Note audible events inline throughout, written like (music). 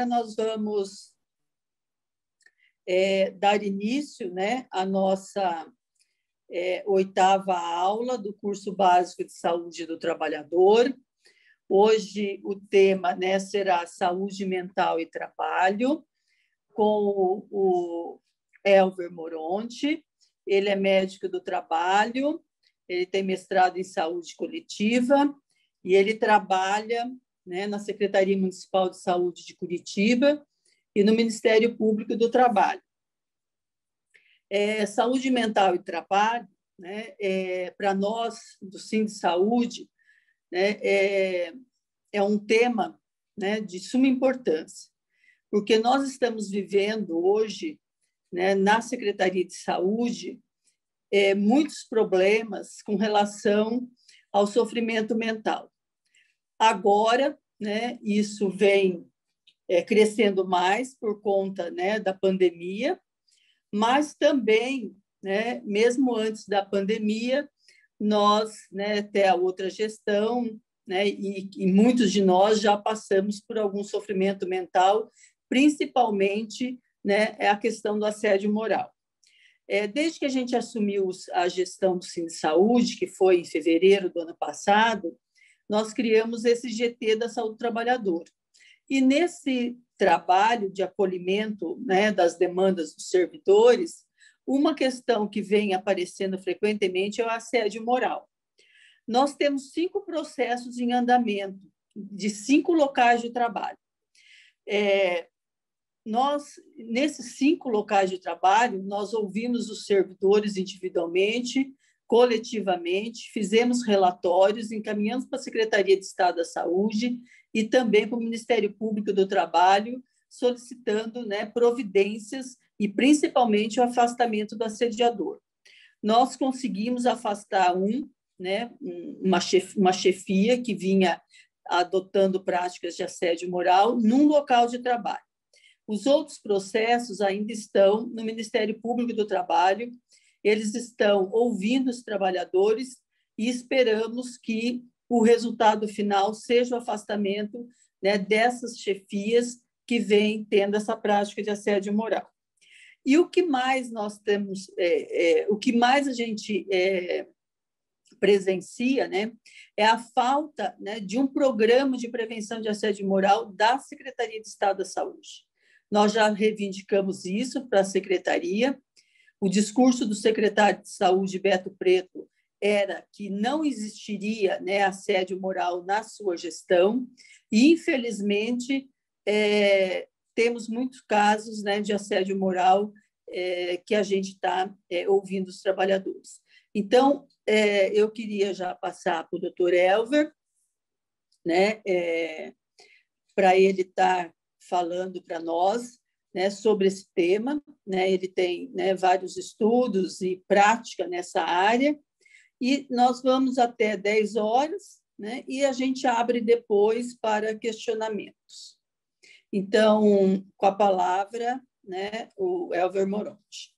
agora nós vamos é, dar início né, à nossa é, oitava aula do curso básico de saúde do trabalhador. Hoje o tema né, será saúde mental e trabalho, com o Elver Moronte. Ele é médico do trabalho, ele tem mestrado em saúde coletiva e ele trabalha né, na Secretaria Municipal de Saúde de Curitiba e no Ministério Público do Trabalho. É, saúde mental e trabalho, né, é, para nós do Sim de Saúde, né, é, é um tema né, de suma importância, porque nós estamos vivendo hoje, né, na Secretaria de Saúde, é, muitos problemas com relação ao sofrimento mental. Agora, né, isso vem é, crescendo mais por conta né, da pandemia, mas também, né, mesmo antes da pandemia, nós, né, até a outra gestão, né, e, e muitos de nós já passamos por algum sofrimento mental, principalmente né, é a questão do assédio moral. É, desde que a gente assumiu a gestão do Cine Saúde, que foi em fevereiro do ano passado, nós criamos esse GT da Saúde Trabalhadora. E nesse trabalho de acolhimento né, das demandas dos servidores, uma questão que vem aparecendo frequentemente é o assédio moral. Nós temos cinco processos em andamento, de cinco locais de trabalho. É, nós, nesses cinco locais de trabalho, nós ouvimos os servidores individualmente, coletivamente, fizemos relatórios, encaminhamos para a Secretaria de Estado da Saúde e também para o Ministério Público do Trabalho, solicitando né, providências e principalmente o afastamento do assediador. Nós conseguimos afastar um, né, uma, chef, uma chefia que vinha adotando práticas de assédio moral num local de trabalho. Os outros processos ainda estão no Ministério Público do Trabalho, eles estão ouvindo os trabalhadores e esperamos que o resultado final seja o afastamento né, dessas chefias que vêm tendo essa prática de assédio moral. E o que mais nós temos, é, é, o que mais a gente é, presencia, né, é a falta né, de um programa de prevenção de assédio moral da Secretaria de Estado da Saúde. Nós já reivindicamos isso para a Secretaria, o discurso do secretário de Saúde, Beto Preto, era que não existiria né, assédio moral na sua gestão, e, infelizmente, é, temos muitos casos né, de assédio moral é, que a gente está é, ouvindo os trabalhadores. Então, é, eu queria já passar para o doutor Elver, né, é, para ele estar tá falando para nós né, sobre esse tema. Né, ele tem né, vários estudos e prática nessa área. E nós vamos até 10 horas né, e a gente abre depois para questionamentos. Então, com a palavra, né, o Elver Moronte.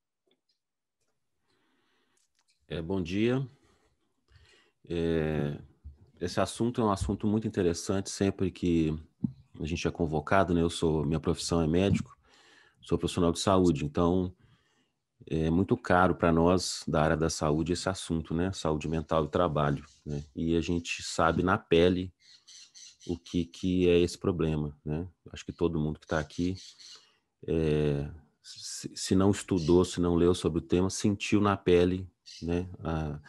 É, bom dia. É, esse assunto é um assunto muito interessante sempre que a gente é convocado, né? Eu sou, minha profissão é médico, sou profissional de saúde, então é muito caro para nós da área da saúde esse assunto, né? Saúde mental e trabalho, né? E a gente sabe na pele o que que é esse problema, né? Acho que todo mundo que está aqui, é, se, não estudou, se não leu sobre o tema, sentiu na pele, né? A,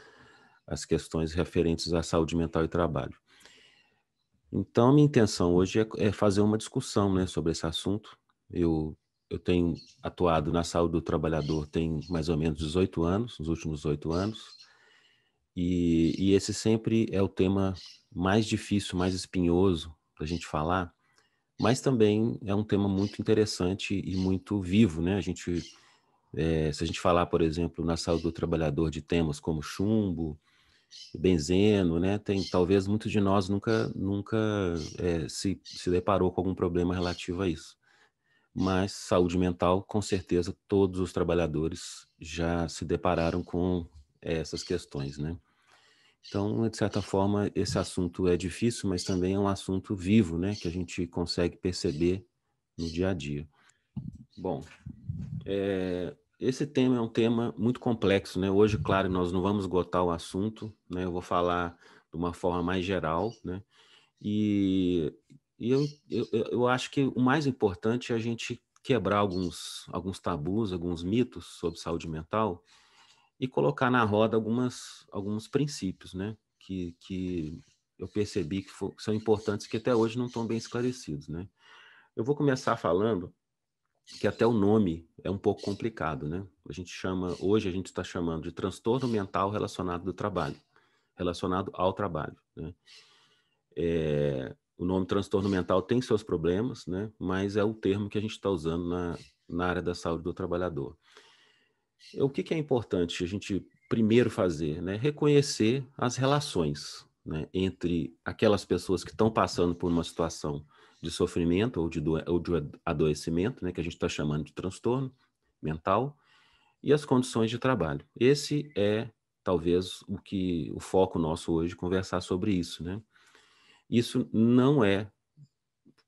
as questões referentes à saúde mental e trabalho. Então, minha intenção hoje é, é fazer uma discussão, né, sobre esse assunto. Eu eu tenho atuado na saúde do trabalhador tem mais ou menos 18 anos, nos últimos oito anos, e, e esse sempre é o tema mais difícil, mais espinhoso da gente falar, mas também é um tema muito interessante e muito vivo, né? A gente, é, se a gente falar, por exemplo, na saúde do trabalhador de temas como chumbo, benzeno, né? Tem talvez muitos de nós nunca nunca é, se, se deparou com algum problema relativo a isso mas saúde mental, com certeza, todos os trabalhadores já se depararam com essas questões, né? Então, de certa forma, esse assunto é difícil, mas também é um assunto vivo, né? Que a gente consegue perceber no dia a dia. Bom, é, esse tema é um tema muito complexo, né? Hoje, claro, nós não vamos esgotar o assunto, né? Eu vou falar de uma forma mais geral, né? E e eu, eu, eu acho que o mais importante é a gente quebrar alguns, alguns tabus, alguns mitos sobre saúde mental e colocar na roda algumas, alguns princípios, né? Que, que eu percebi que, for, são importantes que até hoje não estão bem esclarecidos, né? Eu vou começar falando que até o nome é um pouco complicado, né? A gente chama, hoje a gente está chamando de transtorno mental relacionado do trabalho, relacionado ao trabalho, né? É, o nome transtorno mental tem seus problemas, né? mas é o termo que a gente está usando na, na área da saúde do trabalhador. O que, que é importante a gente primeiro fazer? Né? Reconhecer as relações né? entre aquelas pessoas que estão passando por uma situação de sofrimento ou de, do, ou de adoecimento, né? que a gente está chamando de transtorno mental, e as condições de trabalho. Esse é talvez o que o foco nosso hoje conversar sobre isso, né? Isso não é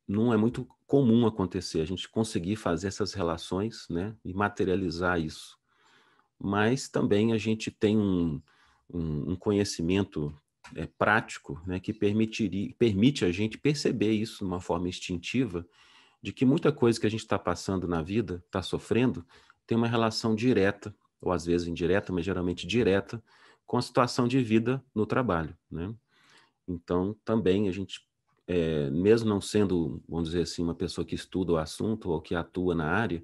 não é muito comum acontecer, a gente conseguir fazer essas relações né, e materializar isso. Mas também a gente tem um, um, um conhecimento é, prático né, que permitiria, permite a gente perceber isso de uma forma instintiva, de que muita coisa que a gente está passando na vida, está sofrendo, tem uma relação direta, ou às vezes indireta, mas geralmente direta, com a situação de vida no trabalho. Né? Então, também a gente, é, mesmo não sendo, vamos dizer assim, uma pessoa que estuda o assunto ou que atua na área,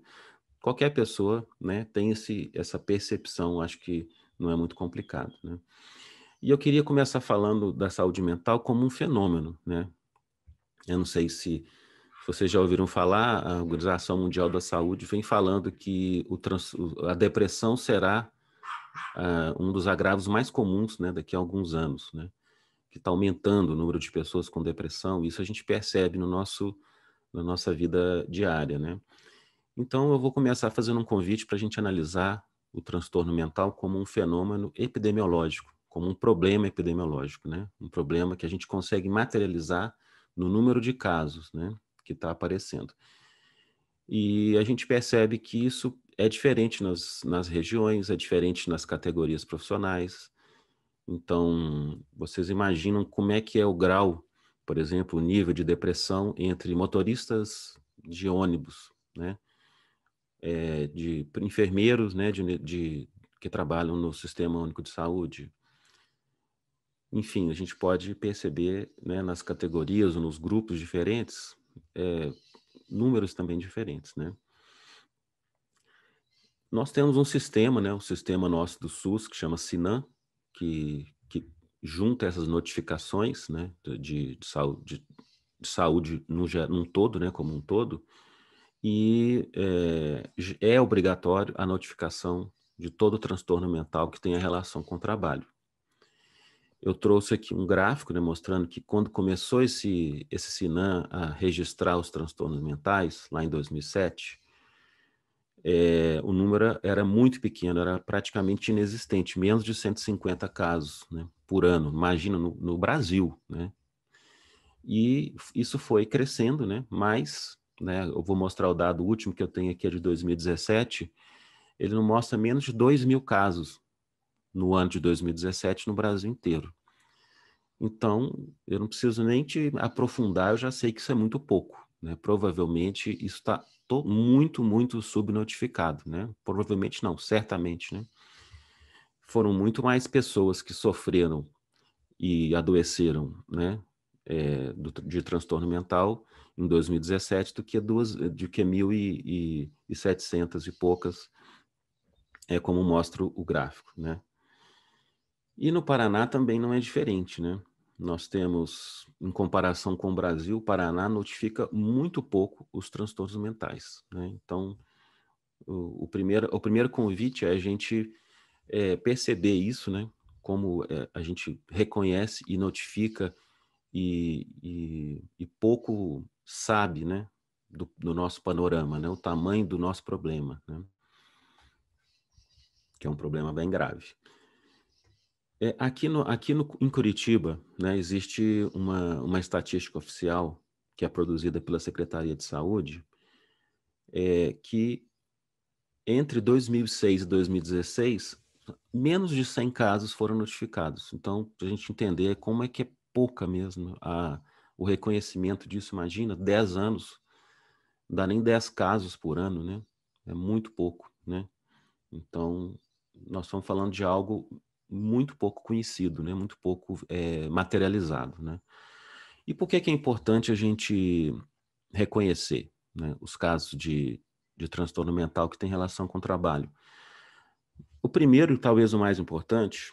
qualquer pessoa né, tem esse, essa percepção, acho que não é muito complicado. Né? E eu queria começar falando da saúde mental como um fenômeno. Né? Eu não sei se vocês já ouviram falar, a Organização Mundial da Saúde vem falando que o trans, a depressão será uh, um dos agravos mais comuns né, daqui a alguns anos. Né? que está aumentando o número de pessoas com depressão, isso a gente percebe no nosso, na nossa vida diária, né? Então, eu vou começar fazendo um convite para a gente analisar o transtorno mental como um fenômeno epidemiológico, como um problema epidemiológico, né? Um problema que a gente consegue materializar no número de casos, né? Que está aparecendo. E a gente percebe que isso é diferente nas, nas regiões, é diferente nas categorias profissionais, então, vocês imaginam como é que é o grau, por exemplo, o nível de depressão entre motoristas de ônibus, né? É, de enfermeiros, né, de, de, que trabalham no Sistema Único de Saúde. Enfim, a gente pode perceber né, nas categorias ou nos grupos diferentes é, números também diferentes, né? Nós temos um sistema, né, o sistema nosso do SUS, que chama SINAM, que, que junta essas notificações né, de, de saúde, de saúde no, num todo, né, como um todo, e é, é obrigatório a notificação de todo transtorno mental que tenha relação com o trabalho. Eu trouxe aqui um gráfico né, mostrando que quando começou esse, esse a registrar os transtornos mentais, lá em 2007, é, o número era muito pequeno, era praticamente inexistente, menos de 150 casos né, por ano, imagina, no, no Brasil, né? E isso foi crescendo, né? Mas, né, eu vou mostrar o dado último que eu tenho aqui, é de 2017, ele não mostra menos de 2 mil casos no ano de 2017 no Brasil inteiro. Então, eu não preciso nem te aprofundar, eu já sei que isso é muito pouco. Né? Provavelmente isso está tô muito, muito subnotificado, né? Provavelmente não, certamente, né? Foram muito mais pessoas que sofreram e adoeceram, né? É, do, de transtorno mental em 2017 do que duas, do que 1.700 e poucas, é como mostra o gráfico, né? E no Paraná também não é diferente, né? nós temos, em comparação com o Brasil, o Paraná notifica muito pouco os transtornos mentais. Né? Então, o, o, primeiro, o primeiro convite é a gente é, perceber isso, né? como é, a gente reconhece e notifica e, e, e pouco sabe né? Do, do, nosso panorama, né? o tamanho do nosso problema, né? que é um problema bem grave. É, aqui no, aqui no, em Curitiba, né, existe uma, uma estatística oficial que é produzida pela Secretaria de Saúde, é, que entre 2006 e 2016, menos de 100 casos foram notificados. Então, para a gente entender como é que é pouca mesmo a, o reconhecimento disso, imagina, 10 anos, dá nem 10 casos por ano, né? É muito pouco, né? Então, nós estamos falando de algo muito pouco conhecido, né? muito pouco é, materializado. Né? E por que, que é importante a gente reconhecer né? os casos de, de transtorno mental que tem relação com o trabalho? O primeiro, e talvez o mais importante,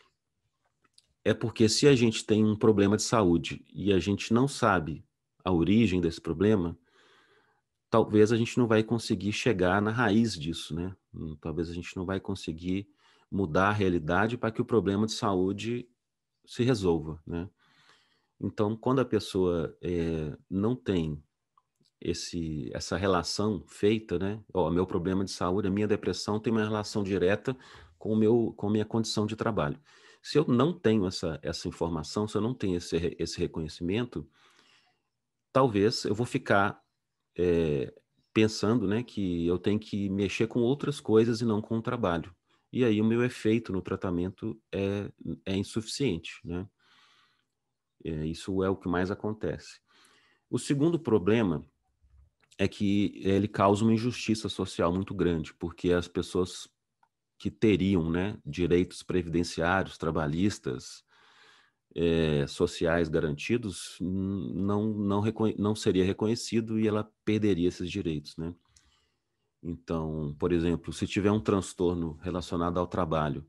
é porque se a gente tem um problema de saúde e a gente não sabe a origem desse problema, talvez a gente não vai conseguir chegar na raiz disso, né? Hum, talvez a gente não vai conseguir mudar a realidade para que o problema de saúde se resolva, né? Então, quando a pessoa é, não tem esse, essa relação feita, né? O oh, meu problema de saúde, a minha depressão tem uma relação direta com o meu, com minha condição de trabalho. Se eu não tenho essa, essa informação, se eu não tenho esse, esse reconhecimento, talvez eu vou ficar é, pensando, né, que eu tenho que mexer com outras coisas e não com o trabalho e aí o meu efeito no tratamento é, é insuficiente, né? É, isso é o que mais acontece. O segundo problema é que ele causa uma injustiça social muito grande, porque as pessoas que teriam né, direitos previdenciários, trabalhistas, é, sociais garantidos, não, não, não seria reconhecido e ela perderia esses direitos, né? Então, por exemplo, se tiver um transtorno relacionado ao trabalho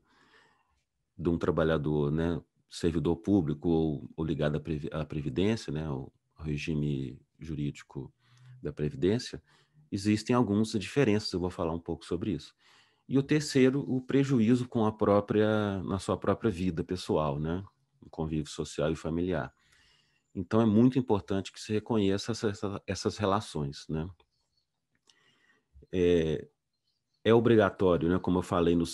de um trabalhador, né, servidor público ou, ou ligado à previdência, né, ao regime jurídico da previdência, existem algumas diferenças. Eu vou falar um pouco sobre isso. E o terceiro, o prejuízo com a própria na sua própria vida pessoal, né, no convívio social e familiar. Então, é muito importante que se reconheça essas, essas relações, né? é, é obrigatório, né? Como eu falei no,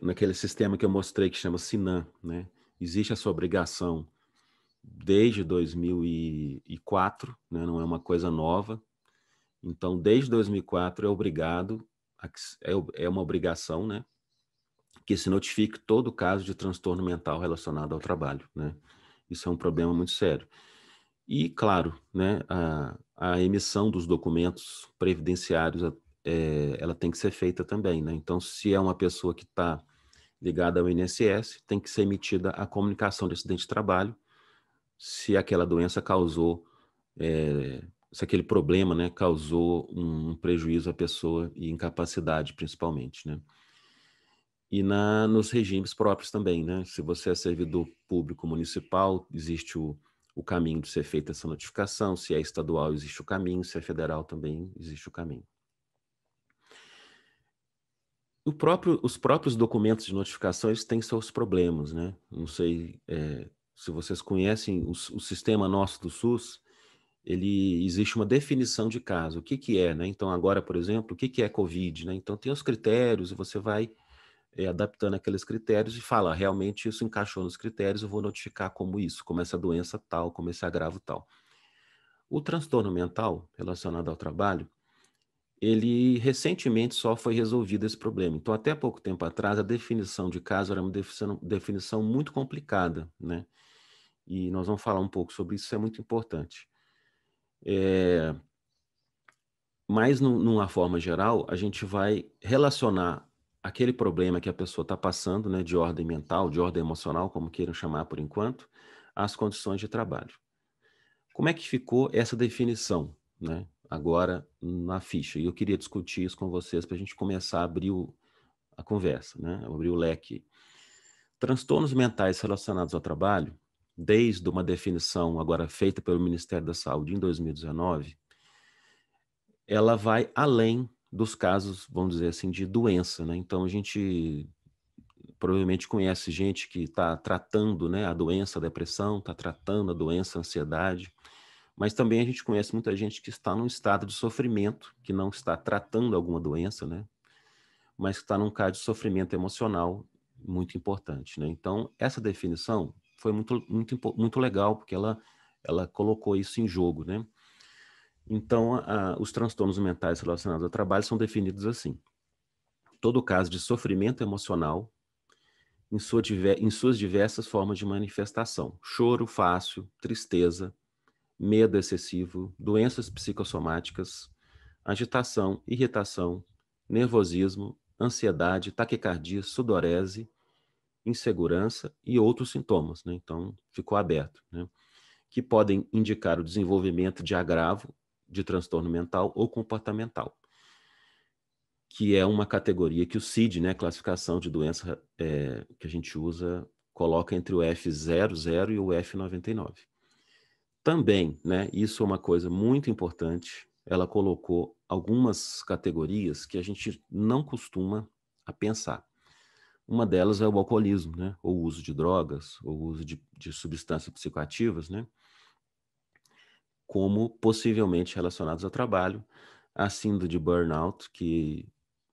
naquele sistema que eu mostrei que chama Sinan, né? Existe essa obrigação desde 2004, né? Não é uma coisa nova. Então, desde 2004 é obrigado, é, é uma obrigação, né? Que se notifique todo caso de transtorno mental relacionado ao trabalho, né? Isso é um problema muito sério. E, claro, né, a, a emissão dos documentos previdenciários é, ela tem que ser feita também, né? Então, se é uma pessoa que está ligada ao INSS, tem que ser emitida a comunicação de acidente de trabalho, se aquela doença causou, é, se aquele problema, né, causou um prejuízo à pessoa e incapacidade, principalmente, né? e na, nos regimes próprios também, né? Se você é servidor público municipal, existe o, o caminho de ser feita essa notificação, se é estadual, existe o caminho, se é federal também, existe o caminho. Próprio, os próprios documentos de notificações têm seus problemas, né? Não sei é, se vocês conhecem o, o, sistema nosso do SUS, ele existe uma definição de caso, o que que é, né? Então agora, por exemplo, o que que é COVID, né? Então tem os critérios e você vai é, adaptando aqueles critérios e fala, realmente isso encaixou nos critérios, eu vou notificar como isso, como essa doença tal, como esse agravo tal. O transtorno mental relacionado ao trabalho, ele recentemente só foi resolvido esse problema. Então, até pouco tempo atrás, a definição de caso era uma definição, definição muito complicada, né? E nós vamos falar um pouco sobre isso, isso é muito importante. É... Mas, numa forma geral, a gente vai relacionar aquele problema que a pessoa está passando, né, de ordem mental, de ordem emocional, como queiram chamar por enquanto, às condições de trabalho. Como é que ficou essa definição, né? agora na ficha. E eu queria discutir isso com vocês para a gente começar a abrir o, a conversa, né? abrir o leque. Transtornos mentais relacionados ao trabalho, desde uma definição agora feita pelo Ministério da Saúde em 2019, ela vai além dos casos, vamos dizer assim, de doença. Né? Então, a gente provavelmente conhece gente que está tratando né, a doença, a depressão, está tratando a doença, a ansiedade, mas também a gente conhece muita gente que está num estado de sofrimento, que não está tratando alguma doença, né? Mas que está num caso de sofrimento emocional muito importante, né? Então, essa definição foi muito, muito, muito legal, porque ela, ela colocou isso em jogo, né? Então, a, os transtornos mentais relacionados ao trabalho são definidos assim. Todo caso de sofrimento emocional, em, sua, em suas diversas formas de manifestação. Choro fácil, tristeza, medo excessivo, doenças psicossomáticas, agitação, irritação, nervosismo, ansiedade, taquicardia, sudorese, insegurança e outros sintomas. Né? Então, ficou aberto. Né? Que podem indicar o desenvolvimento de agravo de transtorno mental ou comportamental, que é uma categoria que o CID, né, classificação de doença é, que a gente usa, coloca entre o F00 e o F99. Também, né, isso é uma coisa muito importante, ela colocou algumas categorias que a gente não costuma a pensar. Uma delas é o alcoolismo, né? ou o uso de drogas, ou o uso de, de substâncias psicoativas, né? como possivelmente relacionados ao trabalho, a síndrome de burnout, que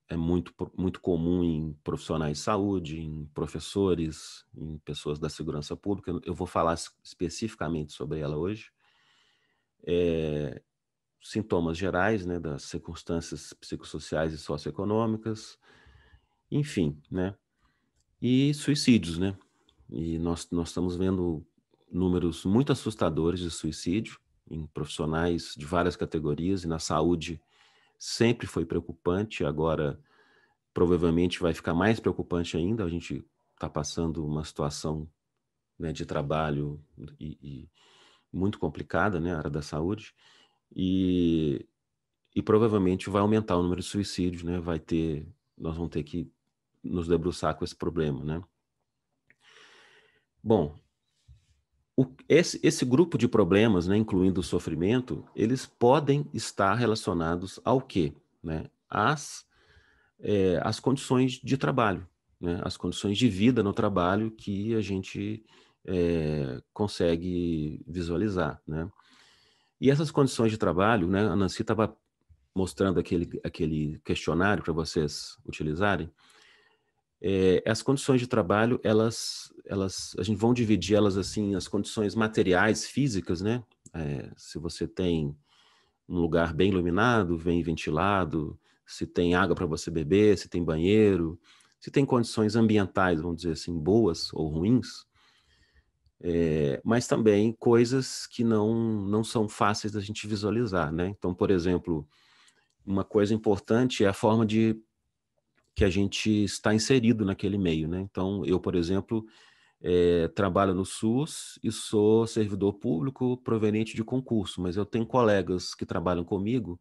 é muito, muito comum em profissionais de saúde, em professores, em pessoas da segurança pública. Eu vou falar especificamente sobre ela hoje. É, sintomas gerais né, das circunstâncias psicossociais e socioeconômicas, enfim, né? E suicídios, né? E nós, nós estamos vendo números muito assustadores de suicídio em profissionais de várias categorias e na saúde sempre foi preocupante, agora provavelmente vai ficar mais preocupante ainda. A gente está passando uma situação né, de trabalho e, e muito complicada, né, a área da saúde, e, e provavelmente vai aumentar o número de suicídios, né? Vai ter, nós vamos ter que nos debruçar com esse problema, né? Bom, o, esse, esse grupo de problemas, né, incluindo o sofrimento, eles podem estar relacionados ao quê? Né? Às, é, condições de trabalho, né? às condições de vida no trabalho que a gente é, consegue visualizar. Né? E essas condições de trabalho, né, a Nancy estava mostrando aquele, aquele questionário para vocês utilizarem, é, as condições de trabalho, elas, elas, a gente vão dividir elas assim, as condições materiais, físicas, né? É, se você tem um lugar bem iluminado, bem ventilado, se tem água para você beber, se tem banheiro, se tem condições ambientais, vamos dizer assim, boas ou ruins, é, mas também coisas que não, não são fáceis da gente visualizar, né? Então, por exemplo, uma coisa importante é a forma de que a gente está inserido naquele meio, né? Então, eu, por exemplo, é, trabalho no SUS e sou servidor público proveniente de concurso, mas eu tenho colegas que trabalham comigo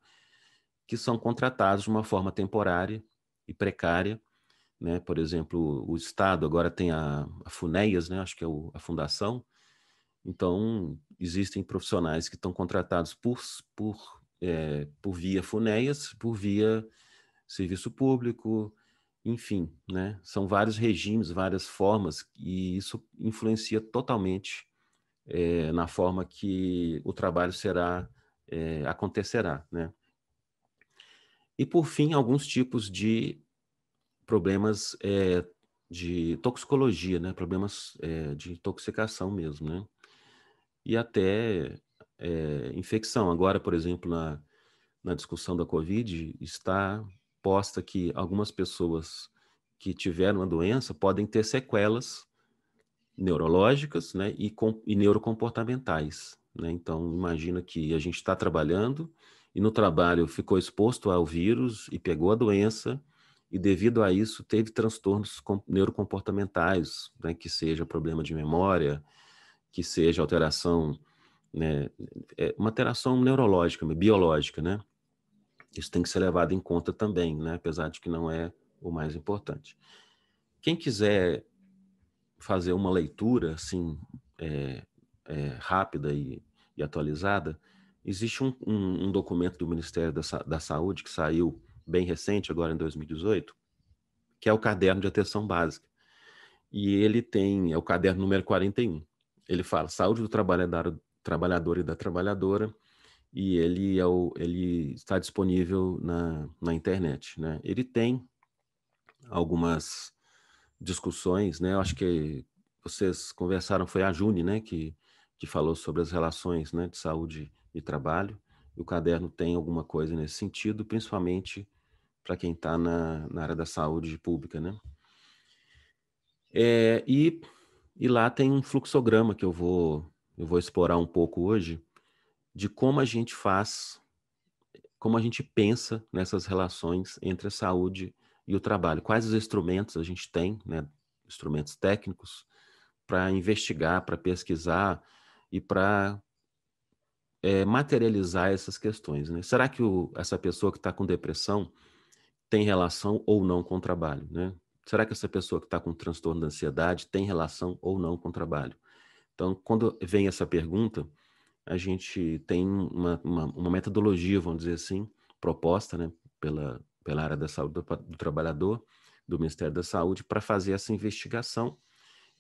que são contratados de uma forma temporária e precária, né? Por exemplo, o Estado agora tem a, a FUNEIAS, né? Acho que é o, a fundação. Então, existem profissionais que estão contratados por, por, é, por via FUNEIAS, por via serviço público, enfim, né? São vários regimes, várias formas, e isso influencia totalmente é, na forma que o trabalho será é, acontecerá, né? E por fim, alguns tipos de problemas é, de toxicologia, né? Problemas é, de intoxicação mesmo, né? E até é, infecção. Agora, por exemplo, na, na discussão da Covid, está resposta que algumas pessoas que tiveram a doença podem ter sequelas neurológicas né, e, com, e neurocomportamentais. Né? Então, imagina que a gente está trabalhando e no trabalho ficou exposto ao vírus e pegou a doença e devido a isso teve transtornos neurocomportamentais, né, que seja problema de memória, que seja alteração, né, é, uma alteração neurológica, biológica, né? Isso tem que ser levado em conta também, né? apesar de que não é o mais importante. Quem quiser fazer uma leitura assim é, é, rápida e, e, atualizada, existe um, um, um documento do Ministério da, Sa da Saúde que saiu bem recente, agora em 2018, que é o Caderno de Atenção Básica. E ele tem, é o caderno número 41. Ele fala: saúde do trabalhador, trabalhador e da trabalhadora e ele, é o, ele está disponível na, na internet. Né? Ele tem algumas discussões, né? Eu acho que vocês conversaram, foi a June, né, que, que falou sobre as relações né, de saúde e trabalho. E o caderno tem alguma coisa nesse sentido, principalmente para quem está na, na área da saúde pública, né? É, e, e lá tem um fluxograma que eu vou, eu vou explorar um pouco hoje, de como a gente faz, como a gente pensa nessas relações entre a saúde e o trabalho. Quais os instrumentos a gente tem, né, instrumentos técnicos, para investigar, para pesquisar e para é, materializar essas questões. Né? Será que o, essa pessoa que está com depressão tem relação ou não com o trabalho? Né? Será que essa pessoa que está com transtorno de ansiedade tem relação ou não com o trabalho? Então, quando vem essa pergunta, a gente tem uma, uma, uma metodologia, vamos dizer assim, proposta né, pela, pela área da saúde do, do trabalhador, do Ministério da Saúde, para fazer essa investigação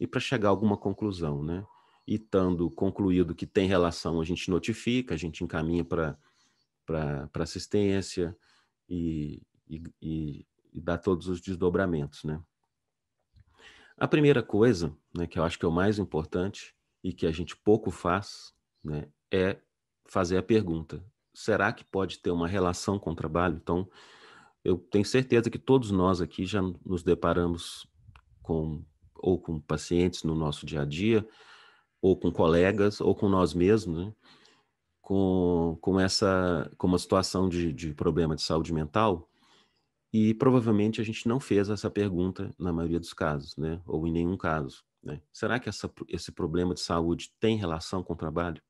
e para chegar a alguma conclusão, né? E estando concluído que tem relação, a gente notifica, a gente encaminha para assistência e, e, e, e dá todos os desdobramentos, né? A primeira coisa, né, que eu acho que é o mais importante e que a gente pouco faz, né, é fazer a pergunta: será que pode ter uma relação com o trabalho? Então, eu tenho certeza que todos nós aqui já nos deparamos com ou com pacientes no nosso dia a dia, ou com colegas, ou com nós mesmos, né? com, com essa com uma situação de, de problema de saúde mental e provavelmente a gente não fez essa pergunta na maioria dos casos, né? Ou em nenhum caso. Né? Será que essa, esse problema de saúde tem relação com o trabalho?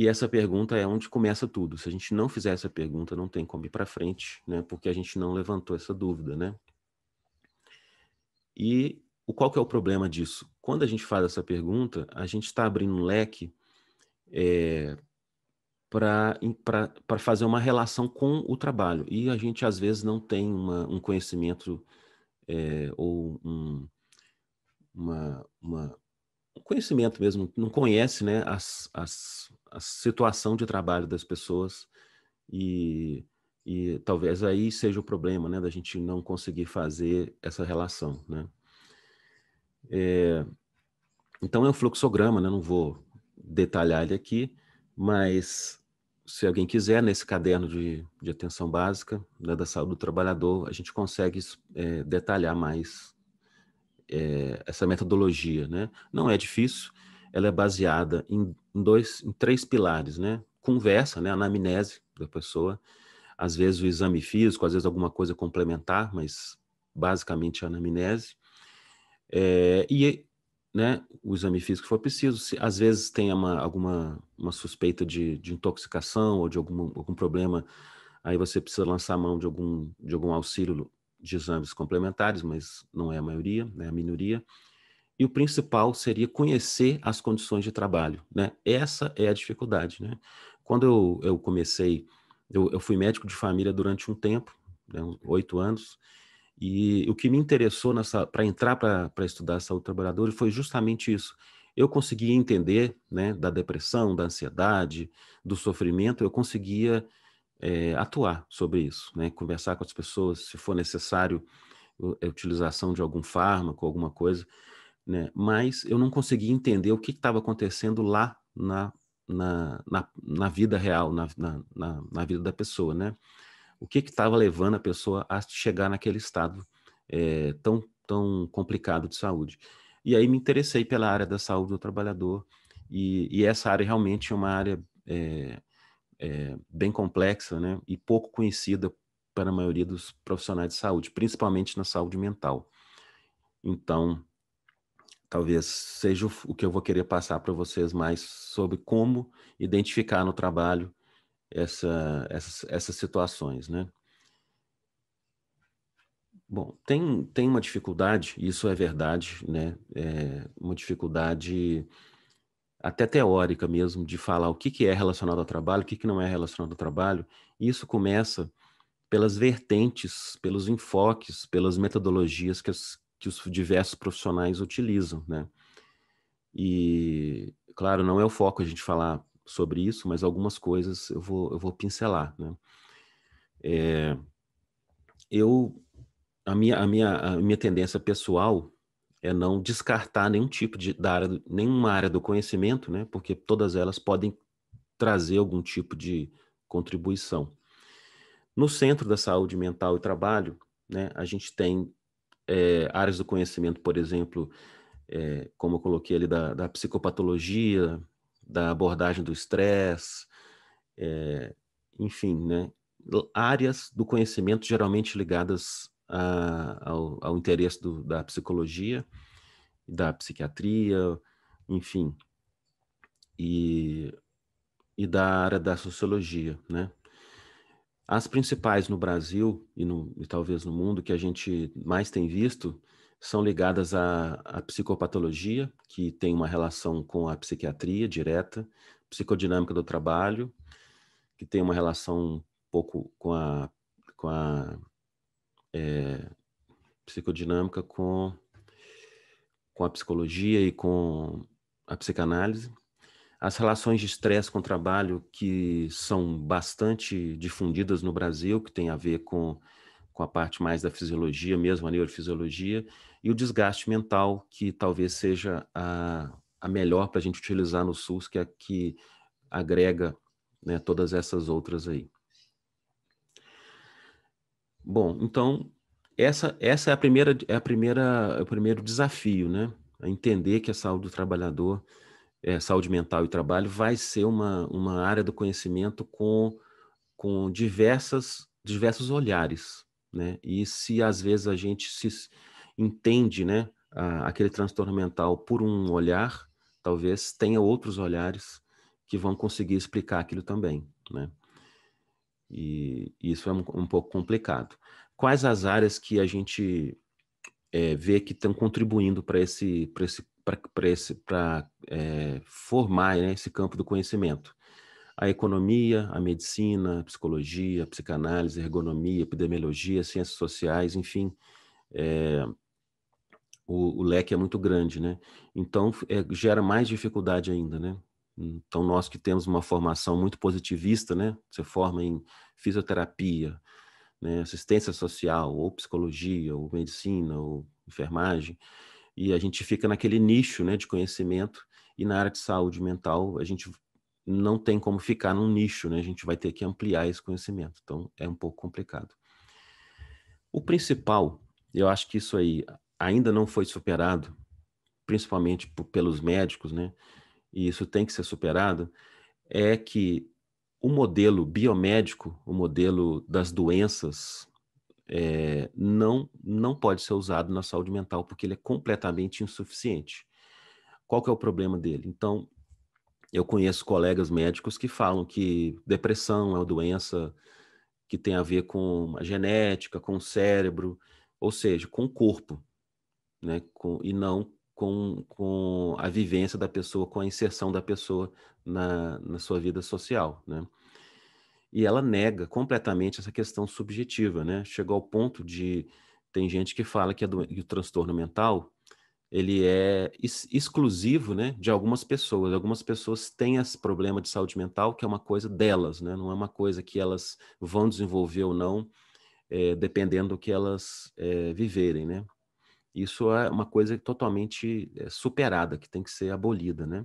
E essa pergunta é onde começa tudo. Se a gente não fizer essa pergunta, não tem como ir para frente, né? Porque a gente não levantou essa dúvida, né? E o qual que é o problema disso? Quando a gente faz essa pergunta, a gente está abrindo um leque é, eh, para fazer uma relação com o trabalho. E a gente, às vezes, não tem uma, um conhecimento é, ou um, uma, uma conhecimento mesmo, não conhece né, as, as, a situação de trabalho das pessoas e, e talvez aí seja o problema né, da gente não conseguir fazer essa relação. Né? É, então é um fluxograma, né? não vou detalhar ele aqui, mas se alguém quiser, nesse caderno de, de atenção básica né, da saúde do trabalhador, a gente consegue é, detalhar mais é, essa metodologia, né? Não é difícil, ela é baseada em, dois, em três pilares, né? Conversa, né? Anamnese da pessoa, às vezes o exame físico, às vezes alguma coisa complementar, mas basicamente a é anamnese. É, e né, o exame físico for preciso, se, às vezes tem uma, alguma uma suspeita de, de intoxicação ou de algum, algum problema, aí você precisa lançar a mão de algum, de algum auxílio de exames complementares, mas não é a maioria, é né, a minoria. E o principal seria conhecer as condições de trabalho, né? Essa é a dificuldade, né? Quando eu, eu comecei, eu, eu fui médico de família durante um tempo, né, oito anos, e o que me interessou para entrar para estudar saúde trabalhadora foi justamente isso. Eu conseguia entender né, da depressão, da ansiedade, do sofrimento, eu conseguia é, atuar sobre isso, né? conversar com as pessoas, se for necessário a eh, utilização de algum fármaco, alguma coisa, né? mas eu não conseguia entender o que estava acontecendo lá na, na, na, na, vida real, na, na, na vida da pessoa, né? o que estava levando a pessoa a chegar naquele estado é, tão, tão complicado de saúde. E aí me interessei pela área da saúde do trabalhador, e, e essa área realmente é uma área é, é, bem complexa né, e pouco conhecida para a maioria dos profissionais de saúde, principalmente na saúde mental. Então, talvez seja o que eu vou querer passar para vocês mais sobre como identificar no trabalho essa, essas, essas situações, né? Bom, tem, tem uma dificuldade, isso é verdade, né? É uma dificuldade até teórica mesmo, de falar o que, que é relacionado ao trabalho, o que, que não é relacionado ao trabalho, isso começa pelas vertentes, pelos enfoques, pelas metodologias que, as, que os diversos profissionais utilizam, né? E, claro, não é o foco a gente falar sobre isso, mas algumas coisas eu vou, eu vou pincelar, né? É, eu, a minha, a, minha, a minha tendência pessoal é não descartar nenhum tipo de da área, nenhuma área do conhecimento, né? Porque todas elas podem trazer algum tipo de contribuição. No Centro da Saúde Mental e Trabalho, né, a gente tem é, áreas do conhecimento, por exemplo, é, como eu coloquei ali, da, da psicopatologia, da abordagem do estresse, é, enfim, né, áreas do conhecimento geralmente ligadas a, ao, ao, interesse do, da psicologia, da psiquiatria, enfim, e, e da área da sociologia, né? As principais no Brasil e, no, e talvez no mundo que a gente mais tem visto são ligadas à, à, psicopatologia, que tem uma relação com a psiquiatria direta, psicodinâmica do trabalho, que tem uma relação um pouco com a, com a é, psicodinâmica com, com a psicologia e com a psicanálise. As relações de estresse com trabalho, que são bastante difundidas no Brasil, que tem a ver com, com a parte mais da fisiologia, mesmo a neurofisiologia, e o desgaste mental, que talvez seja a, a melhor para a gente utilizar no SUS, que é a que agrega né, todas essas outras aí. Bom, então essa, essa é a primeira é a primeira é o primeiro desafio, né? A entender que a saúde do trabalhador, é, saúde mental e trabalho vai ser uma, uma área do conhecimento com com diversas diversos olhares, né? E se às vezes a gente se entende, né, a, aquele transtorno mental por um olhar, talvez tenha outros olhares que vão conseguir explicar aquilo também, né? E isso é um, um pouco complicado. Quais as áreas que a gente é, vê que estão contribuindo para esse, esse para para é, formar né, esse campo do conhecimento a economia a medicina a psicologia a psicanálise a ergonomia a epidemiologia ciências sociais enfim é, o, o, leque é muito grande né então é, gera mais dificuldade ainda né então, nós que temos uma formação muito positivista, né? Você forma em fisioterapia, né? assistência social, ou psicologia, ou medicina, ou enfermagem, e a gente fica naquele nicho né, de conhecimento, e na área de saúde mental, a gente não tem como ficar num nicho, né? A gente vai ter que ampliar esse conhecimento, então é um pouco complicado. O principal, eu acho que isso aí ainda não foi superado, principalmente pelos médicos, né? e isso tem que ser superado, é que o modelo biomédico, o modelo das doenças, é, não, não pode ser usado na saúde mental, porque ele é completamente insuficiente. Qual que é o problema dele? Então, eu conheço colegas médicos que falam que depressão é uma doença que tem a ver com a genética, com o cérebro, ou seja, com o corpo, né? Com, e não com, com a vivência da pessoa, com a inserção da pessoa na, na sua vida social, né? E ela nega completamente essa questão subjetiva, né? Chegou ao ponto de tem gente que fala que, do, que o transtorno mental ele é ex exclusivo, né, de algumas pessoas. Algumas pessoas têm esse problema de saúde mental que é uma coisa delas, né? Não é uma coisa que elas vão desenvolver ou não, é, dependendo do que elas é, viverem, né? Isso é uma coisa totalmente eh, superada, que tem que ser abolida, né?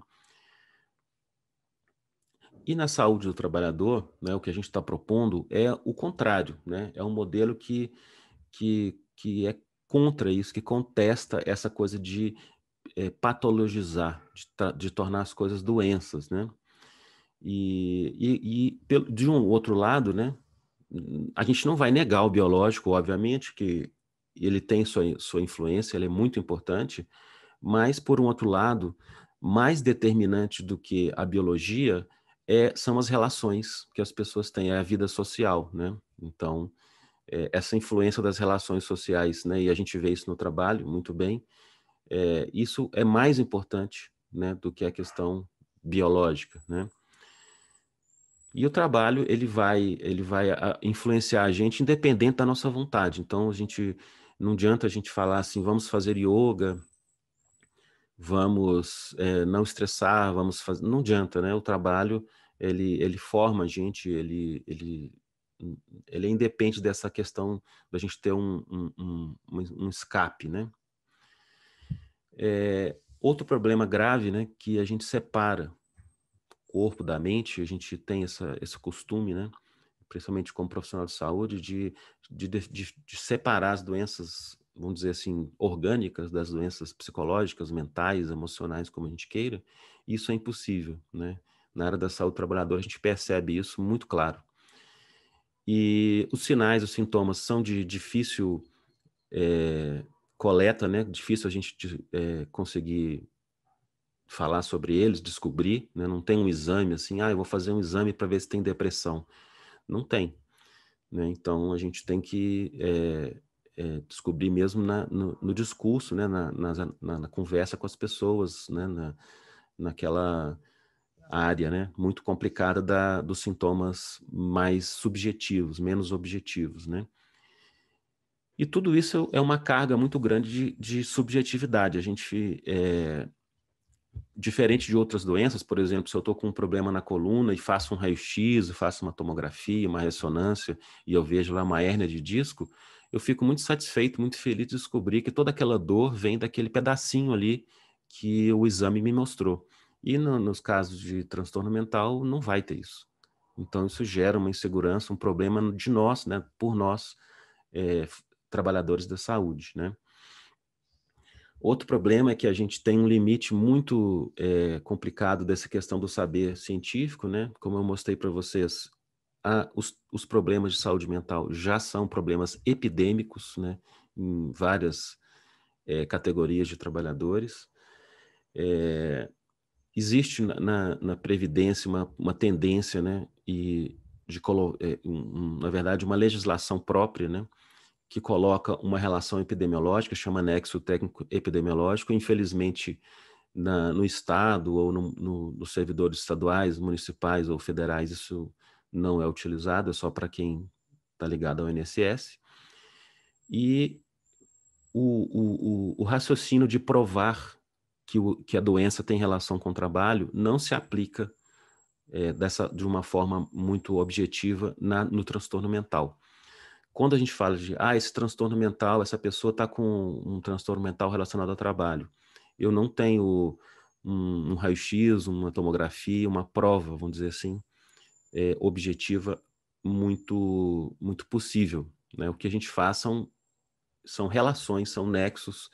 E na saúde do trabalhador, né, o que a gente está propondo é o contrário, né? É um modelo que, que, que é contra isso, que contesta essa coisa de é, patologizar, de, de, tornar as coisas doenças, né? E, e, e pelo, de um outro lado, né? A gente não vai negar o biológico, obviamente, que ele tem sua, sua influência, ele é muito importante, mas, por um outro lado, mais determinante do que a biologia é, são as relações que as pessoas têm, é a vida social, né? Então, é, essa influência das relações sociais, né? E a gente vê isso no trabalho muito bem. É, isso é mais importante, né, do que a questão biológica, né? E o trabalho ele vai ele vai ah, influenciar a gente independente da nossa vontade. Então a gente não adianta a gente falar assim, vamos fazer yoga, vamos é, não estressar, vamos fazer. Não adianta, né? O trabalho ele, ele forma a gente, ele, ele, ele é independente dessa questão da gente ter um, um, um, um escape, né? É, outro problema grave, né, que a gente separa o corpo da mente, a gente tem essa, esse costume, né? principalmente como profissional de saúde, de, de, de, de separar as doenças, vamos dizer assim, orgânicas das doenças psicológicas, mentais, emocionais, como a gente queira, isso é impossível, né? Na área da saúde trabalhadora, a gente percebe isso muito claro. E os sinais, os sintomas são de difícil é, coleta, né? Difícil a gente é, conseguir falar sobre eles, descobrir, né? Não tem um exame assim, ah, eu vou fazer um exame para ver se tem depressão não tem. Né? Então, a gente tem que é, é, descobrir mesmo na, no, no, discurso, né? Na, na, na, conversa com as pessoas, né? na, naquela área né? muito complicada da, dos sintomas mais subjetivos, menos objetivos. Né? E tudo isso é uma carga muito grande de, de subjetividade. A gente é, diferente de outras doenças, por exemplo, se eu estou com um problema na coluna e faço um raio-x, faço uma tomografia, uma ressonância e eu vejo lá uma hérnia de disco, eu fico muito satisfeito, muito feliz de descobrir que toda aquela dor vem daquele pedacinho ali que o exame me mostrou. E no, nos casos de transtorno mental, não vai ter isso. Então, isso gera uma insegurança, um problema de nós, né, por nós, é, trabalhadores da saúde, né? Outro problema é que a gente tem um limite muito é, complicado dessa questão do saber científico, né? Como eu mostrei para vocês, a, os, os, problemas de saúde mental já são problemas epidêmicos, né? Em várias é, categorias de trabalhadores. É, existe na, na, na, Previdência uma, uma tendência, né? E de, na verdade, uma legislação própria, né? que coloca uma relação epidemiológica, chama anexo técnico epidemiológico, infelizmente na, no Estado ou no, no, nos servidores estaduais, municipais ou federais, isso não é utilizado, é só para quem está ligado ao INSS. E o, o, o, o raciocínio de provar que, que, a doença tem relação com o trabalho não se aplica é, dessa, de uma forma muito objetiva na, no transtorno mental quando a gente fala de ah, esse transtorno mental, essa pessoa está com um transtorno mental relacionado ao trabalho, eu não tenho um, um raio-x, uma tomografia, uma prova, vamos dizer assim, é, objetiva muito muito possível. Né? O que a gente faz são, são relações, são nexos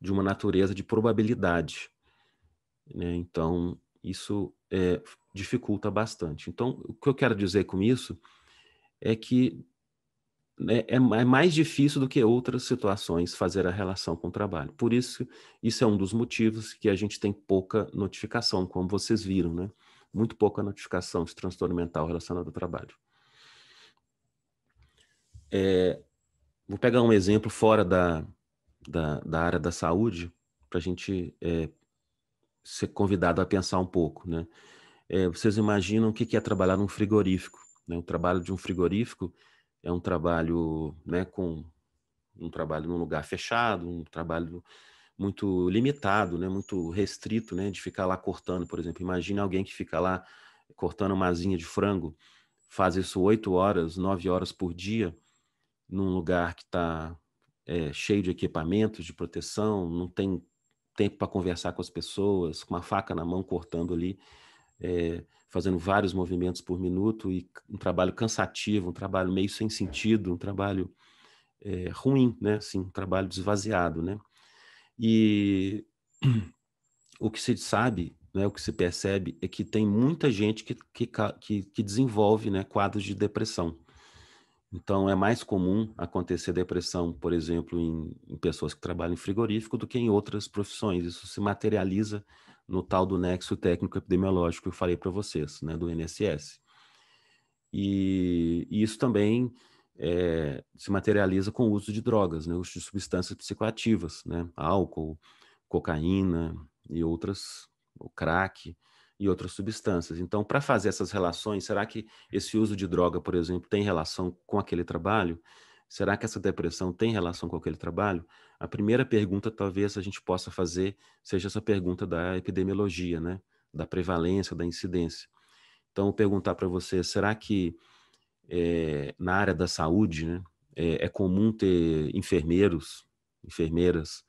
de uma natureza de probabilidade. Né? Então, isso é, dificulta bastante. Então, o que eu quero dizer com isso é que né, é, é, mais difícil do que outras situações fazer a relação com o trabalho. Por isso, isso é um dos motivos que a gente tem pouca notificação, como vocês viram, né? Muito pouca notificação de transtorno mental relacionado ao trabalho. É, vou pegar um exemplo fora da, da, da área da saúde, para a gente é, ser convidado a pensar um pouco. Né? É, vocês imaginam o que é trabalhar num frigorífico? Né? O trabalho de um frigorífico é um trabalho né, com um trabalho num lugar fechado, um trabalho muito limitado, né, muito restrito, né, de ficar lá cortando, por exemplo. Imagina alguém que fica lá cortando uma asinha de frango, faz isso oito horas, nove horas por dia, num lugar que está é, cheio de equipamentos de proteção, não tem tempo para conversar com as pessoas, com uma faca na mão cortando ali. É, fazendo vários movimentos por minuto e um trabalho cansativo, um trabalho meio sem sentido, um trabalho é, ruim, né? Assim, um trabalho desvaziado, né? E (clears throat) o que se sabe, né, o que se percebe é que tem muita gente que, que, que, que desenvolve né, quadros de depressão. Então, é mais comum acontecer depressão, por exemplo, em, em, pessoas que trabalham em frigorífico do que em outras profissões. Isso se materializa no tal do nexo técnico epidemiológico que eu falei para vocês, né, do INSS. E, e isso também é, se materializa com o uso de drogas, né, o uso de substâncias psicoativas, né, álcool, cocaína e outras, o crack e outras substâncias. Então, para fazer essas relações, será que esse uso de droga, por exemplo, tem relação com aquele trabalho? Será que essa depressão tem relação com aquele trabalho? A primeira pergunta, talvez a gente possa fazer, seja essa pergunta da epidemiologia, né? Da prevalência, da incidência. Então, perguntar para você: será que é, na área da saúde, né, é, é comum ter enfermeiros, enfermeiras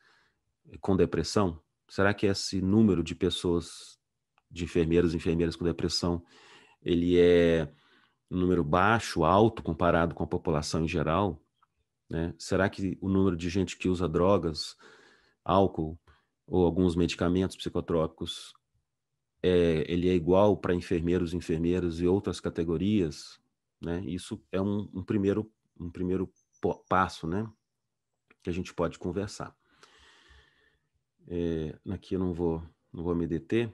eh, com depressão? Será que esse número de pessoas, de enfermeiros e enfermeiras com depressão, ele é um número baixo, alto, comparado com a população em geral? Né? Será que o número de gente que usa drogas, álcool ou alguns medicamentos psicotrópicos é, ele é igual para enfermeiros, enfermeiras e outras categorias? Né? Isso é um, um primeiro, um primeiro passo né? que a gente pode conversar. É, aqui eu não vou, não vou me deter.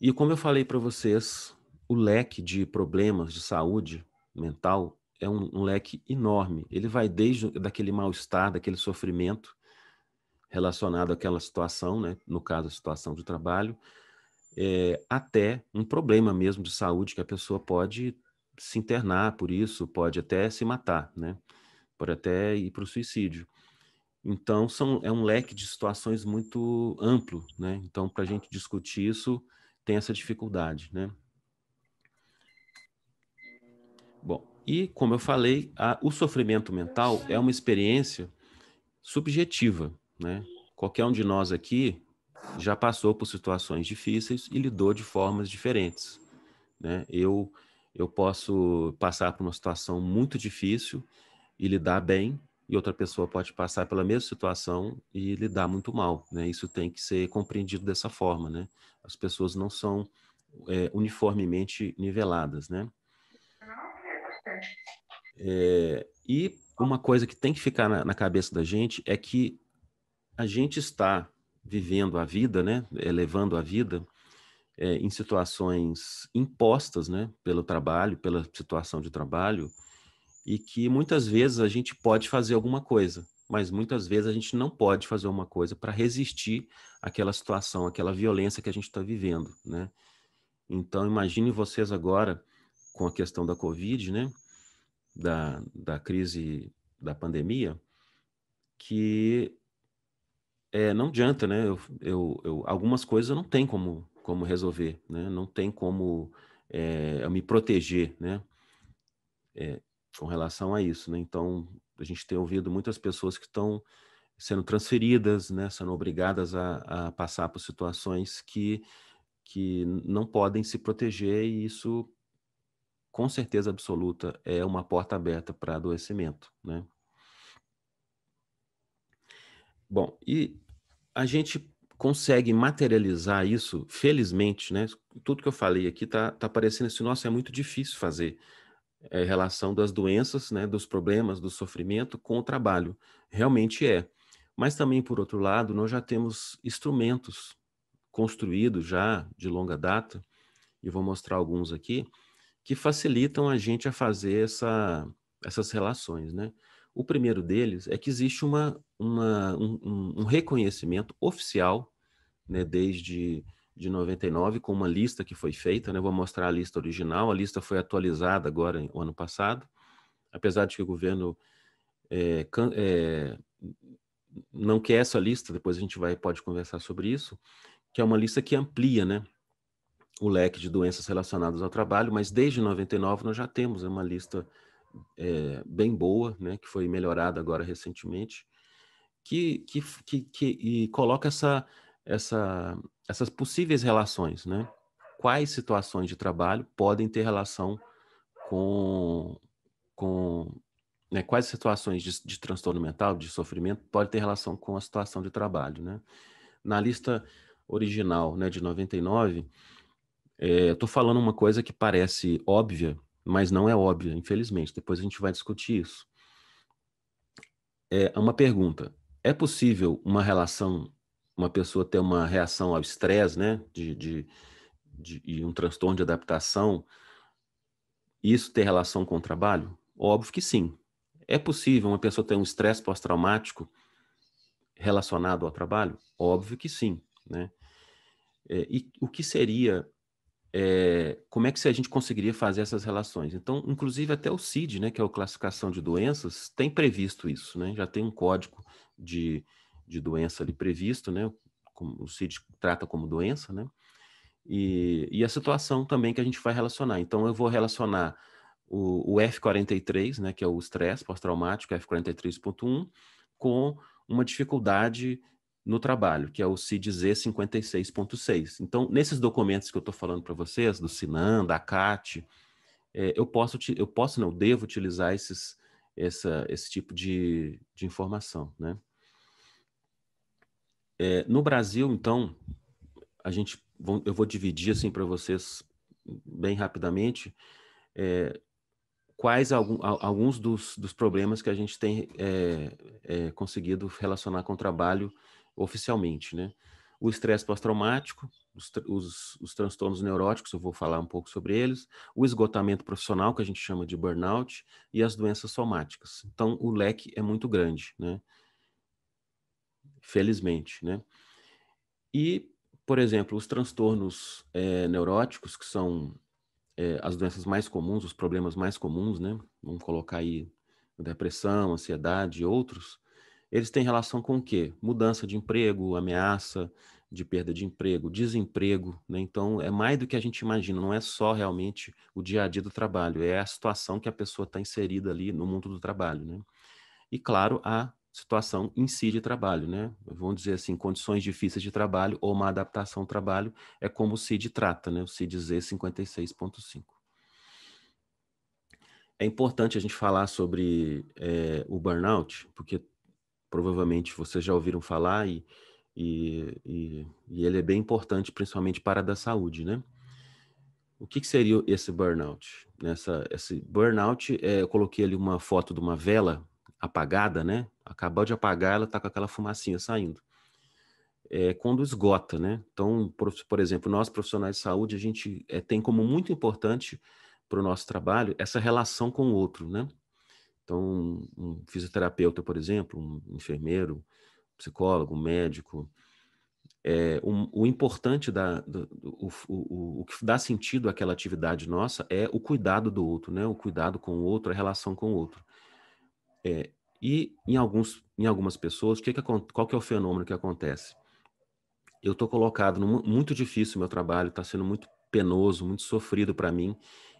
E como eu falei para vocês, o leque de problemas de saúde mental é um, um leque enorme. Ele vai desde daquele mal-estar, daquele sofrimento relacionado àquela situação, né? no caso, a situação de trabalho, é, até um problema mesmo de saúde, que a pessoa pode se internar por isso, pode até se matar, né? pode até ir para o suicídio. Então, são, é um leque de situações muito amplo, né? Então, para a gente discutir isso, tem essa dificuldade, né? Bom, e, como eu falei, a, o sofrimento mental é uma experiência subjetiva, né? Qualquer um de nós aqui já passou por situações difíceis e lidou de formas diferentes, né? Eu eu posso passar por uma situação muito difícil e lidar bem, e outra pessoa pode passar pela mesma situação e lidar muito mal, né? Isso tem que ser compreendido dessa forma, né? As pessoas não são é, uniformemente niveladas, né? É, e uma coisa que tem que ficar na, na, cabeça da gente é que a gente está vivendo a vida, né, elevando é, a vida é, em situações impostas, né, pelo trabalho, pela situação de trabalho, e que muitas vezes a gente pode fazer alguma coisa, mas muitas vezes a gente não pode fazer uma coisa para resistir àquela situação, àquela violência que a gente está vivendo, né? Então imagine vocês agora com a questão da Covid, né? Da, da crise da pandemia, que é, não adianta, né? Eu, eu, eu, algumas coisas não tem como, como resolver, né? Não tem como é, me proteger, né? É, com relação a isso, né? Então, a gente tem ouvido muitas pessoas que estão sendo transferidas, né? Sendo obrigadas a, a passar por situações que, que não podem se proteger e isso com certeza absoluta, é uma porta aberta para adoecimento, né? Bom, e a gente consegue materializar isso, felizmente, né? Tudo que eu falei aqui está tá parecendo assim, nossa, é muito difícil fazer é, relação das doenças, né, dos problemas, do sofrimento com o trabalho. Realmente é. Mas também, por outro lado, nós já temos instrumentos construídos já de longa data, e vou mostrar alguns aqui, que facilitam a gente a fazer essa, essas relações, né? O primeiro deles é que existe uma, uma um, um, reconhecimento oficial, né, desde de 99, com uma lista que foi feita, né? vou mostrar a lista original, a lista foi atualizada agora, o ano passado, apesar de que o governo é, é, não quer essa lista, depois a gente vai pode conversar sobre isso, que é uma lista que amplia, né? o leque de doenças relacionadas ao trabalho, mas desde 99 nós já temos né, uma lista é, bem boa, né, que foi melhorada agora recentemente, que, que, que, que e coloca essa, essa, essas possíveis relações, né? Quais situações de trabalho podem ter relação com, com né, quais situações de, de transtorno mental, de sofrimento, podem ter relação com a situação de trabalho, né? Na lista original, né, de 99, é, eh, Estou falando uma coisa que parece óbvia, mas não é óbvia, infelizmente. Depois a gente vai discutir isso. É uma pergunta: é possível uma relação, uma pessoa ter uma reação ao estresse, né, de, de, de, e um transtorno de adaptação, isso ter relação com o trabalho? Óbvio que sim. É possível uma pessoa ter um estresse pós-traumático relacionado ao trabalho? Óbvio que sim, né? É, e o que seria é, como é que a gente conseguiria fazer essas relações. Então, inclusive até o CID, né, que é a classificação de doenças, tem previsto isso, né? Já tem um código de, de doença ali previsto, né? O CID trata como doença, né? E, e a situação também que a gente vai relacionar. Então, eu vou relacionar o, o F43, né, que é o estresse pós-traumático, F43.1, com uma dificuldade no trabalho, que é o CID-Z 56.6. Então, nesses documentos que eu estou falando para vocês, do Sinan, da CAT, é, eh, eu posso, eu posso, não, eu devo utilizar esses, essa, esse tipo de, de informação, né? É, no Brasil, então, a gente, vão, eu vou dividir assim para vocês bem rapidamente é, quais algum, alguns dos, dos, problemas que a gente tem é, é, conseguido relacionar com o trabalho oficialmente, né? O estresse pós-traumático, os, os, os, transtornos neuróticos, eu vou falar um pouco sobre eles, o esgotamento profissional, que a gente chama de burnout, e as doenças somáticas. Então, o leque é muito grande, né? Felizmente, né? E, por exemplo, os transtornos é, neuróticos, que são é, as doenças mais comuns, os problemas mais comuns, né? Vamos colocar aí depressão, ansiedade e outros, eles têm relação com o quê? Mudança de emprego, ameaça de perda de emprego, desemprego, né? Então é mais do que a gente imagina, não é só realmente o dia a dia do trabalho, é a situação que a pessoa está inserida ali no mundo do trabalho, né? E claro, a situação em si de trabalho, né? Vamos dizer assim, condições difíceis de trabalho ou uma adaptação ao trabalho é como o CID trata, né? O CID Z56.5. É importante a gente falar sobre é, o burnout, porque provavelmente vocês já ouviram falar, e, e, e, e ele é bem importante, principalmente para a da saúde, né? O que, que seria esse burnout? nessa esse burnout, é, eu coloquei ali uma foto de uma vela apagada, né? Acabou de apagar, ela está com aquela fumacinha saindo. É quando esgota, né? Então, por, por exemplo, nós profissionais de saúde, a gente é, tem como muito importante para o nosso trabalho essa relação com o outro, né? Então, um fisioterapeuta, por exemplo, um enfermeiro, psicólogo, médico, é, um, o importante da, do, o, o, o, que dá sentido àquela atividade nossa é o cuidado do outro, né? O cuidado com o outro, a relação com o outro. É, e em alguns, em algumas pessoas, que que, qual que é o fenômeno que acontece? Eu estou colocado no, muito difícil meu trabalho, está sendo muito penoso, muito sofrido para mim,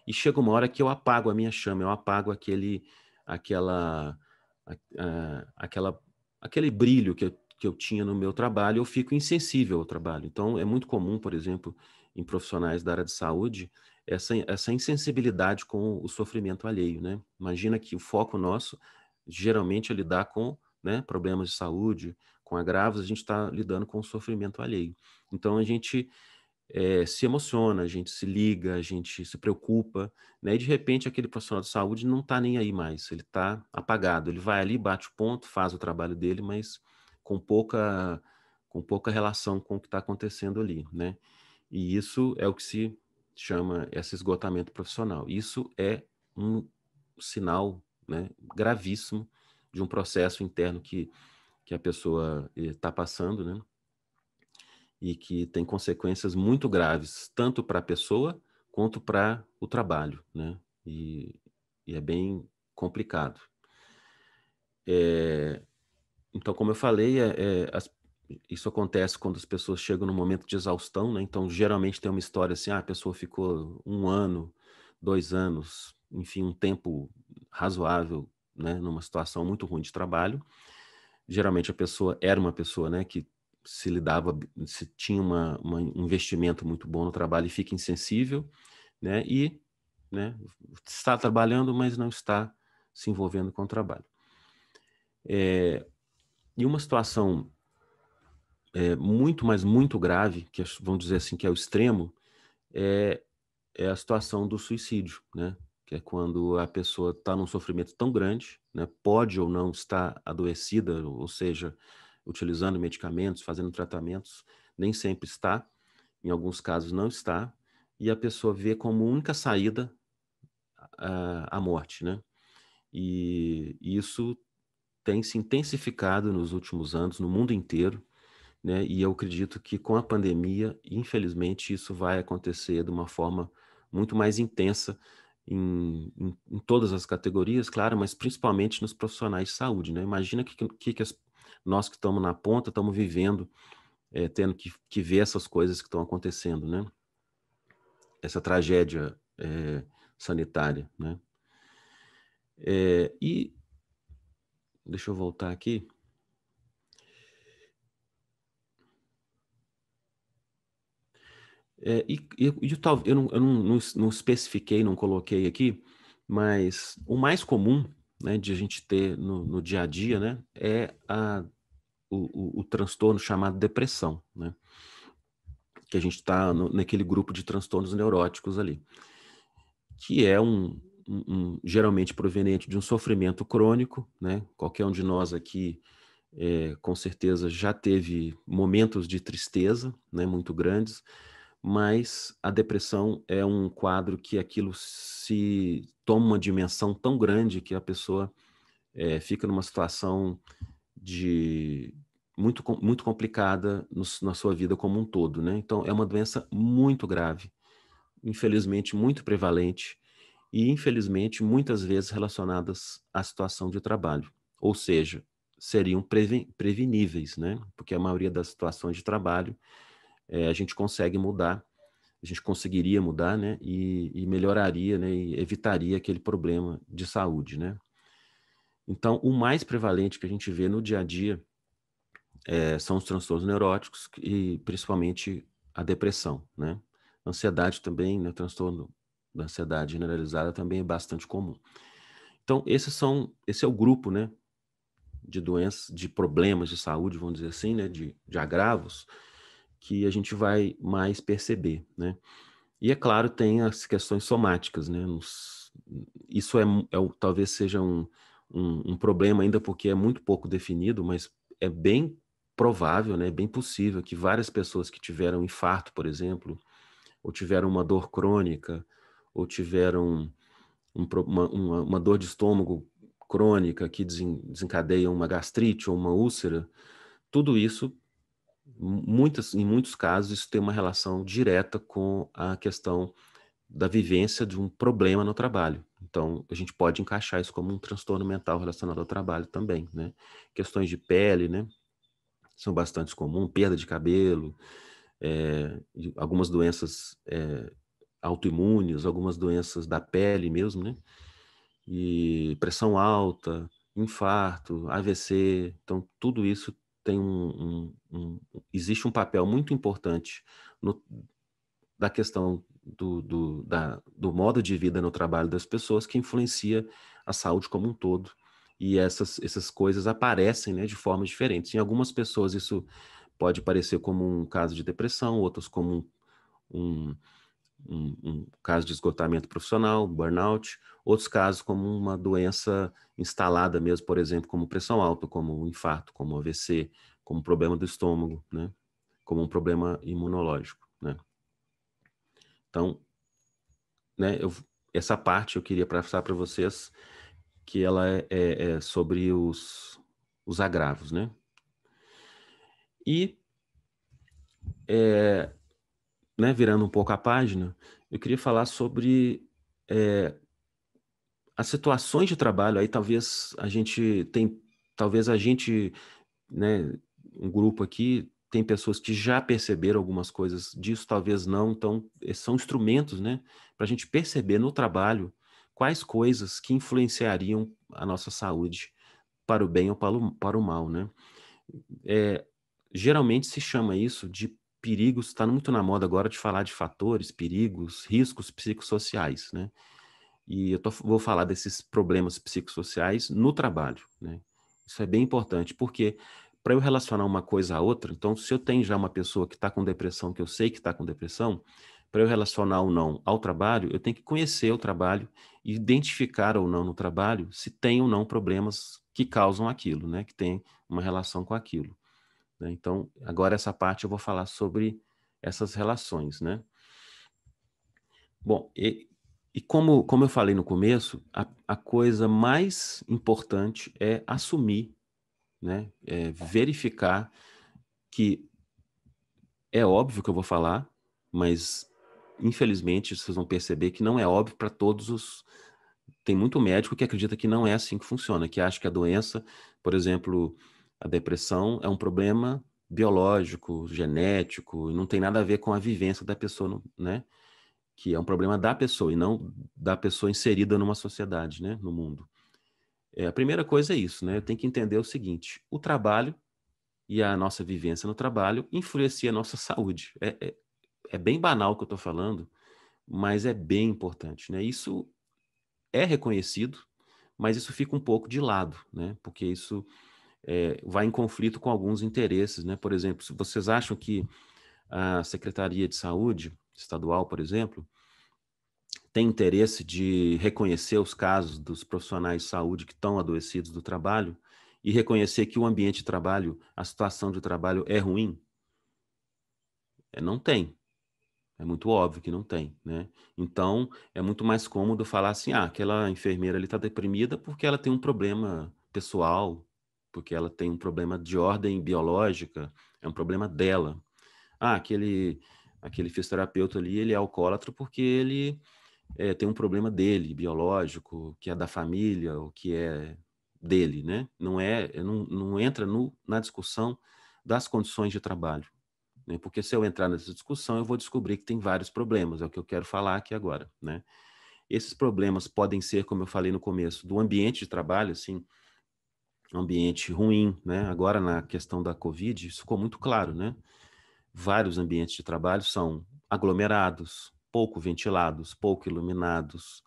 e chega uma hora que eu apago a minha chama, eu apago aquele aquela, a, a, aquela, aquele brilho que eu, que eu tinha no meu trabalho, eu fico insensível ao trabalho. Então, é muito comum, por exemplo, em profissionais da área de saúde, essa, essa insensibilidade com o sofrimento alheio, né? Imagina que o foco nosso geralmente é lidar com né, problemas de saúde, com agravos, a gente está lidando com o sofrimento alheio. Então, a gente é, se emociona, a gente se liga, a gente se preocupa, né? E de repente aquele profissional de saúde não está nem aí mais, ele está apagado, ele vai ali, bate o ponto, faz o trabalho dele, mas com pouca com pouca relação com o que está acontecendo ali, né? E isso é o que se chama esse esgotamento profissional. Isso é um sinal, né, gravíssimo de um processo interno que que a pessoa está eh, passando, né? e que tem consequências muito graves, tanto para a pessoa quanto para o trabalho, né? E, e é bem complicado. É, então, como eu falei, é, é, as, isso acontece quando as pessoas chegam no momento de exaustão, né? Então, geralmente tem uma história assim, ah, a pessoa ficou um ano, dois anos, enfim, um tempo razoável, né? Numa situação muito ruim de trabalho. Geralmente a pessoa era uma pessoa, né? Que se lidava, se tinha uma, uma, um investimento muito bom no trabalho e fica insensível, né? E né, está trabalhando, mas não está se envolvendo com o trabalho. É, e uma situação é, muito, mas muito grave, que é, vamos dizer assim que é o extremo, é, é a situação do suicídio, né? Que é quando a pessoa está num sofrimento tão grande, né? Pode ou não estar adoecida, ou seja, utilizando medicamentos, fazendo tratamentos, nem sempre está, em alguns casos não está, e a pessoa vê como única saída a, a morte, né? E isso tem se intensificado nos últimos anos no mundo inteiro, né? E eu acredito que com a pandemia, infelizmente, isso vai acontecer de uma forma muito mais intensa em, em, em todas as categorias, claro, mas principalmente nos profissionais de saúde, né? Imagina que, que, que as nós que estamos na ponta estamos vivendo, é, tendo que, que ver essas coisas que estão acontecendo, né? Essa tragédia é, sanitária, né? É, e deixa eu voltar aqui. É, e, e eu, eu, não, eu não, não, não especifiquei, não coloquei aqui, mas o mais comum né, de a gente ter no, no dia a dia, né, é a, o, o, o, transtorno chamado depressão, né, que a gente está naquele grupo de transtornos neuróticos ali, que é um, um, um, geralmente proveniente de um sofrimento crônico, né, qualquer um de nós aqui é, com certeza já teve momentos de tristeza, né, muito grandes, mas a depressão é um quadro que aquilo se toma uma dimensão tão grande que a pessoa é, fica numa situação de muito, muito complicada no, na sua vida como um todo, né? Então é uma doença muito grave, infelizmente muito prevalente e infelizmente muitas vezes relacionadas à situação de trabalho, ou seja, seriam preven preveníveis, né? Porque a maioria das situações de trabalho é, a gente consegue mudar, a gente conseguiria mudar, né? E, e melhoraria, né? E evitaria aquele problema de saúde, né? Então, o mais prevalente que a gente vê no dia a dia é, são os transtornos neuróticos e principalmente a depressão, né? Ansiedade também, né? Transtorno da ansiedade generalizada também é bastante comum. Então, esses são, esse é o grupo, né? De doenças, de problemas de saúde, vamos dizer assim, né? De, de agravos que a gente vai mais perceber, né? E é claro, tem as questões somáticas, né? Nos, isso é, é, talvez seja um, um, um, problema ainda porque é muito pouco definido, mas é bem provável, né? É bem possível que várias pessoas que tiveram infarto, por exemplo, ou tiveram uma dor crônica, ou tiveram um, uma, uma, uma, dor de estômago crônica que desencadeia uma gastrite ou uma úlcera, tudo isso muitas, em muitos casos, isso tem uma relação direta com a questão da vivência de um problema no trabalho. Então, a gente pode encaixar isso como um transtorno mental relacionado ao trabalho também, né? Questões de pele, né? São bastante comuns, perda de cabelo, é, algumas doenças é, autoimunes, algumas doenças da pele mesmo, né? E pressão alta, infarto, AVC, então tudo isso tem um, um, um, existe um papel muito importante no, da questão do, do, da, do modo de vida no trabalho das pessoas que influencia a saúde como um todo. E essas, essas coisas aparecem né, de formas diferentes. Em algumas pessoas isso pode parecer como um caso de depressão, outros como um, um um, um caso de esgotamento profissional, burnout, outros casos como uma doença instalada mesmo, por exemplo, como pressão alta, como um infarto, como AVC, como problema do estômago, né? como um problema imunológico. Né? Então, né, eu, essa parte eu queria passar para vocês, que ela é, é, é sobre os, os agravos. Né? E é, né, virando um pouco a página, eu queria falar sobre é, as situações de trabalho. Aí talvez a gente tem, talvez a gente, né, um grupo aqui tem pessoas que já perceberam algumas coisas disso, talvez não. Então são instrumentos, né, para a gente perceber no trabalho quais coisas que influenciariam a nossa saúde para o bem ou para o, para o mal, né? É, geralmente se chama isso de perigos, está muito na moda agora de falar de fatores, perigos, riscos psicossociais, né? E eu tô, vou falar desses problemas psicossociais no trabalho, né? Isso é bem importante, porque para eu relacionar uma coisa a outra, então se eu tenho já uma pessoa que está com depressão, que eu sei que está com depressão, para eu relacionar ou não ao trabalho, eu tenho que conhecer o trabalho e identificar ou não no trabalho se tem ou não problemas que causam aquilo, né? Que tem uma relação com aquilo. Né? Então, agora essa parte eu vou falar sobre essas relações, né? Bom, e, e como, como eu falei no começo, a, a coisa mais importante é assumir, né? É verificar que é óbvio que eu vou falar, mas infelizmente vocês vão perceber que não é óbvio para todos os. Tem muito médico que acredita que não é assim que funciona, que acha que a doença, por exemplo, a depressão é um problema biológico, genético, não tem nada a ver com a vivência da pessoa, né? Que é um problema da pessoa e não da pessoa inserida numa sociedade, né? No mundo. É, a primeira coisa é isso, né? Tem que entender o seguinte: o trabalho e a nossa vivência no trabalho influencia a nossa (laughs) saúde. É, é, é bem banal o que eu estou falando, mas é bem importante, né? Isso é reconhecido, mas isso fica um pouco de lado, né? Porque isso é, vai em conflito com alguns interesses, né? Por exemplo, se vocês acham que a Secretaria de Saúde Estadual, por exemplo, tem interesse de reconhecer os casos dos profissionais de saúde que estão adoecidos do trabalho e reconhecer que o ambiente de trabalho, a situação de trabalho é ruim? É, não tem. É muito óbvio que não tem, né? Então, é muito mais cômodo falar assim, ah, aquela enfermeira ali está deprimida porque ela tem um problema pessoal, porque ela tem um problema de ordem biológica, é um problema dela. Ah, aquele, aquele fisioterapeuta ali, ele é alcoólatra porque ele é, tem um problema dele, biológico, que é da família, ou que é dele, né? Não é, é, não, não entra no, na discussão das condições de trabalho, né? Porque se eu entrar nessa discussão, eu vou descobrir que tem vários problemas, é o que eu quero falar aqui agora, né? Esses problemas podem ser, como eu falei no começo, do ambiente de trabalho, assim, ambiente ruim, né? Agora na questão da Covid, isso ficou muito claro, né? Vários ambientes de trabalho são aglomerados, pouco ventilados, pouco iluminados,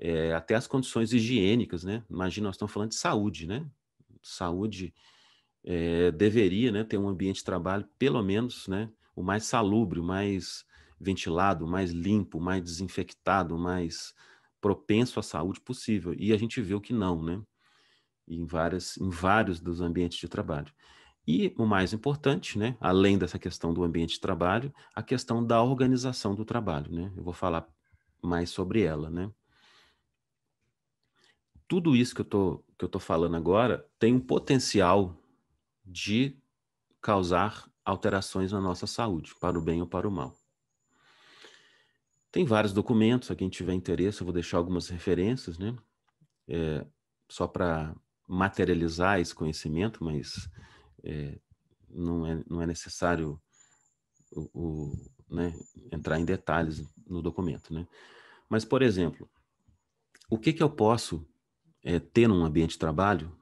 é, até as condições higiênicas, né? Imagina, nós estamos falando de saúde, né? Saúde é, deveria né, ter um ambiente de trabalho, pelo menos, né? O mais salubre, o mais ventilado, mais limpo, mais desinfectado, mais propenso à saúde possível. E a gente vê o que não, né? em, várias, em vários dos ambientes de trabalho. E o mais importante, né, além dessa questão do ambiente de trabalho, a questão da organização do trabalho. Né? Eu vou falar mais sobre ela. Né? Tudo isso que eu tô, que estou falando agora tem um potencial de causar alterações na nossa saúde, para o bem ou para o mal. Tem vários documentos, a quem tiver interesse, eu vou deixar algumas referências, né? É, só para materializar esse conhecimento, mas é, não, é, não é necessário o, o, né, entrar em detalhes no documento. Né? Mas, por exemplo, o que, que eu posso é, ter num ambiente de trabalho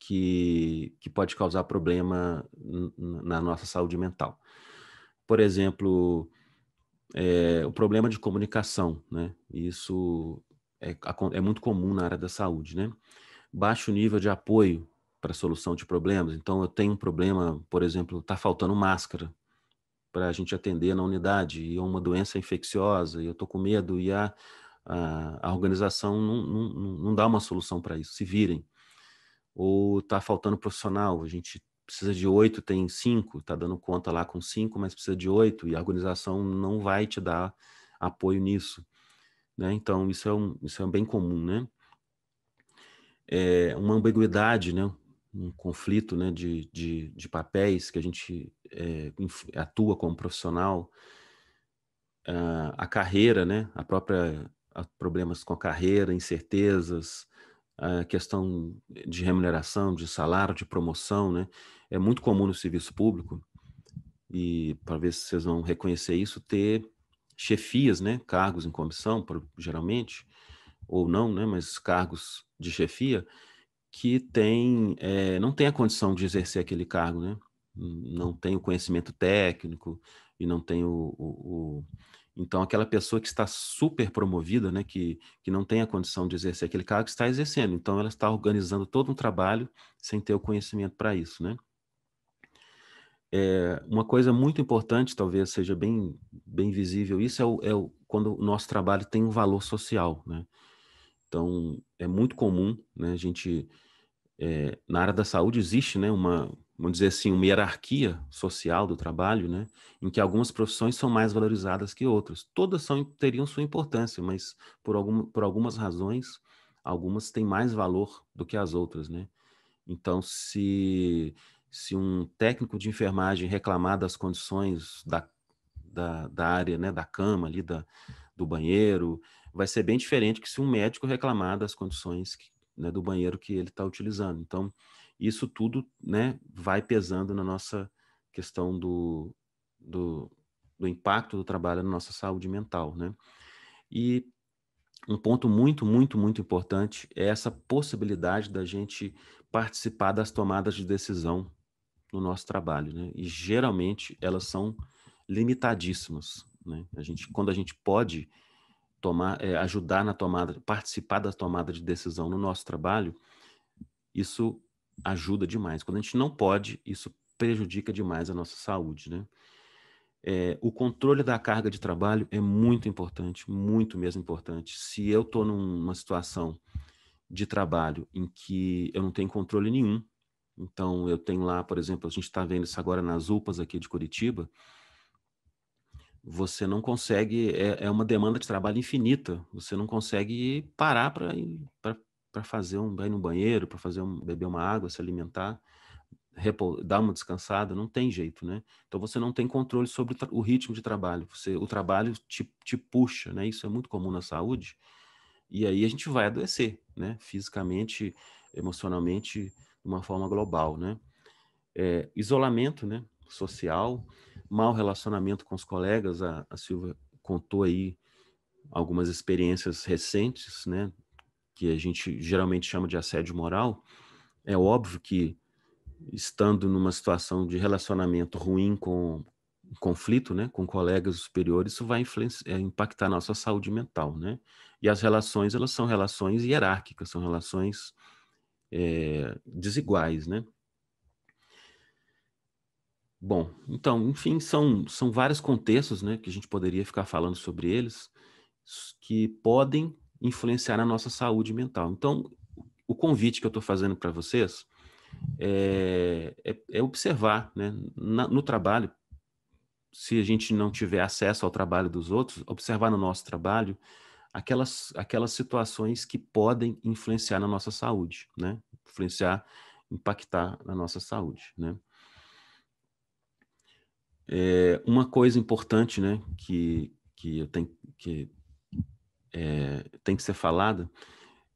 que, que pode causar problema na nossa saúde mental? Por exemplo, é, o problema de comunicação, né? Isso é, é muito comum na área da saúde, né? baixo nível de apoio para solução de problemas. Então, eu tenho um problema, por exemplo, está faltando máscara para a gente atender na unidade, e é uma doença infecciosa, e eu estou com medo, e a, a, a organização não, não, não dá uma solução para isso, se virem. Ou está faltando profissional, a gente precisa de oito, tem cinco, está dando conta lá com cinco, mas precisa de oito, e a organização não vai te dar apoio nisso. Né? Então, isso é, um, isso é bem comum, né? é, uma ambiguidade, né? um conflito né? de, de, de papéis que a gente é, atua como profissional, a, ah, a carreira, né? a própria a problemas com a carreira, incertezas, a questão de remuneração, de salário, de promoção, né? É muito comum no serviço público e para ver se vocês vão reconhecer isso ter chefias, né, cargos em comissão, geralmente, ou não, né, mas cargos de chefia, que tem, é, não tem a condição de exercer aquele cargo, né? não tem o conhecimento técnico e não tem o, o, o... Então, aquela pessoa que está super promovida, né, que, que não tem a condição de exercer aquele cargo, está exercendo. Então, ela está organizando todo um trabalho sem ter o conhecimento para isso, né? É, uma coisa muito importante, talvez seja bem, bem visível, isso é, o, é o, quando o nosso trabalho tem um valor social, né? Então, é muito comum, né? A gente, é, na área da saúde existe, né? Uma, vamos dizer assim, uma hierarquia social do trabalho, né? Em que algumas profissões são mais valorizadas que outras. Todas são, teriam sua importância, mas por, algum, por algumas razões, algumas têm mais valor do que as outras, né? Então, se, se um técnico de enfermagem reclamar das condições da, da, da área, né? Da cama ali, da, do banheiro, vai ser bem diferente que se um médico reclamar das condições que, né, do banheiro que ele está utilizando. Então, isso tudo né, vai pesando na nossa questão do, do, do impacto do trabalho na nossa saúde mental. Né? E um ponto muito, muito, muito importante é essa possibilidade da gente participar das tomadas de decisão no nosso trabalho, né? E geralmente elas são limitadíssimas, né? A gente, quando a gente pode tomar, é, ajudar na tomada, participar da tomada de decisão no nosso trabalho, isso ajuda demais. Quando a gente não pode, isso prejudica demais a nossa saúde, né? É, o controle da carga de trabalho é muito importante, muito mesmo importante. Se eu estou numa situação de trabalho em que eu não tenho controle nenhum, então eu tenho lá, por exemplo, a gente está vendo isso agora nas UPAs aqui de Curitiba, você não consegue, é, é uma demanda de trabalho infinita, você não consegue parar para fazer um banho no banheiro, para fazer um, beber uma água, se alimentar, repou, dar uma descansada, não tem jeito, né? Então você não tem controle sobre o, ritmo de trabalho, você, o trabalho te, te puxa, né? Isso é muito comum na saúde, e aí a gente vai adoecer, né? Fisicamente, emocionalmente, de uma forma global, né? É, isolamento, né? Social, mau relacionamento com os colegas. A, a Silvia contou aí algumas experiências recentes, né, que a gente geralmente chama de assédio moral. É óbvio que estando numa situação de relacionamento ruim com conflito, né, com colegas superiores, isso vai é, impactar nossa saúde mental, né? E as relações elas são relações hierárquicas, são relações é, desiguais, né? Bom, então, enfim, são, são vários contextos né, que a gente poderia ficar falando sobre eles, que podem influenciar na nossa saúde mental. Então, o convite que eu estou fazendo para vocês é, é, é, observar né, na, no trabalho, se a gente não tiver acesso ao trabalho dos outros, observar no nosso trabalho aquelas, aquelas situações que podem influenciar na nossa saúde, né? Influenciar, impactar na nossa saúde, né? É, uma coisa importante, né, que, que eu tenho que é, tem que ser falada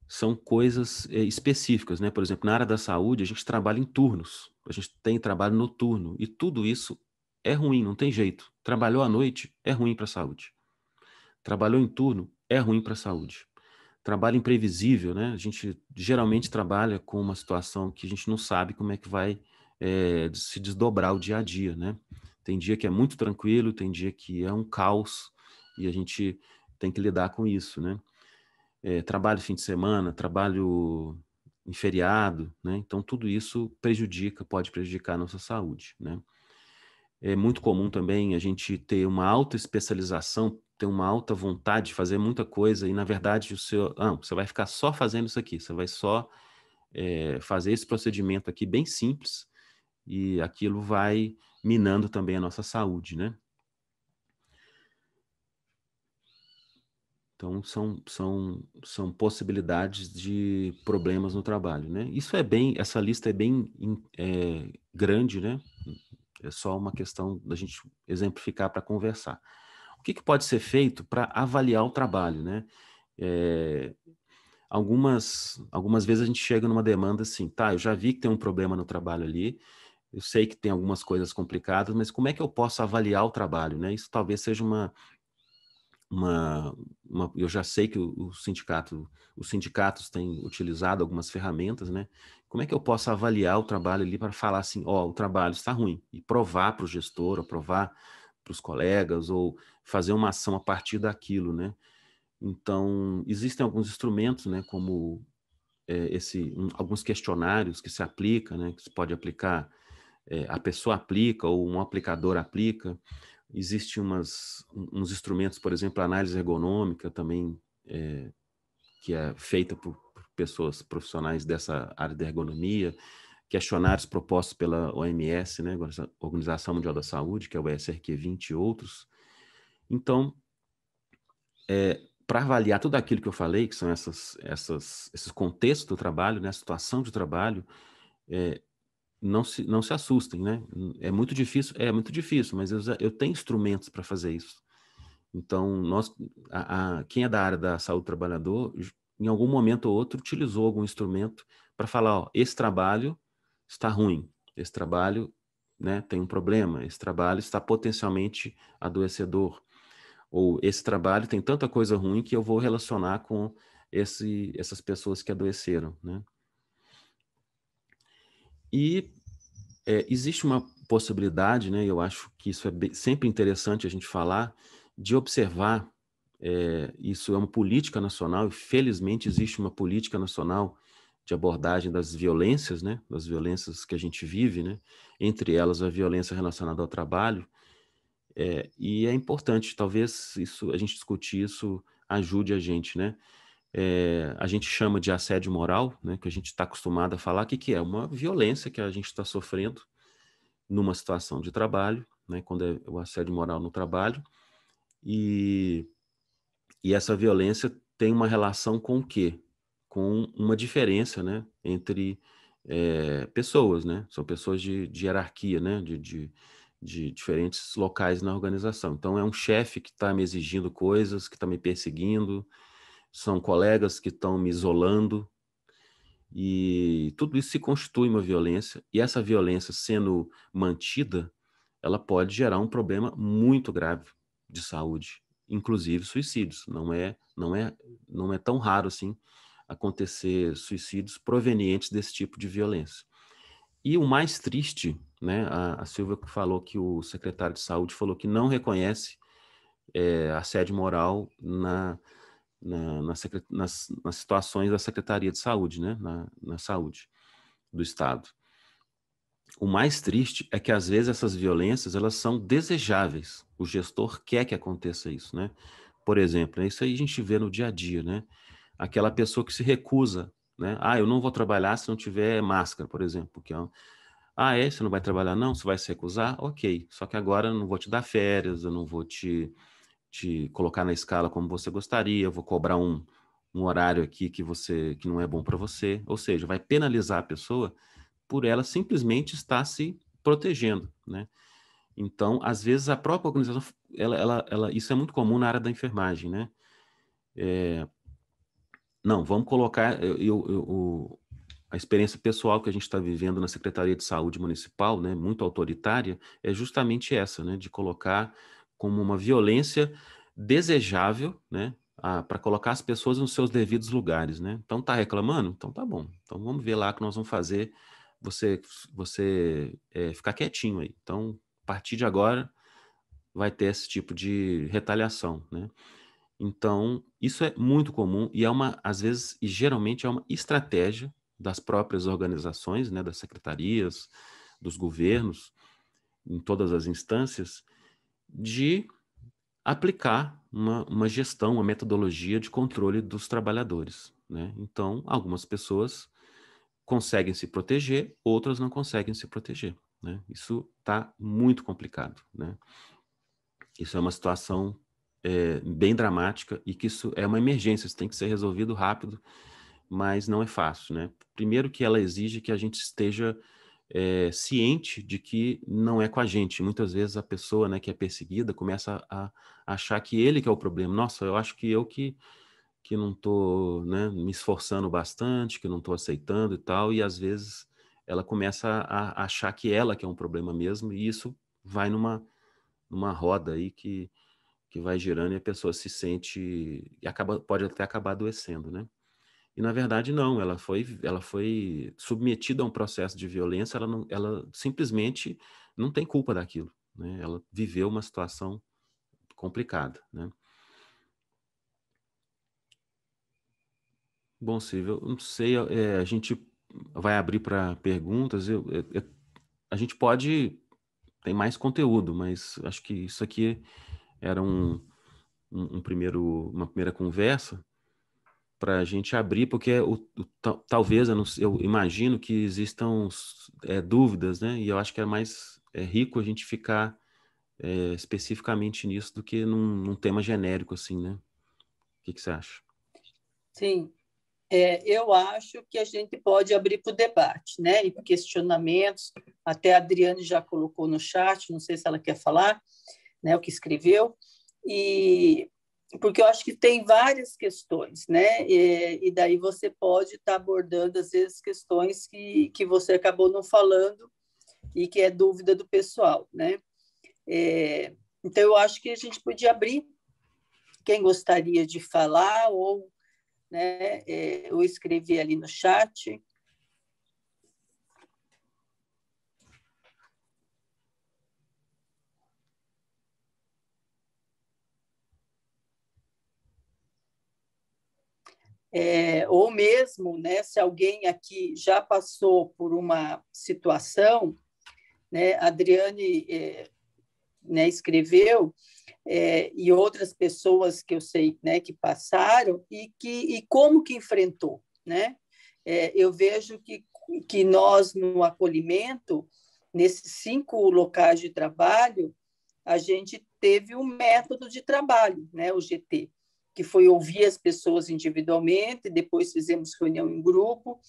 são coisas é, específicas, né? Por exemplo, na área da saúde a gente trabalha em turnos, a gente tem trabalho noturno e tudo isso é ruim, não tem jeito. Trabalhou à noite é ruim para a saúde. Trabalhou em turno é ruim para a saúde. Trabalho imprevisível, né? A gente geralmente trabalha com uma situação que a gente não sabe como é que vai é, se desdobrar o dia a dia, né? Tem dia que é muito tranquilo, tem dia que é um caos e a gente tem que lidar com isso, né? É, trabalho fim de semana, trabalho em feriado, né? Então tudo isso prejudica, pode prejudicar a nossa saúde, né? É muito comum também a gente ter uma alta especialização, ter uma alta vontade de fazer muita coisa e na verdade o seu, ah, você vai ficar só fazendo isso aqui, você vai só é, fazer esse procedimento aqui bem simples e aquilo vai minando também a nossa saúde, né? Então, são, são, são possibilidades de problemas no trabalho, né? Isso é bem, essa lista é bem é, grande, né? É só uma questão da gente exemplificar para conversar. O que, que, pode ser feito para avaliar o trabalho, né? É, algumas, algumas vezes a gente chega numa demanda assim, tá, eu já vi que tem um problema no trabalho ali, eu sei que tem algumas coisas complicadas, mas como é que eu posso avaliar o trabalho, né? Isso talvez seja uma, uma, uma eu já sei que o, o, sindicato, os sindicatos têm utilizado algumas ferramentas, né? Como é que eu posso avaliar o trabalho ali para falar assim, ó, oh, o trabalho está ruim e provar para o gestor, ou provar para os colegas ou fazer uma ação a partir daquilo, né? Então existem alguns instrumentos, né? Como eh, esse, um, alguns questionários que se aplica, né, que se pode aplicar é, a pessoa aplica ou um aplicador aplica. Existem umas, uns instrumentos, por exemplo, análise ergonômica também, é, que é feita por, por pessoas profissionais dessa área da ergonomia, questionários propostos pela OMS, né, Organização Mundial da Saúde, que é o srq 20 e outros. Então, é, para avaliar tudo aquilo que eu falei, que são essas, essas, esses contextos do trabalho, né, a situação de trabalho, é, não se, não se assustem, né? É muito difícil, é muito difícil, mas eu, eu tenho instrumentos para fazer isso. Então, nós, a, a, quem é da área da saúde do trabalhador, em algum momento ou outro, utilizou algum instrumento para falar, ó, esse trabalho está ruim, esse trabalho né, tem um problema, esse trabalho está potencialmente adoecedor, ou esse trabalho tem tanta coisa ruim que eu vou relacionar com esse, essas pessoas que adoeceram, né? E é, existe uma possibilidade, né, eu acho que isso é bem, sempre interessante a gente falar, de observar, é, isso é uma política nacional, e felizmente existe uma política nacional de abordagem das violências, né, das violências que a gente vive, né, entre elas a violência relacionada ao trabalho, é, e é importante, talvez isso a gente discutir isso ajude a gente, né, é, a gente chama de assédio moral, né, que a gente está acostumado a falar, o que, que é? Uma violência que a gente está sofrendo numa situação de trabalho, né, quando é o assédio moral no trabalho, e, e essa violência tem uma relação com o quê? Com uma diferença né, entre é, pessoas, né? são pessoas de, de hierarquia, né? de, de, de diferentes locais na organização. Então, é um chefe que está me exigindo coisas, que está me perseguindo, são colegas que estão me isolando, e tudo isso se constitui uma violência, e essa violência sendo mantida, ela pode gerar um problema muito grave de saúde, inclusive suicídios. Não é, não é, não é tão raro assim acontecer suicídios provenientes desse tipo de violência. E o mais triste, né, a, a Silvia falou que o secretário de saúde falou que não reconhece é, assédio moral na, na, na nas, nas, situações da Secretaria de Saúde, né? Na, na, saúde do Estado. O mais triste é que às vezes essas violências elas são desejáveis. O gestor quer que aconteça isso, né? Por exemplo, é isso aí a gente vê no dia a dia, né? Aquela pessoa que se recusa, né? Ah, eu não vou trabalhar se não tiver máscara, por exemplo, que é Ah, é? Você não vai trabalhar, não? Você vai se recusar? Ok. Só que agora eu não vou te dar férias, eu não vou te te colocar na escala como você gostaria, eu vou cobrar um, um horário aqui que você que não é bom para você, ou seja, vai penalizar a pessoa por ela simplesmente estar se protegendo, né? Então, às vezes a própria organização, ela, ela, ela isso é muito comum na área da enfermagem, né? É, não, vamos colocar eu, eu, eu, a experiência pessoal que a gente está vivendo na Secretaria de Saúde Municipal, né, muito autoritária, é justamente essa, né, de colocar como uma violência desejável, né? para colocar as pessoas nos seus devidos lugares, né? Então tá reclamando? Então tá bom. Então vamos ver lá que nós vamos fazer você você é, ficar quietinho aí. Então a partir de agora vai ter esse tipo de retaliação, né? Então isso é muito comum e é uma às vezes e geralmente é uma estratégia das próprias organizações, né? Das secretarias, dos governos, em todas as instâncias de aplicar uma, uma gestão, uma metodologia de controle dos trabalhadores. Né? Então, algumas pessoas conseguem se proteger, outras não conseguem se proteger. Né? Isso está muito complicado. Né? Isso é uma situação é, bem dramática e que isso é uma emergência, isso tem que ser resolvido rápido, mas não é fácil. Né? Primeiro que ela exige que a gente esteja é, ciente de que não é com a gente. Muitas vezes a pessoa né, que é perseguida começa a, a achar que ele que é o problema. Nossa, eu acho que eu que, que não estou né, me esforçando bastante, que não estou aceitando e tal, e às vezes ela começa a, a achar que ela que é um problema mesmo, e isso vai numa, numa roda aí que, que vai girando e a pessoa se sente e acaba, pode até acabar adoecendo, né? E na verdade não, ela foi, ela foi submetida a um processo de violência, ela, não, ela simplesmente não tem culpa daquilo, né? Ela viveu uma situação complicada, né? Bom, Silvio, eu não sei, é, a gente vai abrir para perguntas, eu, eu, a gente pode, tem mais conteúdo, mas acho que isso aqui era um, um, um primeiro, uma primeira conversa, para a gente abrir, porque o, o talvez, eu, não, eu, imagino que existam é, dúvidas, né? E eu acho que é mais é rico a gente ficar é, especificamente nisso do que num, num, tema genérico, assim, né? O que, que você acha? Sim, é, eu acho que a gente pode abrir para o debate, né? E questionamentos. Até a Adriane já colocou no chat, não sei se ela quer falar, né? O que escreveu. E porque eu acho que tem várias questões, né? E, e daí você pode estar tá abordando, às vezes, questões que, que você acabou não falando e que é dúvida do pessoal, né? É, então, eu acho que a gente podia abrir quem gostaria de falar ou, né, é, ou escrever ali no chat. é, ou mesmo né, se alguém aqui já passou por uma situação, né, Adriane é, né, escreveu é, e outras pessoas que eu sei né, que passaram e que e como que enfrentou, né? É, eu vejo que que nós no acolhimento nesses cinco locais de trabalho a gente teve um método de trabalho, né, o GT, que foi ouvir as pessoas individualmente, depois fizemos reunião em grupo,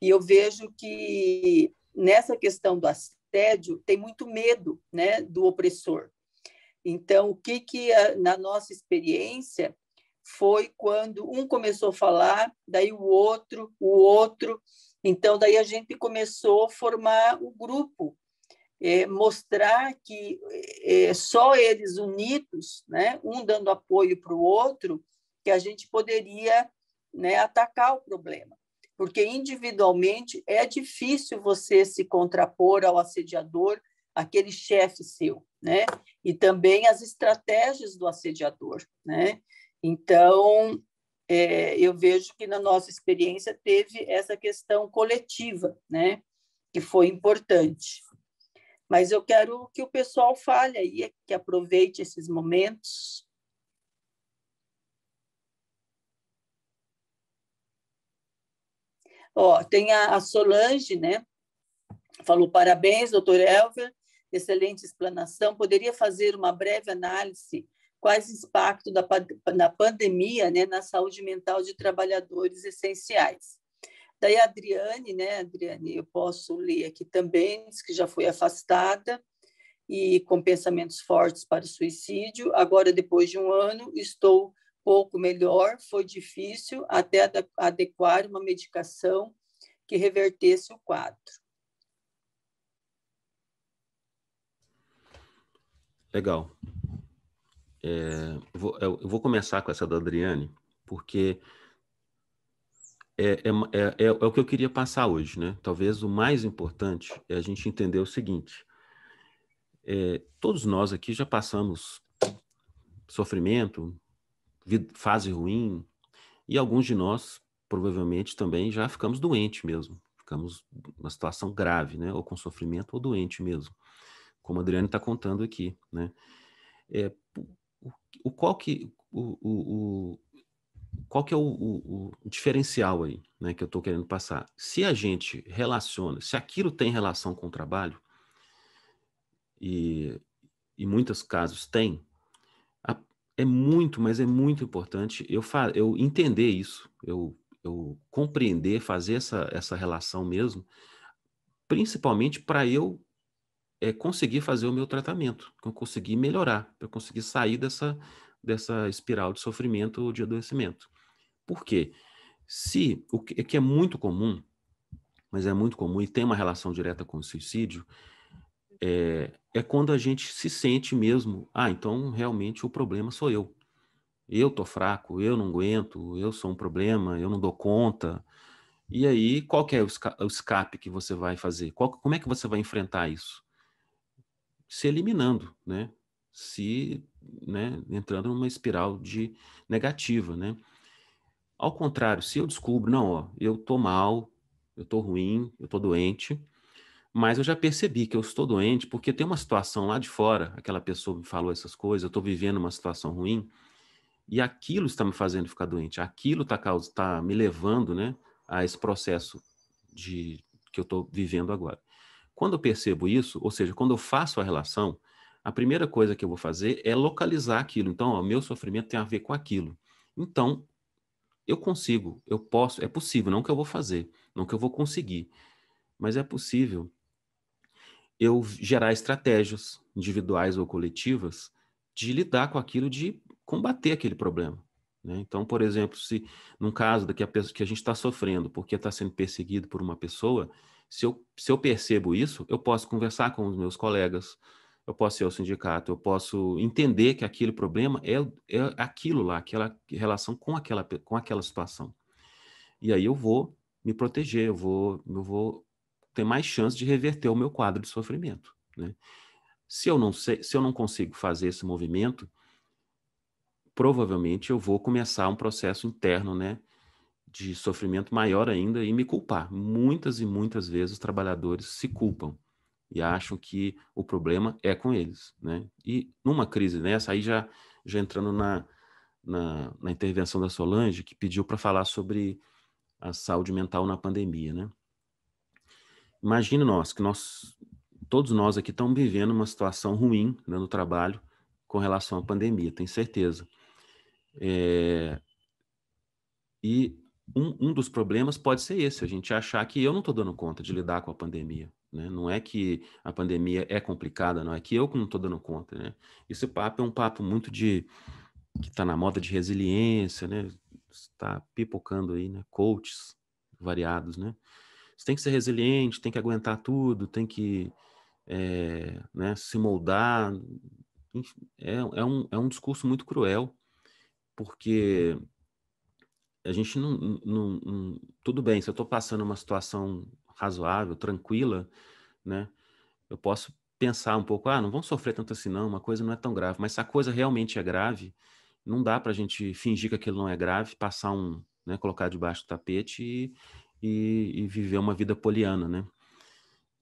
e eu vejo que nessa questão do assédio tem muito medo, né, do opressor. Então, o que que na nossa experiência foi quando um começou a falar, daí o outro, o outro, então daí a gente começou a formar o grupo é, mostrar que é, só eles unidos, né, um dando apoio para o outro, que a gente poderia né, atacar o problema. Porque individualmente é difícil você se contrapor ao assediador, aquele chefe seu, né? E também as estratégias do assediador, né? Então, é, eu vejo que na nossa experiência teve essa questão coletiva, né? Que foi importante. Mas eu quero que o pessoal fale aí, que aproveite esses momentos. Ó, tem a, a Solange, né? Falou parabéns, doutor Elver, excelente explanação. Poderia fazer uma breve análise quais impactos da, da pandemia né, na saúde mental de trabalhadores essenciais. Daí a Adriane, né, Adriane, eu posso ler aqui também, diz que já foi afastada e com pensamentos fortes para o suicídio. Agora, depois de um ano, estou pouco melhor. Foi difícil até adequar uma medicação que revertesse o quadro. Legal. É, eu, vou, eu vou começar com essa da Adriane, porque é, é, é, é, o que eu queria passar hoje, né? Talvez o mais importante é a gente entender o seguinte: é, todos nós aqui já passamos sofrimento, fase ruim, e alguns de nós provavelmente também já ficamos doentes mesmo, ficamos numa situação grave, né? Ou com sofrimento ou doente mesmo, como a Adriane está contando aqui, né? É, o, o qual que o, o, o qual que é o, o, o diferencial aí né, que eu estou querendo passar? Se a gente relaciona, se aquilo tem relação com o trabalho, e em muitos casos tem, é muito, mas é muito importante eu, eu entender isso, eu, eu compreender, fazer essa, essa relação mesmo, principalmente para eu é, conseguir fazer o meu tratamento, para eu conseguir melhorar, para eu conseguir sair dessa, dessa espiral de sofrimento ou de adoecimento. Por quê? Se, o é que, é muito comum, mas é muito comum e tem uma relação direta com o suicídio, é, é quando a gente se sente mesmo, ah, então realmente o problema sou eu. Eu tô fraco, eu não aguento, eu sou um problema, eu não dou conta. E aí, qual que é o, o escape que você vai fazer? Qual, como é que você vai enfrentar isso? Se eliminando, né? Se né, entrando numa espiral de negativa, né? Ao contrário, se eu descubro, não, ó, eu tô mal, eu tô ruim, eu tô doente, mas eu já percebi que eu estou doente porque tem uma situação lá de fora, aquela pessoa me falou essas coisas, eu estou vivendo uma situação ruim, e aquilo está me fazendo ficar doente, aquilo está tá me levando né, a esse processo de que eu estou vivendo agora. Quando eu percebo isso, ou seja, quando eu faço a relação, a primeira coisa que eu vou fazer é localizar aquilo. Então, o meu sofrimento tem a ver com aquilo. Então, eu consigo, eu posso, é possível, não que eu vou fazer, não que eu vou conseguir, mas é possível eu gerar estratégias individuais ou coletivas de lidar com aquilo, de combater aquele problema. Né? Então, por exemplo, se num caso daqui a que a gente está sofrendo porque está sendo perseguido por uma pessoa, se eu, se eu percebo isso, eu posso conversar com os meus colegas, eu posso ir ao sindicato, eu posso entender que aquele problema é, é aquilo lá, aquela relação com aquela, com aquela situação. E aí eu vou me proteger, eu vou, eu vou ter mais chance de reverter o meu quadro de sofrimento. Né? Se, eu não sei, se eu não consigo fazer esse movimento, provavelmente eu vou começar um processo interno, né? De sofrimento maior ainda e me culpar. Muitas e muitas vezes os trabalhadores se culpam e acham que o problema é com eles, né? E numa crise nessa, aí já, já entrando na, na, na intervenção da Solange, que pediu para falar sobre a saúde mental na pandemia, né? Imagina nós, que nós, todos nós aqui estamos vivendo uma situação ruim né, no trabalho com relação à pandemia, tenho certeza. É... E um, um dos problemas pode ser esse, a gente achar que eu não estou dando conta de lidar com a pandemia, né? Não é que a pandemia é complicada, não é que eu não estou dando conta. Né? Esse papo é um papo muito de que está na moda de resiliência, né? Está pipocando aí, né? Coaches variados, né? Você tem que ser resiliente, tem que aguentar tudo, tem que é, né, se moldar. É, é, um, é um discurso muito cruel, porque uhum. a gente não. não, não tudo bem, se eu estou passando uma situação razoável, tranquila, né? Eu posso pensar um pouco, ah, não vão sofrer tanto assim não, uma coisa não é tão grave, mas se a coisa realmente é grave, não dá para a gente fingir que aquilo não é grave, passar um, né, colocar debaixo do tapete e, e, e viver uma vida poliana, né?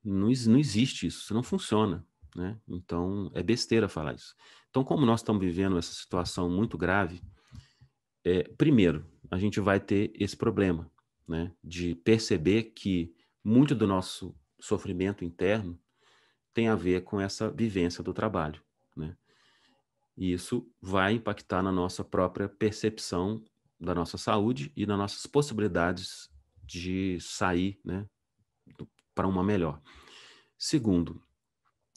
Não, não existe isso, isso não funciona, né? Então, é besteira falar isso. Então, como nós estamos vivendo essa situação muito grave, é, primeiro, a gente vai ter esse problema, né? De perceber que muito do nosso sofrimento interno tem a ver com essa vivência do trabalho, né? E isso vai impactar na nossa própria percepção da nossa saúde e nas nossas possibilidades de sair, né, para uma melhor. Segundo,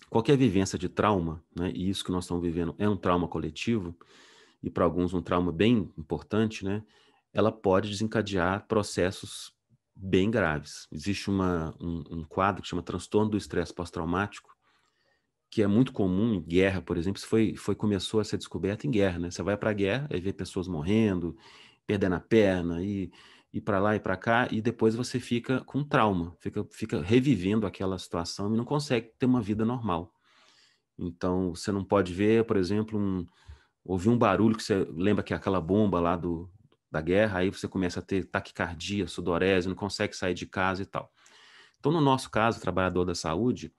qualquer vivência de trauma, né, e isso que nós estamos vivendo é um trauma coletivo, e para alguns um trauma bem importante, né, ela pode desencadear processos bem graves. Existe uma, um, um quadro que chama transtorno do estresse pós-traumático, que é muito comum em guerra, por exemplo. Isso foi, foi, começou a ser descoberto em guerra, né? Você vai para a guerra e vê pessoas morrendo, perdendo a perna e e para lá e para cá e depois você fica com trauma, fica, fica revivendo aquela situação e não consegue ter uma vida normal. Então você não pode ver, por exemplo, um, ouvir um barulho que você lembra que é aquela bomba lá do, da guerra, aí você começa a ter taquicardia, sudorese, não consegue sair de casa e tal. Então, no nosso caso, trabalhador da saúde,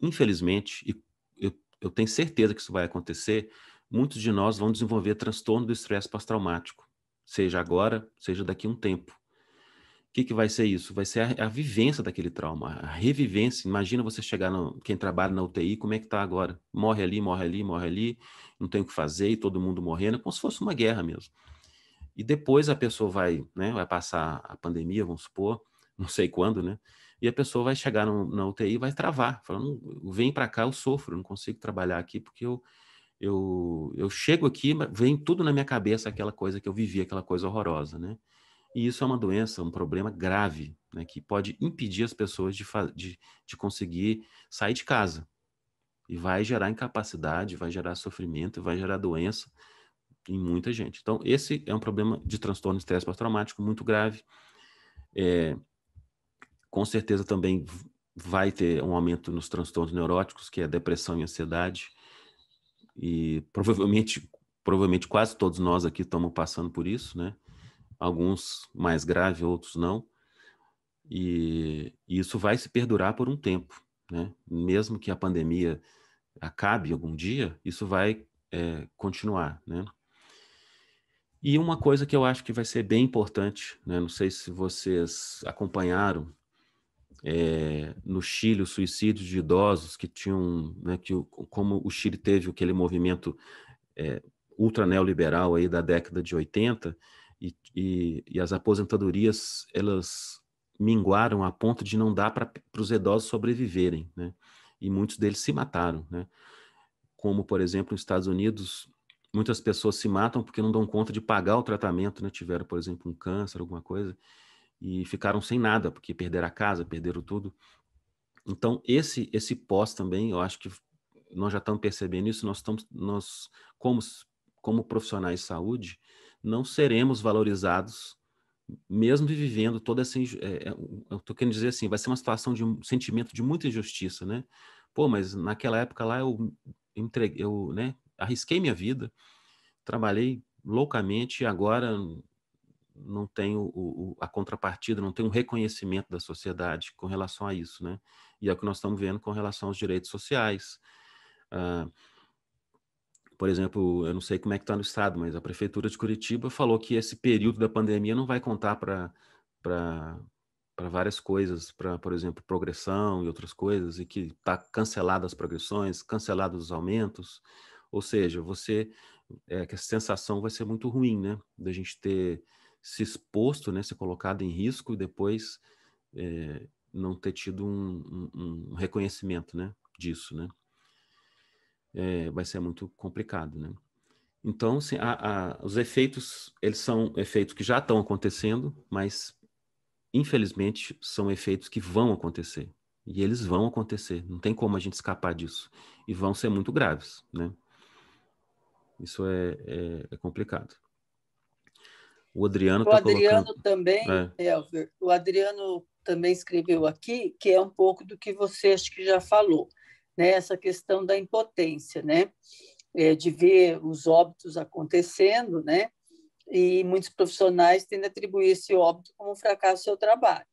infelizmente, e eu, eu tenho certeza que isso vai acontecer, muitos de nós vão desenvolver transtorno do estresse pós-traumático, seja agora, seja daqui a um tempo. O que, que vai ser isso? Vai ser a, a vivência daquele trauma, a revivência. Imagina você chegar, no, quem trabalha na UTI, como é que está agora? Morre ali, morre ali, morre ali, não tem o que fazer, e todo mundo morrendo, é como se fosse uma guerra mesmo e depois a pessoa vai, né, vai passar a pandemia, vamos supor, (laughs) não sei quando, né? E a pessoa vai chegar no, na UTI e vai travar, falando, vem para cá, eu sofro, não consigo trabalhar aqui porque eu, eu, eu chego aqui, vem tudo na minha cabeça aquela coisa que eu vivi, aquela coisa horrorosa, né? E isso é uma doença, um problema grave, né, que pode impedir as pessoas de, de, de conseguir sair de casa. E vai gerar incapacidade, vai gerar sofrimento, vai gerar doença, em muita gente. Então, esse é um problema de transtorno de estresse pós-traumático muito grave. É, com certeza também vai ter um aumento nos transtornos neuróticos, que é depressão e ansiedade. E provavelmente, provavelmente quase todos nós aqui estamos passando por isso, né? Alguns mais grave, outros não. E, e isso vai se perdurar por um tempo, né? Mesmo que a pandemia acabe algum dia, isso vai é, continuar, né? E uma coisa que eu acho que vai ser bem importante, né? não sei se vocês acompanharam, é, no Chile, os suicídios de idosos que tinham, né, que, como o Chile teve aquele movimento é, ultra neoliberal aí da década de 80, e, e, e as aposentadorias, elas minguaram a ponto de não dar para os idosos sobreviverem, né? E muitos deles se mataram, né? Como, por exemplo, nos Estados Unidos, muitas pessoas se matam porque não dão conta de pagar o tratamento, né? Tiveram, por exemplo, um câncer, alguma coisa, e ficaram sem nada, porque perderam a casa, perderam tudo. Então, esse esse pós também, eu acho que nós já estamos percebendo isso, nós estamos nós como como profissionais de saúde, não seremos valorizados mesmo vivendo toda essa é, é eu tô querendo dizer assim, vai ser uma situação de um sentimento de muita injustiça, né? Pô, mas naquela época lá eu entreguei, eu, né, arrisquei minha vida, trabalhei loucamente e agora não tenho o, o, a contrapartida, não tenho um reconhecimento da sociedade com relação a isso, né? E é o que nós estamos vendo com relação aos direitos sociais. Ah, por exemplo, eu não sei como é que está no estado, mas a prefeitura de Curitiba falou que esse período da pandemia não vai contar para para várias coisas, para, por exemplo, progressão e outras coisas, e que está canceladas as progressões, cancelados os aumentos, ou seja, você é, que a sensação vai ser muito ruim, né? Da gente ter se exposto, né? Se colocado em risco e depois é, não ter tido um, um, um, reconhecimento, né? Disso, né? É, vai ser muito complicado, né? Então, assim, a, a, os efeitos, eles são efeitos que já estão acontecendo, mas infelizmente são efeitos que vão acontecer. E eles vão acontecer, não tem como a gente escapar disso. E vão ser muito graves, né? Isso é, é, é complicado. O Adriano, o tá Adriano colocando... também, é. Elver, o Adriano também escreveu aqui, que é um pouco do que você acho que já falou, né? Essa questão da impotência, né? É, de ver os óbitos acontecendo, né? E muitos profissionais tendem a atribuir esse óbito como um fracasso ao seu trabalho.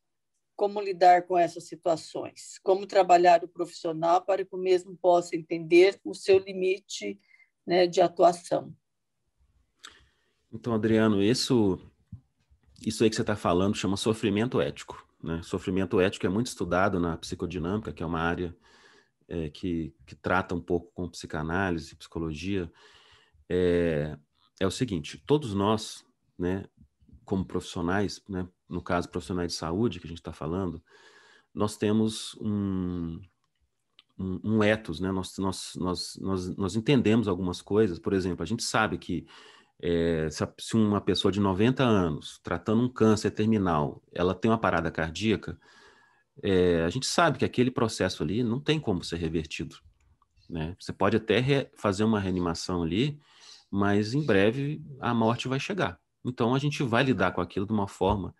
Como lidar com essas situações? Como trabalhar o profissional para que o mesmo possa entender o seu limite né, de atuação. Então, Adriano, isso, isso aí que você está falando chama sofrimento ético. Né? Sofrimento ético é muito estudado na psicodinâmica, que é uma área é, que, que trata um pouco com psicanálise, psicologia. É, é o seguinte: todos nós, né, como profissionais, né, no caso profissionais de saúde que a gente está falando, nós temos um, um, um ethos, né? Nós, nós, nós, nós, nós entendemos algumas coisas, por exemplo, a gente sabe que é, se, uma pessoa de 90 anos tratando um câncer terminal, ela tem uma parada cardíaca, é, a gente sabe que aquele processo ali não tem como ser revertido. Né? Você pode até re, fazer uma reanimação ali, mas em breve a morte vai chegar. Então a gente vai lidar com aquilo de uma forma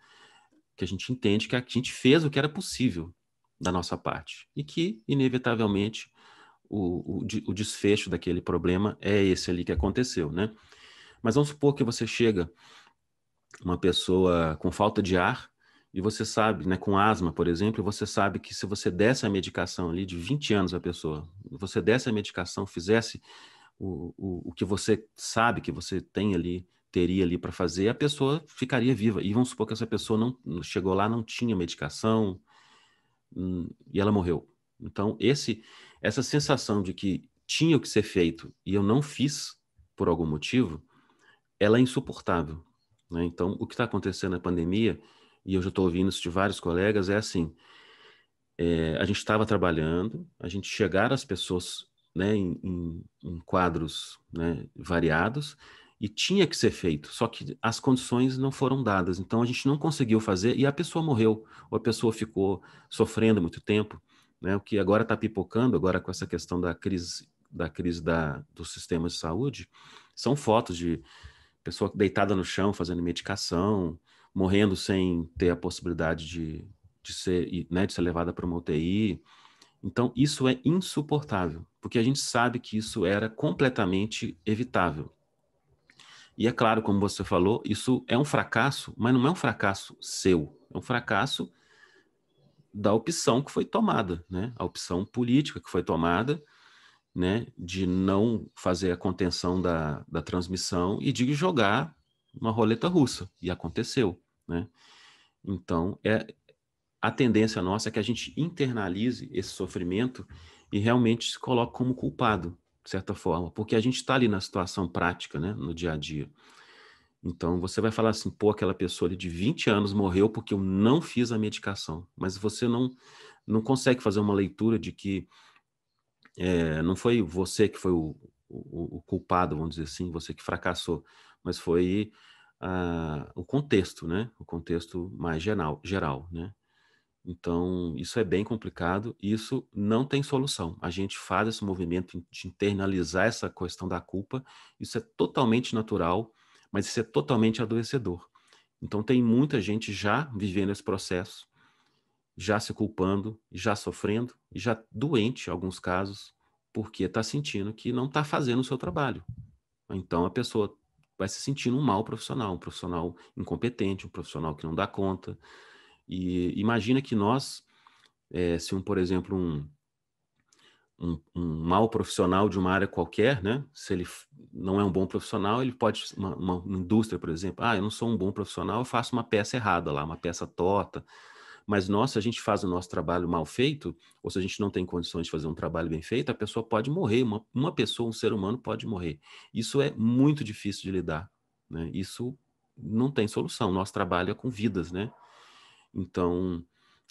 que a gente entende que a gente fez o que era possível da nossa parte. E que, inevitavelmente, o, o, o desfecho daquele problema é esse ali que aconteceu, né? Mas vamos supor que você chega uma pessoa com falta de ar e você sabe, né, com asma, por exemplo, você sabe que se você desse a medicação ali de 20 anos a pessoa, você desse a medicação, fizesse o, o, o que você sabe que você tem ali, teria ali para fazer, a pessoa ficaria viva. E vamos supor que essa pessoa não chegou lá, não tinha medicação, Hum, e ela morreu. Então, esse, essa sensação de que tinha o que ser feito e eu não fiz por algum motivo, ela é insuportável. Né? Então, o que está acontecendo na pandemia, e eu já estou ouvindo isso de vários colegas, é assim: é, a gente estava trabalhando, a gente chegar às pessoas né, em, em, em quadros né, variados, e tinha que ser feito, só que as condições não foram dadas, então a gente não conseguiu fazer e a pessoa morreu, ou a pessoa ficou sofrendo muito tempo, né? O que agora está pipocando agora com essa questão da crise da crise da, do sistema de saúde, são fotos de pessoa deitada no chão fazendo medicação, morrendo sem ter a possibilidade de, de ser, né, de ser levada para uma UTI. Então, isso é insuportável, porque a gente sabe que isso era completamente evitável e é claro, como você falou, isso é um fracasso, mas não é um fracasso seu, é um fracasso da opção que foi tomada, né? A opção política que foi tomada, né? De não fazer a contenção da, da transmissão e de jogar uma roleta russa. E aconteceu, né? Então, é, a tendência nossa é que a gente internalize esse sofrimento e realmente se coloque como culpado, certa forma, porque a gente está ali na situação prática, né, no dia a dia. Então você vai falar assim, pô, aquela pessoa ali de 20 anos morreu porque eu não fiz a medicação. Mas você não não consegue fazer uma leitura de que é, não foi você que foi o, o, o, culpado, vamos dizer assim, você que fracassou, mas foi ah, o contexto, né? O contexto mais geral, geral, né? Então, isso é bem complicado e isso não tem solução. A gente faz esse movimento de internalizar essa questão da culpa, isso é totalmente natural, mas isso é totalmente adoecedor. Então, tem muita gente já vivendo esse processo, já se culpando, já sofrendo, já doente em alguns casos, porque está sentindo que não está fazendo o seu trabalho. Então, a pessoa vai se sentindo um mau profissional, um profissional incompetente, um profissional que não dá conta, e imagina que nós, é, se um, por exemplo, um, um, um mau profissional de uma área qualquer, né? Se ele não é um bom profissional, ele pode uma, uma indústria, por exemplo, ah, eu não sou um bom profissional, eu faço uma peça errada lá, uma peça torta. Mas nós, se a gente faz o nosso trabalho mal feito, ou se a gente não tem condições de fazer um trabalho bem feito, a pessoa pode morrer, uma, uma pessoa, um ser humano pode morrer. Isso é muito difícil de lidar, né? Isso não tem solução. Nosso trabalho é com vidas, né? Então,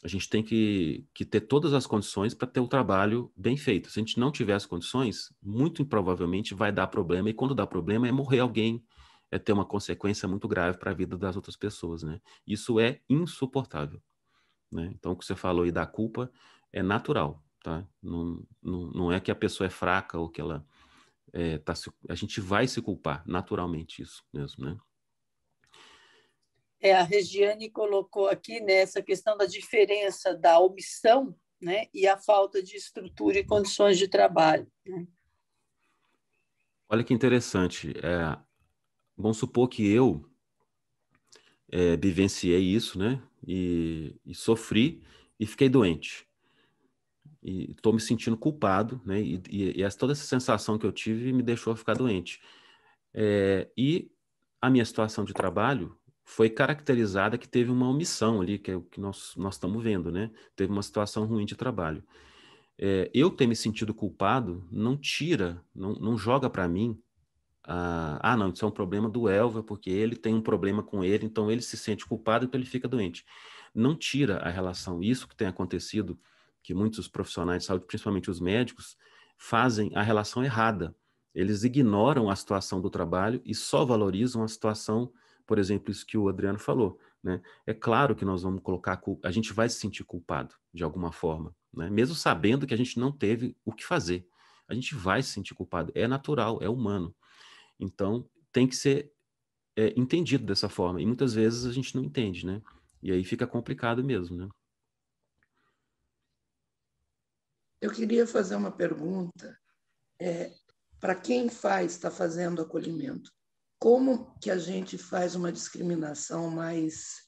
a gente tem que, que ter todas as condições para ter o trabalho bem feito. Se a gente não tiver as condições, muito improvavelmente vai dar problema, e quando dá problema é morrer alguém, é ter uma consequência muito grave para a vida das outras pessoas, né? Isso é insuportável, né? Então, o que você falou aí da culpa é natural, tá? Não, não, não é que a pessoa é fraca ou que ela é, tá, a gente vai se culpar, naturalmente isso mesmo, né? É, a Regiane colocou aqui né, questão da diferença da omissão né, e a falta de estrutura e condições de trabalho. Né? Olha que interessante. É, vamos supor que eu é, vivenciei isso, né? E, e, sofri e fiquei doente. E estou me sentindo culpado, né? E, e, e, toda essa sensação que eu tive me deixou ficar doente. É, e a minha situação de trabalho foi caracterizada que teve uma omissão ali, que é o que nós, nós estamos vendo, né? Teve uma situação ruim de trabalho. É, eu ter me sentido culpado não tira, não, não joga para mim. A, ah, não, isso é um problema do Elva, porque ele tem um problema com ele, então ele se sente culpado, então ele fica doente. Não tira a relação. Isso que tem acontecido, que muitos profissionais de saúde, principalmente os médicos, fazem a relação errada. Eles ignoram a situação do trabalho e só valorizam a situação por exemplo, isso que o Adriano falou. Né? É claro que nós vamos colocar a culpa, a gente vai se sentir culpado de alguma forma, né? mesmo sabendo que a gente não teve o que fazer. A gente vai se sentir culpado, é natural, é humano. Então, tem que ser é, entendido dessa forma. E muitas vezes a gente não entende, né? E aí fica complicado mesmo, né? Eu queria fazer uma pergunta é, para quem faz, está fazendo acolhimento como que a gente faz uma discriminação mais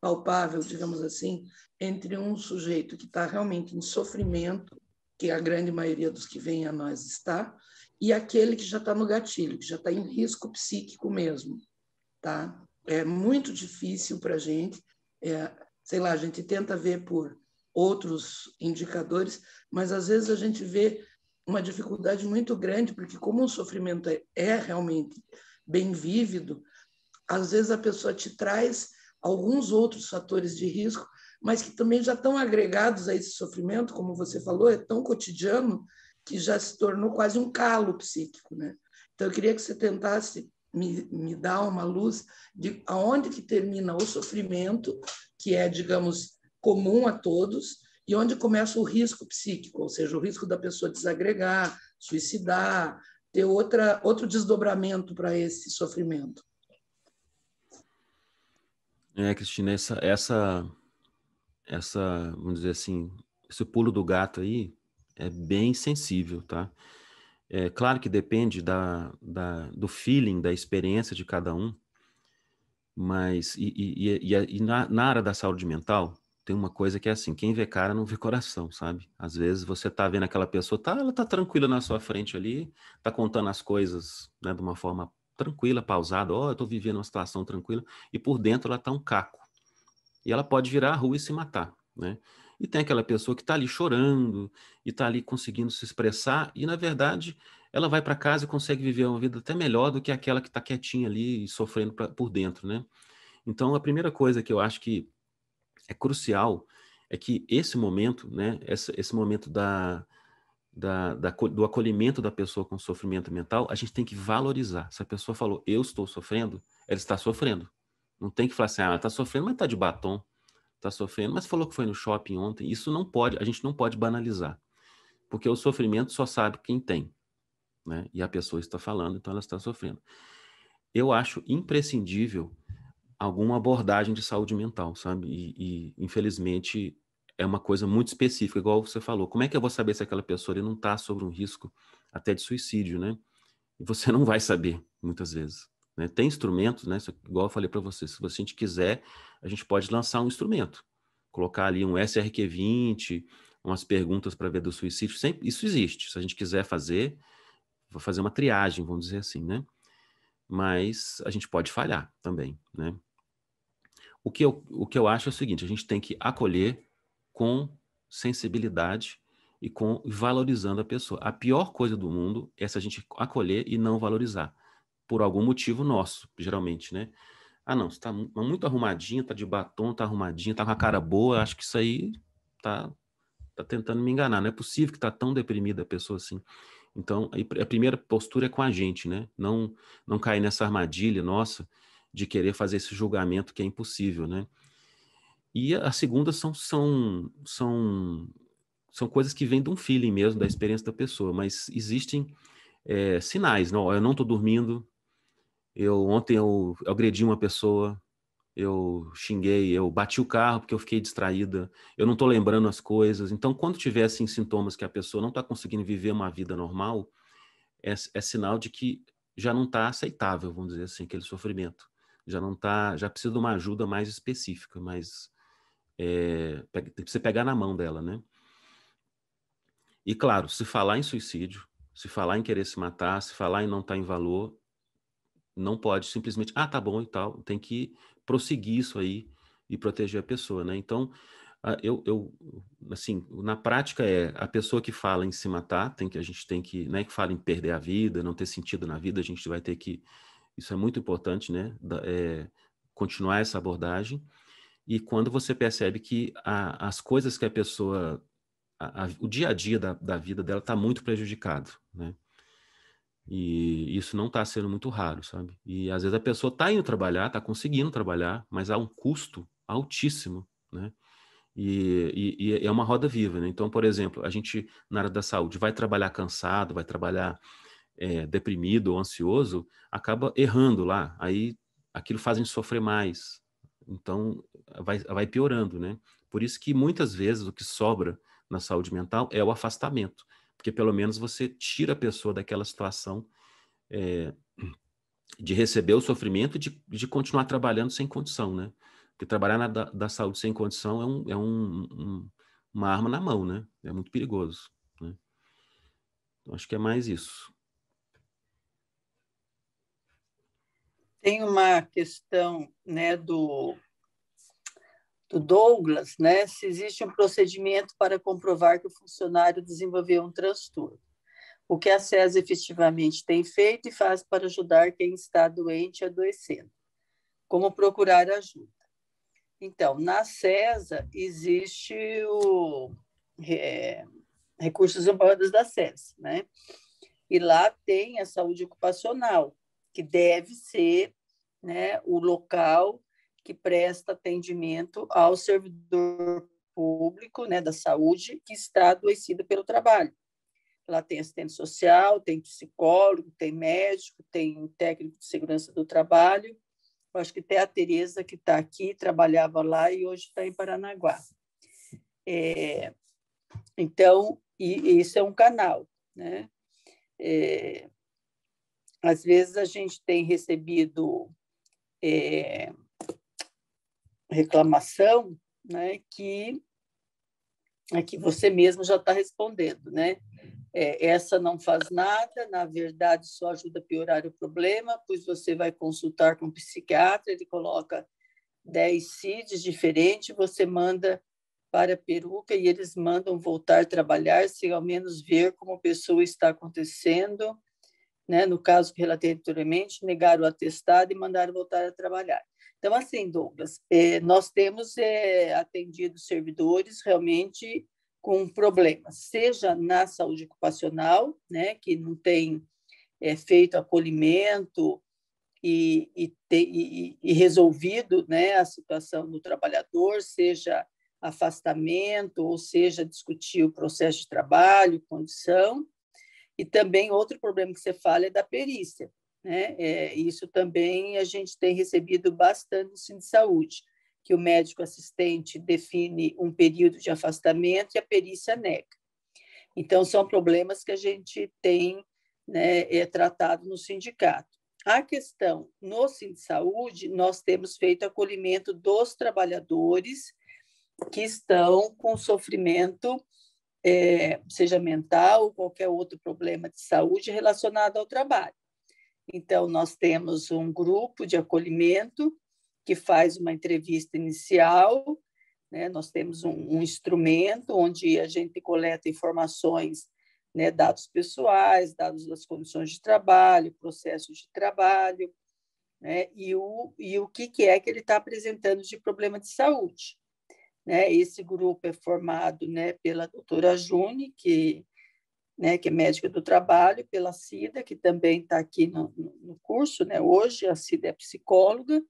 palpável, digamos assim, entre um sujeito que está realmente em sofrimento, que a grande maioria dos que vêm a nós está, e aquele que já está no gatilho, que já está em risco psíquico mesmo, tá? É muito difícil para a gente, é, sei lá, a gente tenta ver por outros indicadores, mas às vezes a gente vê uma dificuldade muito grande, porque como o sofrimento é, é realmente bem vívido, às vezes a pessoa te traz alguns outros fatores de risco, mas que também já estão agregados a esse sofrimento, como você falou, é tão cotidiano que já se tornou quase um calo psíquico, né? Então eu queria que você tentasse me, me dar uma luz de aonde que termina o sofrimento, que é, digamos, comum a todos, e onde começa o risco psíquico, ou seja, o risco da pessoa desagregar, suicidar, ter outra, outro desdobramento para esse sofrimento. É, Cristina, essa, essa, essa, vamos dizer assim, esse pulo do gato aí é bem sensível, tá? É claro que depende da, da do feeling, da experiência de cada um, mas e, e, e, e na, na área da saúde mental, tem uma coisa que é assim, quem vê cara não vê coração, sabe? Às vezes você tá vendo aquela pessoa, tá, ela tá tranquila na sua frente ali, tá contando as coisas, né, de uma forma tranquila, pausada, ó, oh, eu tô vivendo uma situação tranquila, e por dentro ela tá um caco. E ela pode virar a rua e se matar, né? E tem aquela pessoa que tá ali chorando e tá ali conseguindo se expressar e na verdade ela vai para casa e consegue viver uma vida até melhor do que aquela que tá quietinha ali e sofrendo pra, por dentro, né? Então a primeira coisa que eu acho que é crucial é que esse momento, né, esse, esse momento da, da, da, do acolhimento da pessoa com sofrimento mental, a gente tem que valorizar. Se a pessoa falou, eu estou sofrendo, ela está sofrendo. Não tem que falar assim, ah, ela está sofrendo, mas está de batom, está sofrendo, mas falou que foi no shopping ontem. Isso não pode, a gente não pode banalizar, porque o sofrimento só sabe quem tem, né? E a pessoa está falando, então ela está sofrendo. Eu acho imprescindível alguma abordagem de saúde mental, sabe? E, e, infelizmente é uma coisa muito específica, igual você falou. Como é que eu vou saber se aquela pessoa não está sobre um risco até de suicídio, né? E você (laughs) não vai saber muitas vezes. Né? Tem instrumentos, né? Igual eu falei para você, se você a gente quiser, a gente pode lançar um instrumento, colocar ali um SRQ20, umas perguntas para ver do suicídio. Sempre, isso existe. Se a gente quiser fazer, vou fazer uma triagem, vamos dizer assim, né? Mas a gente pode falhar também, né? O que, eu, o que eu acho é o seguinte: a gente tem que acolher com sensibilidade e com valorizando a pessoa. A pior coisa do mundo é se a gente acolher e não valorizar, por algum motivo nosso, geralmente, né? Ah, não, está tá muito arrumadinho, está de batom, está arrumadinho, está com a cara boa, acho que isso aí tá, tá tentando me enganar. Não é possível que está tão deprimida a pessoa assim. Então, a primeira postura é com a gente, né? Não, não cair nessa armadilha, nossa, de querer fazer esse julgamento que é impossível, né? E a segunda são, são, são, são coisas que vêm de um feeling mesmo, da experiência da pessoa, mas existem é, sinais. Não, né? eu não estou dormindo, eu ontem eu, eu agredi uma pessoa, eu xinguei, eu bati o carro porque eu fiquei distraída, eu não estou lembrando as coisas. Então, quando tiver assim, sintomas que a pessoa não está conseguindo viver uma vida normal, é, é, sinal de que já não está aceitável, vamos dizer assim, aquele sofrimento já não tá, já precisa de uma ajuda mais específica, mas é, você pegar na mão dela, né? E claro, se falar em suicídio, se falar em querer se matar, se falar em não estar tá em valor, não pode simplesmente, ah, tá bom e tal, tem que prosseguir isso aí e proteger a pessoa, né? Então, eu, eu assim, na prática é a pessoa que fala em se matar, tem que a gente tem que, né, que fala em perder a vida, não ter sentido na vida, a gente vai ter que isso é muito importante, né? Da, é, continuar essa abordagem. E quando você percebe que a, as coisas que a pessoa, a, a, o dia a dia da, da vida dela está muito prejudicado, né? E isso não está sendo muito raro, sabe? E às vezes a pessoa está indo trabalhar, está conseguindo trabalhar, mas há um custo altíssimo, né? E, e, e, é uma roda viva, né? Então, por exemplo, a gente na área da saúde vai trabalhar cansado, vai trabalhar é, deprimido ou ansioso, acaba errando lá. Aí aquilo fazem sofrer mais. Então vai, vai piorando, né? Por isso que muitas vezes o que sobra na saúde mental é o afastamento, porque pelo menos você tira a pessoa daquela situação é, de receber o sofrimento e de, de continuar trabalhando sem condição, né? Porque trabalhar na, da, da saúde sem condição é, um, é um, um, uma arma na mão, né? É muito perigoso. Né? Então, acho que é mais isso. Tem uma questão né, do, do Douglas, né, se existe um procedimento para comprovar que o funcionário desenvolveu um transtorno. O que a SES efetivamente tem feito e faz para ajudar quem está doente e adoecendo? Como procurar ajuda? Então, na CESA existe o é, Recursos Humanos da SES, né? E lá tem a saúde ocupacional, que deve ser né, o local que presta atendimento ao servidor público né, da saúde que está adoecido pelo trabalho. Lá tem assistente social, tem psicólogo, tem médico, tem técnico de segurança do trabalho. Eu acho que até a Tereza, que está aqui, trabalhava lá e hoje está em Paranaguá. É, então, e, e isso é um canal. Né? É, às vezes a gente tem recebido é, reclamação né, que é que você mesmo já está respondendo, né? É, essa não faz nada, na verdade só ajuda a piorar o problema, pois você vai consultar com o psiquiatra, ele coloca 10 CIDs diferentes, você manda para a peruca e eles mandam voltar a trabalhar, se ao menos ver como a pessoa está acontecendo, né, no caso que relatei anteriormente, negaram o atestado e mandaram voltar a trabalhar. Então, assim, Douglas, é, nós temos é, atendido servidores realmente com problemas, seja na saúde ocupacional, né, que não tem é, feito acolhimento e, e, te, e, e resolvido né, a situação do trabalhador, seja afastamento, ou seja, discutir o processo de trabalho, condição, e também outro problema que você fala é da perícia. Né? É, isso também a gente tem recebido bastante no Sindicato de Saúde, que o médico assistente define um período de afastamento e a perícia nega. Então, são problemas que a gente tem né, é, tratado no sindicato. A questão no Sindicato de Saúde, nós temos feito acolhimento dos trabalhadores que estão com sofrimento é, seja mental ou qualquer outro problema de saúde relacionado ao trabalho. Então, nós temos um grupo de acolhimento que faz uma entrevista inicial, né? nós temos um, um, instrumento onde a gente coleta informações, né? dados pessoais, dados das condições de trabalho, processos de trabalho, né? e, o, e o que, que é que ele está apresentando de problema de saúde. Né? Esse grupo é formado né, pela doutora Juni, que, né, que é médica do trabalho, pela Cida, que também está aqui no, no curso né, hoje, a Cida é psicóloga,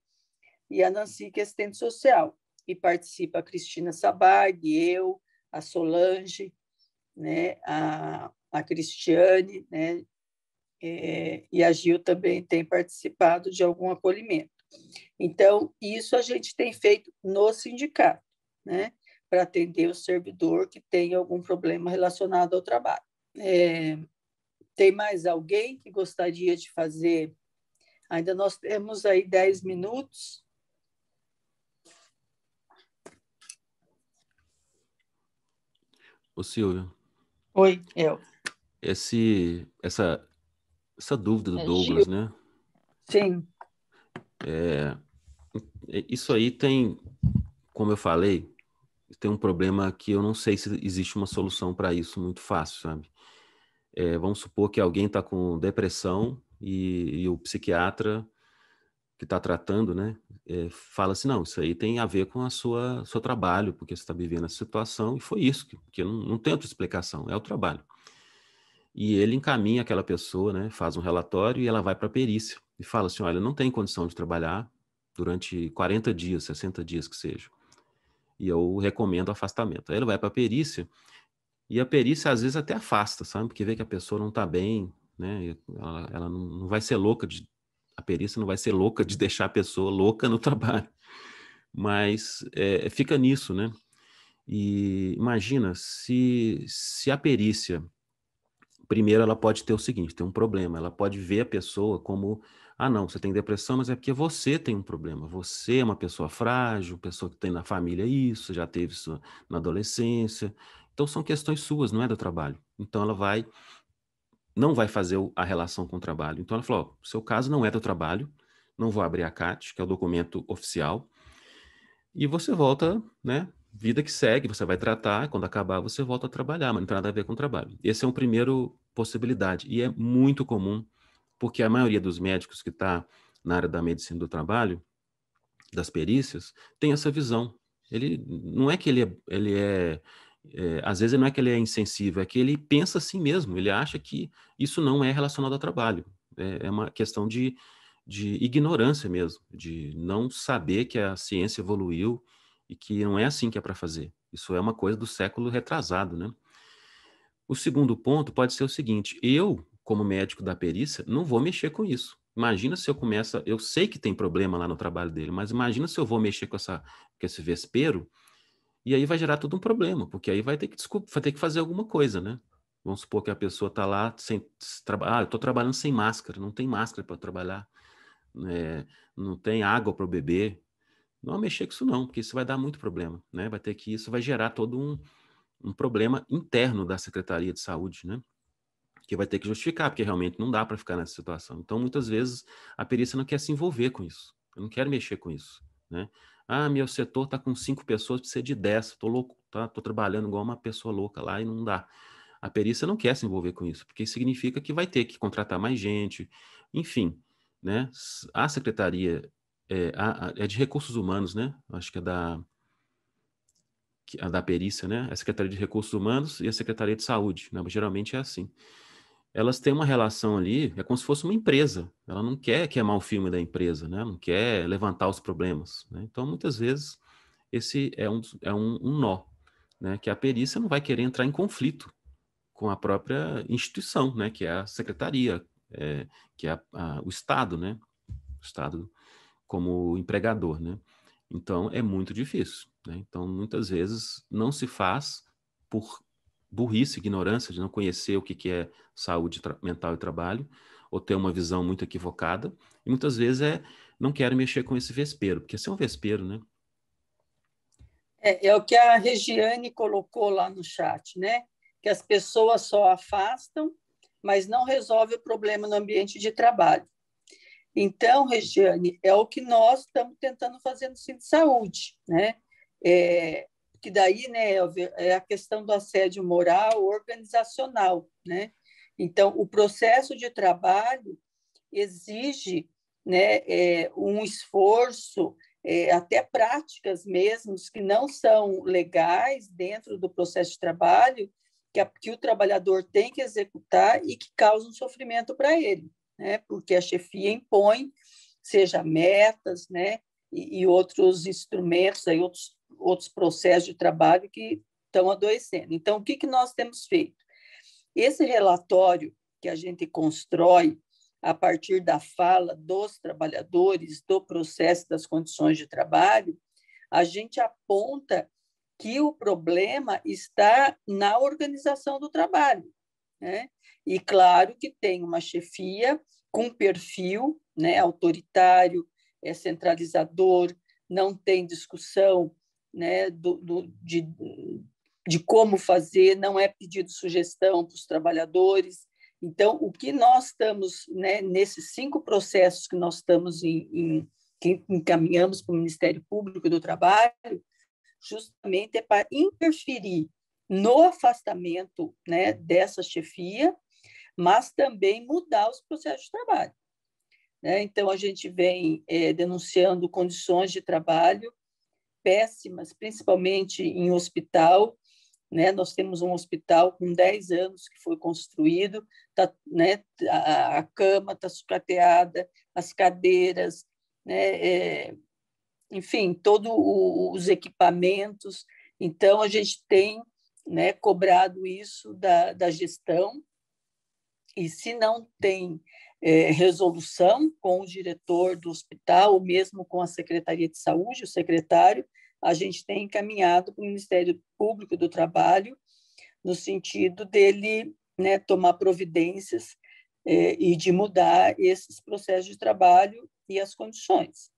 e a Nancy, que é assistente social. E participa a Cristina Sabag, eu, a Solange, né, a, a Cristiane, né, é, e a Gil também tem participado de algum acolhimento. Então, isso a gente tem feito no sindicato né, para atender o servidor que tem algum problema relacionado ao trabalho. É, tem mais alguém que gostaria de fazer? Ainda nós temos aí 10 minutos. Ô Silvio. Oi, eu. Esse, essa, essa dúvida do é, Douglas, Gil. né? Sim. É, isso aí tem, como eu falei, tem um problema que eu não sei se existe uma solução para isso muito fácil, sabe? É, vamos supor que alguém está com depressão e, e, o psiquiatra que está tratando, né, é, fala assim, não, isso aí tem a ver com a sua seu trabalho, porque você está vivendo essa situação e foi isso, que, porque não, não tem outra explicação, é o trabalho. E ele encaminha aquela pessoa, né, faz um relatório e ela vai para a perícia e fala assim, olha, não tem condição de trabalhar durante 40 dias, 60 dias que seja e eu recomendo afastamento. Aí ele vai para a perícia, e a perícia às vezes até afasta, sabe? Porque vê que a pessoa não está bem, né? Ela, ela, não vai ser louca de. A perícia não vai ser louca de (laughs) deixar a pessoa louca no trabalho. Mas é, fica nisso, né? E imagina se, se a perícia. Primeiro, ela pode ter o seguinte: tem um problema, ela pode ver a pessoa como ah, não, você tem depressão, mas é porque você tem um problema. Você é uma pessoa frágil, pessoa que tem na família isso, já teve isso na adolescência. Então são questões suas, não é do trabalho. Então ela vai não vai fazer a relação com o trabalho. Então ela falou: ó, seu caso não é do trabalho, não vou abrir a CAT, que é o documento oficial. E você volta, né? Vida que segue, você vai tratar, quando acabar você volta a trabalhar, mas não tem nada a ver com o trabalho. Esse é o primeiro possibilidade e é muito comum porque a maioria dos médicos que está na área da medicina do trabalho, das perícias, tem essa visão. Ele não é que ele é, ele é, é às vezes não é que ele é insensível, é que ele pensa assim mesmo. Ele acha que isso não é relacionado ao trabalho. É, é uma questão de, de ignorância mesmo, de não saber que a ciência evoluiu e que não é assim que é para fazer. Isso é uma coisa do século retrasado, né? O segundo ponto pode ser o seguinte: eu como médico da perícia, não vou mexer com isso. Imagina se eu começo, eu sei que tem problema lá no trabalho dele, mas imagina se eu vou mexer com, essa, com esse vespeiro, e aí vai gerar todo um problema, porque aí vai ter que, desculpa, vai ter que fazer alguma coisa, né? Vamos supor que a pessoa está lá sem ah, eu estou trabalhando sem máscara, não tem máscara para trabalhar, é, não tem água para beber. Não mexer com isso não, porque isso vai dar muito problema, né? Vai ter que isso vai gerar todo um, um problema interno da Secretaria de Saúde, né? que vai ter que justificar, porque realmente não dá para ficar nessa situação. Então, muitas vezes, a perícia não quer se envolver com isso. Eu não quero mexer com isso, né? Ah, meu setor está com cinco pessoas, precisa de dez. Estou louco, tá? Estou trabalhando igual uma pessoa louca lá e não dá. A perícia não quer se envolver com isso, porque significa que vai ter que contratar mais gente. Enfim, né? A secretaria é, a, a, é de recursos humanos, né? Acho que é da a da perícia, né? É a secretaria de recursos humanos e a secretaria de saúde, né? Geralmente é assim elas têm uma relação ali, é como se fosse uma empresa. Ela não quer queimar o filme da empresa, né? não quer levantar os problemas. Né? Então, muitas vezes, esse é um, é um, um nó, né? que a perícia não vai querer entrar em conflito com a própria instituição, né? que é a secretaria, é, que é a, a, o Estado, né? o Estado como empregador. Né? Então, é muito difícil. Né? Então, muitas vezes, não se faz por burrice, ignorância de não conhecer o que, é saúde mental e trabalho, ou ter uma visão muito equivocada, e muitas vezes é não quero mexer com esse vespeiro, porque esse é um vespeiro, né? É, é o que a Regiane colocou lá no chat, né? Que as pessoas só afastam, mas não resolve o problema no ambiente de trabalho. Então, Regiane, é o que nós estamos tentando fazer no centro de saúde, né? É, que daí né, é a questão do assédio moral organizacional. Né? Então, o processo de trabalho exige né, é, um esforço, é, até práticas mesmo que não são legais dentro do processo de trabalho, que, a, que o trabalhador tem que executar e que causam sofrimento para ele, né? porque a chefia impõe, seja metas né, e, e outros instrumentos, aí, outros outros processos de trabalho que estão adoecendo. Então, o que, que nós temos feito? Esse relatório que a gente constrói a partir da fala dos trabalhadores, do processo das condições de trabalho, a gente aponta que o problema está na organização do trabalho. Né? E claro que tem uma chefia com perfil né, autoritário, é centralizador, não tem discussão, né, do, do, de, de como fazer, não é pedido sugestão para os trabalhadores. Então, o que nós estamos, né, nesses cinco processos que nós estamos em, em que encaminhamos para o Ministério Público do Trabalho, justamente é para interferir no afastamento né, dessa chefia, mas também mudar os processos de trabalho. Né? Então, a gente vem é, denunciando condições de trabalho péssimas, principalmente em hospital. Né? Nós temos um hospital com 10 anos que foi construído, tá, né? a, a cama está sucateada, as cadeiras, né? É, enfim, todos os equipamentos. Então, a gente tem né, cobrado isso da, da gestão, e se não tem é, resolução com o diretor do hospital, ou mesmo com a Secretaria de Saúde, o secretário, a gente tem encaminhado para o Ministério Público do Trabalho, no sentido dele né, tomar providências é, e de mudar esses processos de trabalho e as condições.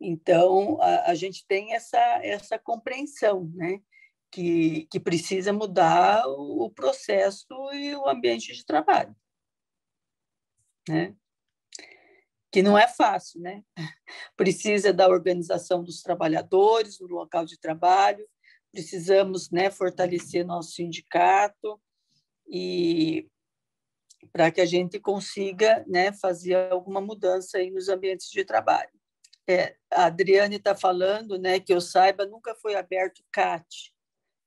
Então, a, a gente tem essa, essa compreensão, né? Que, que precisa mudar o processo e o ambiente de trabalho né? que não é fácil, né? (laughs) Precisa da organização dos trabalhadores no local de trabalho, precisamos, né, fortalecer nosso sindicato e para que a gente consiga, né, fazer alguma mudança aí nos ambientes de trabalho. É, a Adriane está falando, né, que eu saiba nunca foi aberto CAT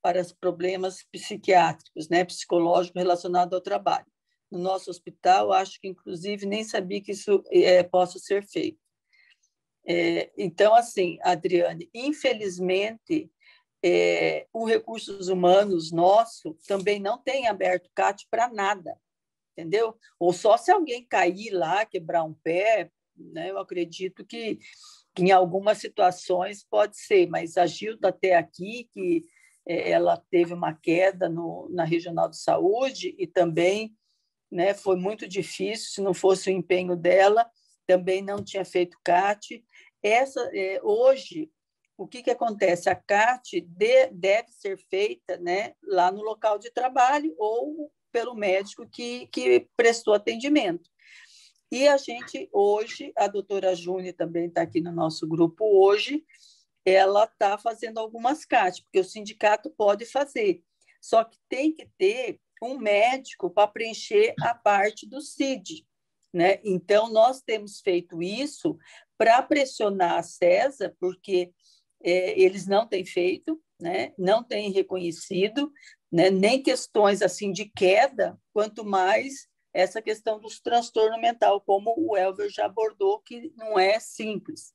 para os problemas psiquiátricos, né, psicológico relacionado ao trabalho no nosso hospital, acho que inclusive nem sabia que isso é, possa ser feito. É, então, assim, Adriane, infelizmente, é, o Recursos Humanos nosso também não tem aberto CAT para nada, entendeu? Ou só se alguém cair lá, quebrar um pé, né? eu acredito que, que em algumas situações pode ser, mas a Gilda até aqui, que é, ela teve uma queda no, na Regional de Saúde e também né? Foi muito difícil, se não fosse o empenho dela, também não tinha feito CAT. Essa é, hoje o que, que acontece? A CAT de, deve ser feita né, lá no local de trabalho ou pelo médico que, que prestou atendimento. E a gente hoje, a doutora Júnior também está aqui no nosso grupo hoje, ela está fazendo algumas CAT, porque o sindicato pode fazer. Só que tem que ter um médico para preencher a parte do CID. Né? Então, nós temos feito isso para pressionar a CESA, porque é, eles não têm feito, né? não têm reconhecido, né? nem questões assim de queda, quanto mais essa questão dos transtorno mental, como o Elver já abordou, que não é simples.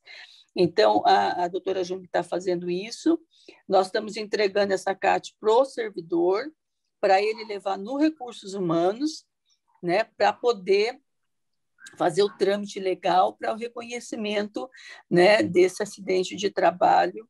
Então, a, a doutora Júlia está fazendo isso, nós estamos entregando essa CAT para o servidor, para ele levar no recursos humanos, né, para poder fazer o trâmite legal para o reconhecimento, né, desse acidente de trabalho.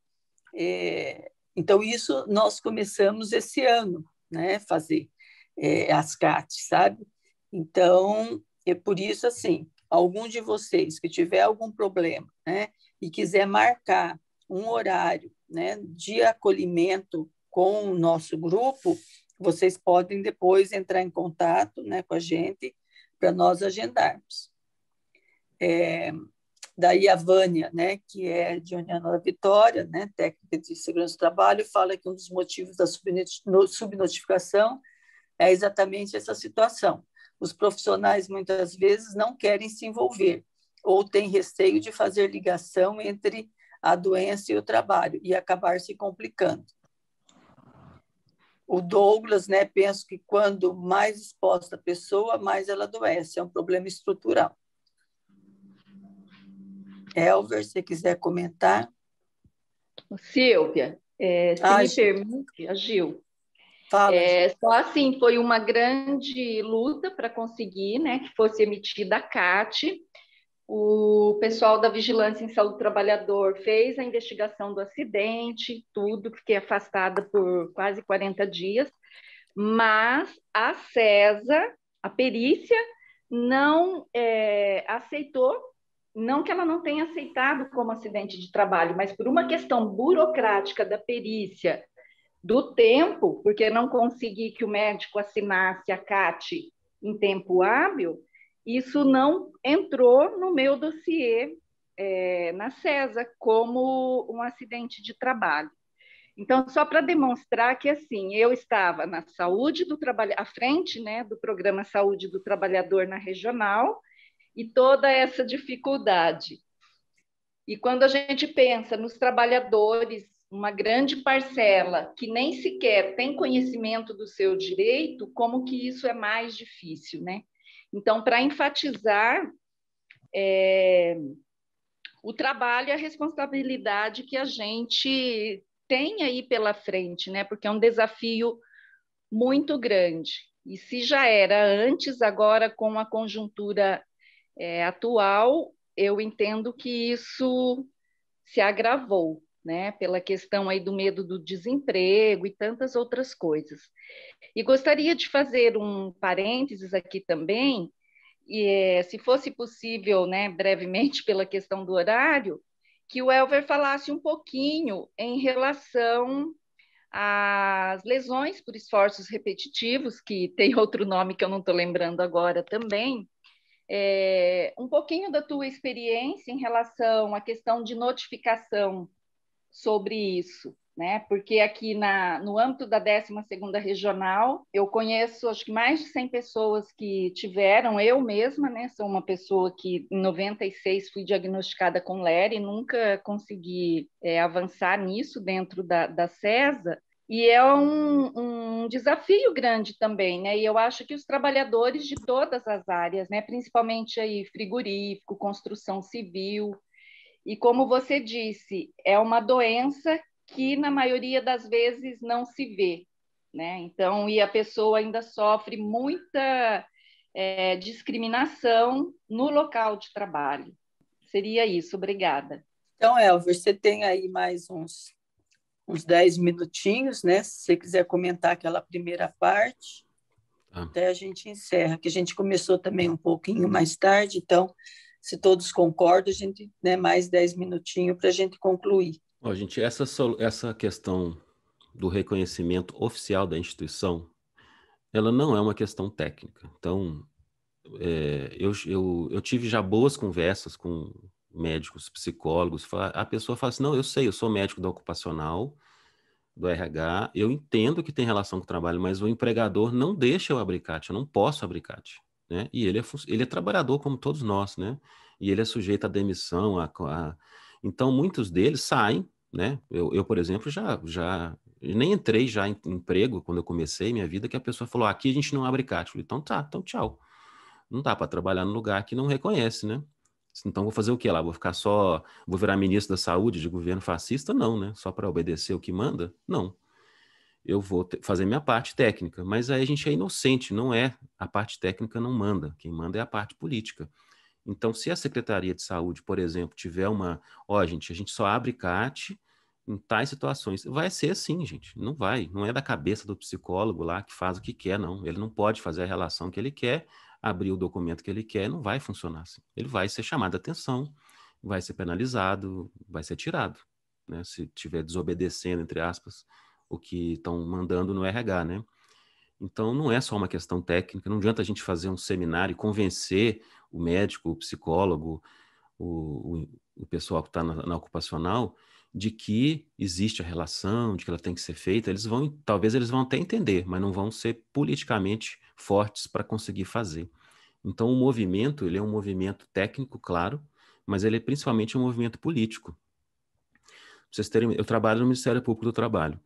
É, então isso nós começamos esse ano, né, fazer é, as CAT, sabe? Então é por isso assim, algum de vocês que tiver algum problema, né, e quiser marcar um horário, né, de acolhimento com o nosso grupo, vocês podem depois entrar em contato né, com a gente para nós agendarmos. É, daí a Vânia, né, que é de União da Vitória, né, técnica de segurança do trabalho, fala que um dos motivos da subnotificação é exatamente essa situação. Os profissionais muitas vezes não querem se envolver ou têm receio de fazer ligação entre a doença e o trabalho e acabar se complicando. O Douglas, né, penso que quando mais exposta a pessoa, mais ela adoece, é um problema estrutural. Elver, se quiser comentar. Silvia, é, se me permite, a Gil. Fala, é, só assim, foi uma grande luta para conseguir né, que fosse emitida a CAT, o pessoal da Vigilância em Saúde do Trabalhador fez a investigação do acidente, tudo, fiquei afastada por quase 40 dias, mas a CESA, a perícia, não é, aceitou, não que ela não tenha aceitado como acidente de trabalho, mas por uma questão burocrática da perícia, do tempo, porque não consegui que o médico assinasse a CAT em tempo hábil, isso não entrou no meu dossiê é, na CESA como um acidente de trabalho. Então, só para demonstrar que assim, eu estava na saúde do trabalho, à frente né, do programa Saúde do Trabalhador na regional, e toda essa dificuldade. E quando a gente pensa nos trabalhadores, uma grande parcela que nem sequer tem conhecimento do seu direito, como que isso é mais difícil, né? Então, para enfatizar é, o trabalho e a responsabilidade que a gente tem aí pela frente, né? Porque é um desafio muito grande. E se já era antes, agora com a conjuntura é, atual, eu entendo que isso se agravou né, pela questão aí do medo do desemprego e tantas outras coisas. E gostaria de fazer um parênteses aqui também, e é, se fosse possível, né, brevemente (laughs) pela questão do horário, que o Elver falasse um pouquinho em relação às lesões por esforços repetitivos, que tem outro nome que eu não estou lembrando agora também, é, um pouquinho da tua experiência em relação à questão de notificação sobre isso. Né? Porque aqui na, no âmbito da 12 Regional, eu conheço acho que mais de 100 pessoas que tiveram, eu mesma, né? Sou uma pessoa que em 96 fui diagnosticada com LER e nunca consegui é, avançar nisso dentro da, da CESA, e é um, um, desafio grande também, né? E eu acho que os trabalhadores de todas as áreas, né? principalmente aí frigorífico, construção civil, e como você disse, é uma doença que na maioria das vezes não se vê, né? Então, e a pessoa ainda sofre muita é, discriminação no local de trabalho. Seria isso, obrigada. Então, Elvio, você tem aí mais uns, uns dez minutinhos, né? Se você quiser comentar aquela primeira parte, ah. até a gente encerra, que a gente começou também um pouquinho mais tarde, então se todos concordam, a gente, né, mais dez minutinhos para a gente concluir. Ó, gente, essa, essa questão do reconhecimento oficial da instituição, ela não é uma questão técnica. Então, é, eu, eu, eu tive já boas conversas com médicos, psicólogos, a pessoa fala assim, não, eu sei, eu sou médico da ocupacional, do RH, eu entendo que tem relação com o trabalho, mas o empregador não deixa eu abrir CAT, eu não posso abrir CAT né? E ele é, ele é trabalhador como todos nós, né? E ele é sujeito à demissão, a, a... então muitos deles saem, né? Eu, eu por exemplo, já, já nem entrei já em emprego quando eu comecei minha vida que a pessoa falou: ah, aqui a gente não abre caixa. falei, então tá, então tchau. Não dá para trabalhar no lugar que não reconhece, né? Então vou fazer o que lá? Vou ficar só, vou virar ministro da saúde de governo fascista? Não, né? Só para obedecer o que manda? Não eu vou fazer minha parte técnica, mas aí a gente é inocente, não é. A parte técnica não manda, quem manda é a parte política. Então, se a Secretaria de Saúde, por exemplo, tiver uma, ó, oh, gente, a gente só abre CAT em tais situações, vai ser assim, gente, não vai, não é da cabeça do psicólogo lá que faz o que quer, não. Ele não pode fazer a relação que ele quer, abrir o documento que ele quer, não vai funcionar assim. Ele vai ser chamado a atenção, vai ser penalizado, vai ser tirado, né, se tiver desobedecendo entre aspas o que estão mandando no RH, né? Então, não é só uma questão técnica, não adianta a gente fazer um seminário e convencer o médico, o psicólogo, o, o, o pessoal que está na, na, ocupacional de que existe a relação, de que ela tem que ser feita. Eles vão, talvez eles vão até entender, mas não vão ser politicamente fortes para conseguir fazer. Então, o movimento, ele é um movimento técnico, claro, mas ele é principalmente um movimento político. Pra vocês terem, eu trabalho no Ministério Público do Trabalho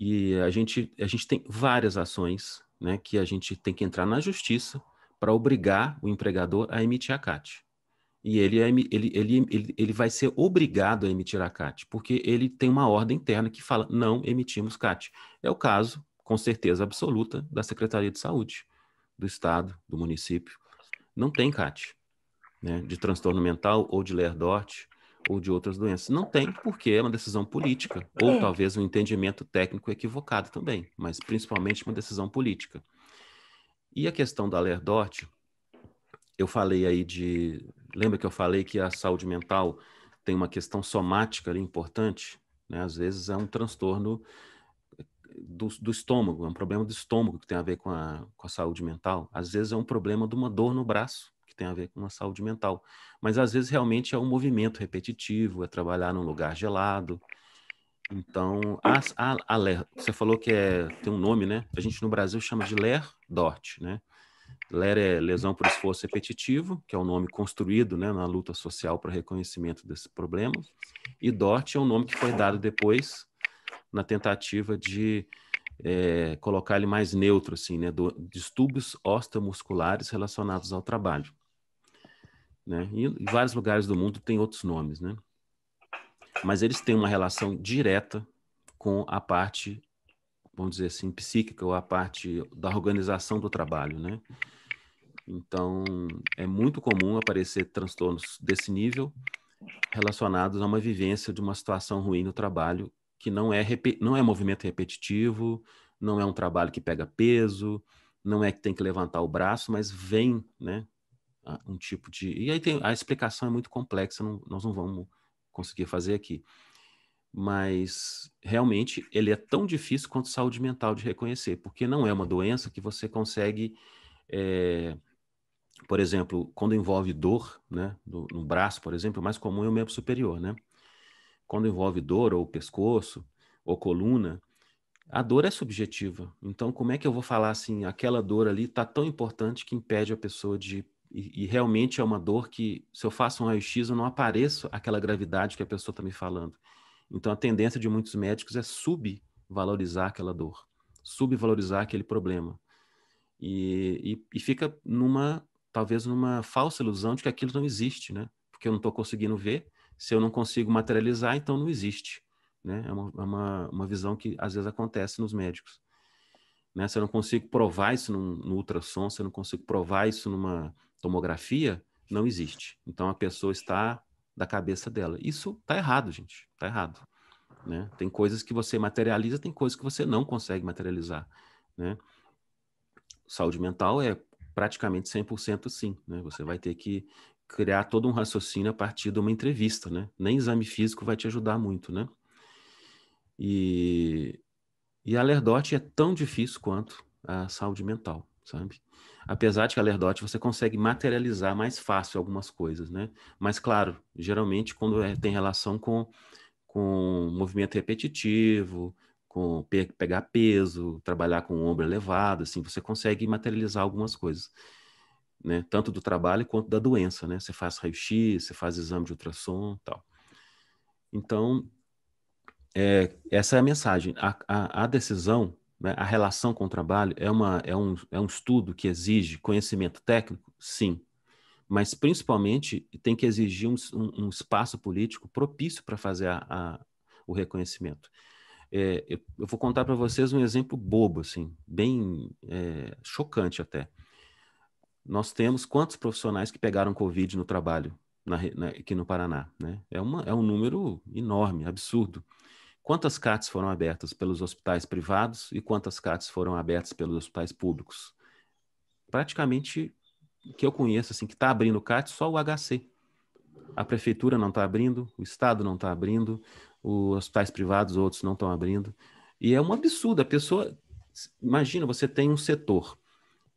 e a gente, a gente tem várias ações né, que a gente tem que entrar na justiça para obrigar o empregador a emitir a CAT. E ele, é, ele, ele, ele, ele vai ser obrigado a emitir a CAT, porque ele tem uma ordem interna que fala não emitimos CAT. É o caso, com certeza absoluta, da Secretaria de Saúde do Estado, do município. Não tem CAT, né, de transtorno mental ou de Lerdort ou de outras doenças. Não tem, porque é uma decisão política, ou é. talvez um entendimento técnico equivocado também, mas principalmente uma decisão política. E a questão da Lerdort, eu falei aí de. Lembra que eu falei que a saúde mental tem uma questão somática ali importante? Né? Às vezes é um transtorno do, do, estômago, é um problema do estômago que tem a ver com a, com a saúde mental. Às vezes é um problema de uma dor no braço, que tem a ver com a saúde mental. Mas às vezes realmente é um movimento repetitivo, é trabalhar num lugar gelado. Então, a, a, a ler, você falou que é, tem um nome, né? A gente no Brasil chama de ler DORT, né? LER é lesão por esforço repetitivo, que é o um nome construído né, na luta social para reconhecimento desse problema, e DORT é o um nome que foi dado depois na tentativa de é, colocar ele mais neutro, assim, né, do, distúrbios osteomusculares relacionados ao trabalho. Né? em vários lugares do mundo tem outros nomes, né? Mas eles têm uma relação direta com a parte, vamos dizer assim, psíquica ou a parte da organização do trabalho, né? Então, é muito comum aparecer transtornos desse nível relacionados a uma vivência de uma situação ruim no trabalho que não é, não é movimento repetitivo, não é um trabalho que pega peso, não é que tem que levantar o braço, mas vem, né? um tipo de. E aí tem, a explicação é muito complexa, não, nós não vamos conseguir fazer aqui. Mas realmente ele é tão difícil quanto saúde mental de reconhecer, porque não é uma doença que você consegue. É, por exemplo, quando envolve dor, né, no, no braço, por exemplo, o mais comum é o membro superior, né? Quando envolve dor ou pescoço ou coluna, a dor é subjetiva. Então, como é que eu vou falar assim, aquela dor ali está tão importante que impede a pessoa de e, realmente é uma dor que, se eu faço um raio-x, eu não apareço aquela gravidade que a pessoa está me falando. Então, a tendência de muitos médicos é subvalorizar aquela dor, subvalorizar aquele problema. E, e, e fica numa, talvez, numa falsa ilusão de que aquilo não existe, né? Porque eu não estou conseguindo ver, se eu não consigo materializar, então não existe. Né? É, uma, é uma, uma visão que às vezes acontece nos médicos. Né? Se eu não consigo provar isso num, no ultrassom, se eu não consigo provar isso numa tomografia, não existe. Então a pessoa está da cabeça dela. Isso está errado, gente. Está errado. Né? Tem coisas que você materializa, tem coisas que você não consegue materializar. Né? Saúde mental é praticamente 100% sim. Né? Você vai ter que criar todo um raciocínio a partir de uma entrevista. Né? Nem exame físico vai te ajudar muito. Né? E, e a LERDOT é tão difícil quanto a saúde mental, sabe? apesar de que a lerdote você consegue materializar mais fácil algumas coisas, né? Mas, claro, geralmente quando é, tem relação com, com movimento repetitivo, com pe pegar peso, trabalhar com o ombro elevado, assim, você consegue materializar algumas coisas, né? Tanto do trabalho quanto da doença, né? Você faz raio-x, você faz exame de ultrassom tal. Então, é, essa é a mensagem. a, a, a decisão né, a relação com o trabalho é, uma, é, um, é um estudo que exige conhecimento técnico? Sim. Mas, principalmente, tem que exigir um, um, espaço político propício para fazer a, a, o reconhecimento. É, eu, eu, vou contar para vocês um exemplo bobo, assim, bem é, chocante até. Nós temos quantos profissionais que pegaram Covid no trabalho na, na, aqui no Paraná? Né? É, uma, é um número enorme, absurdo quantas CATs foram abertas pelos hospitais privados e quantas CATs foram abertas pelos hospitais públicos? Praticamente, que eu conheço, assim, que está abrindo CAT, só o HC. A prefeitura não está abrindo, o Estado não está abrindo, os hospitais privados, outros não estão abrindo. E é um absurdo. A pessoa. Imagina, você tem um setor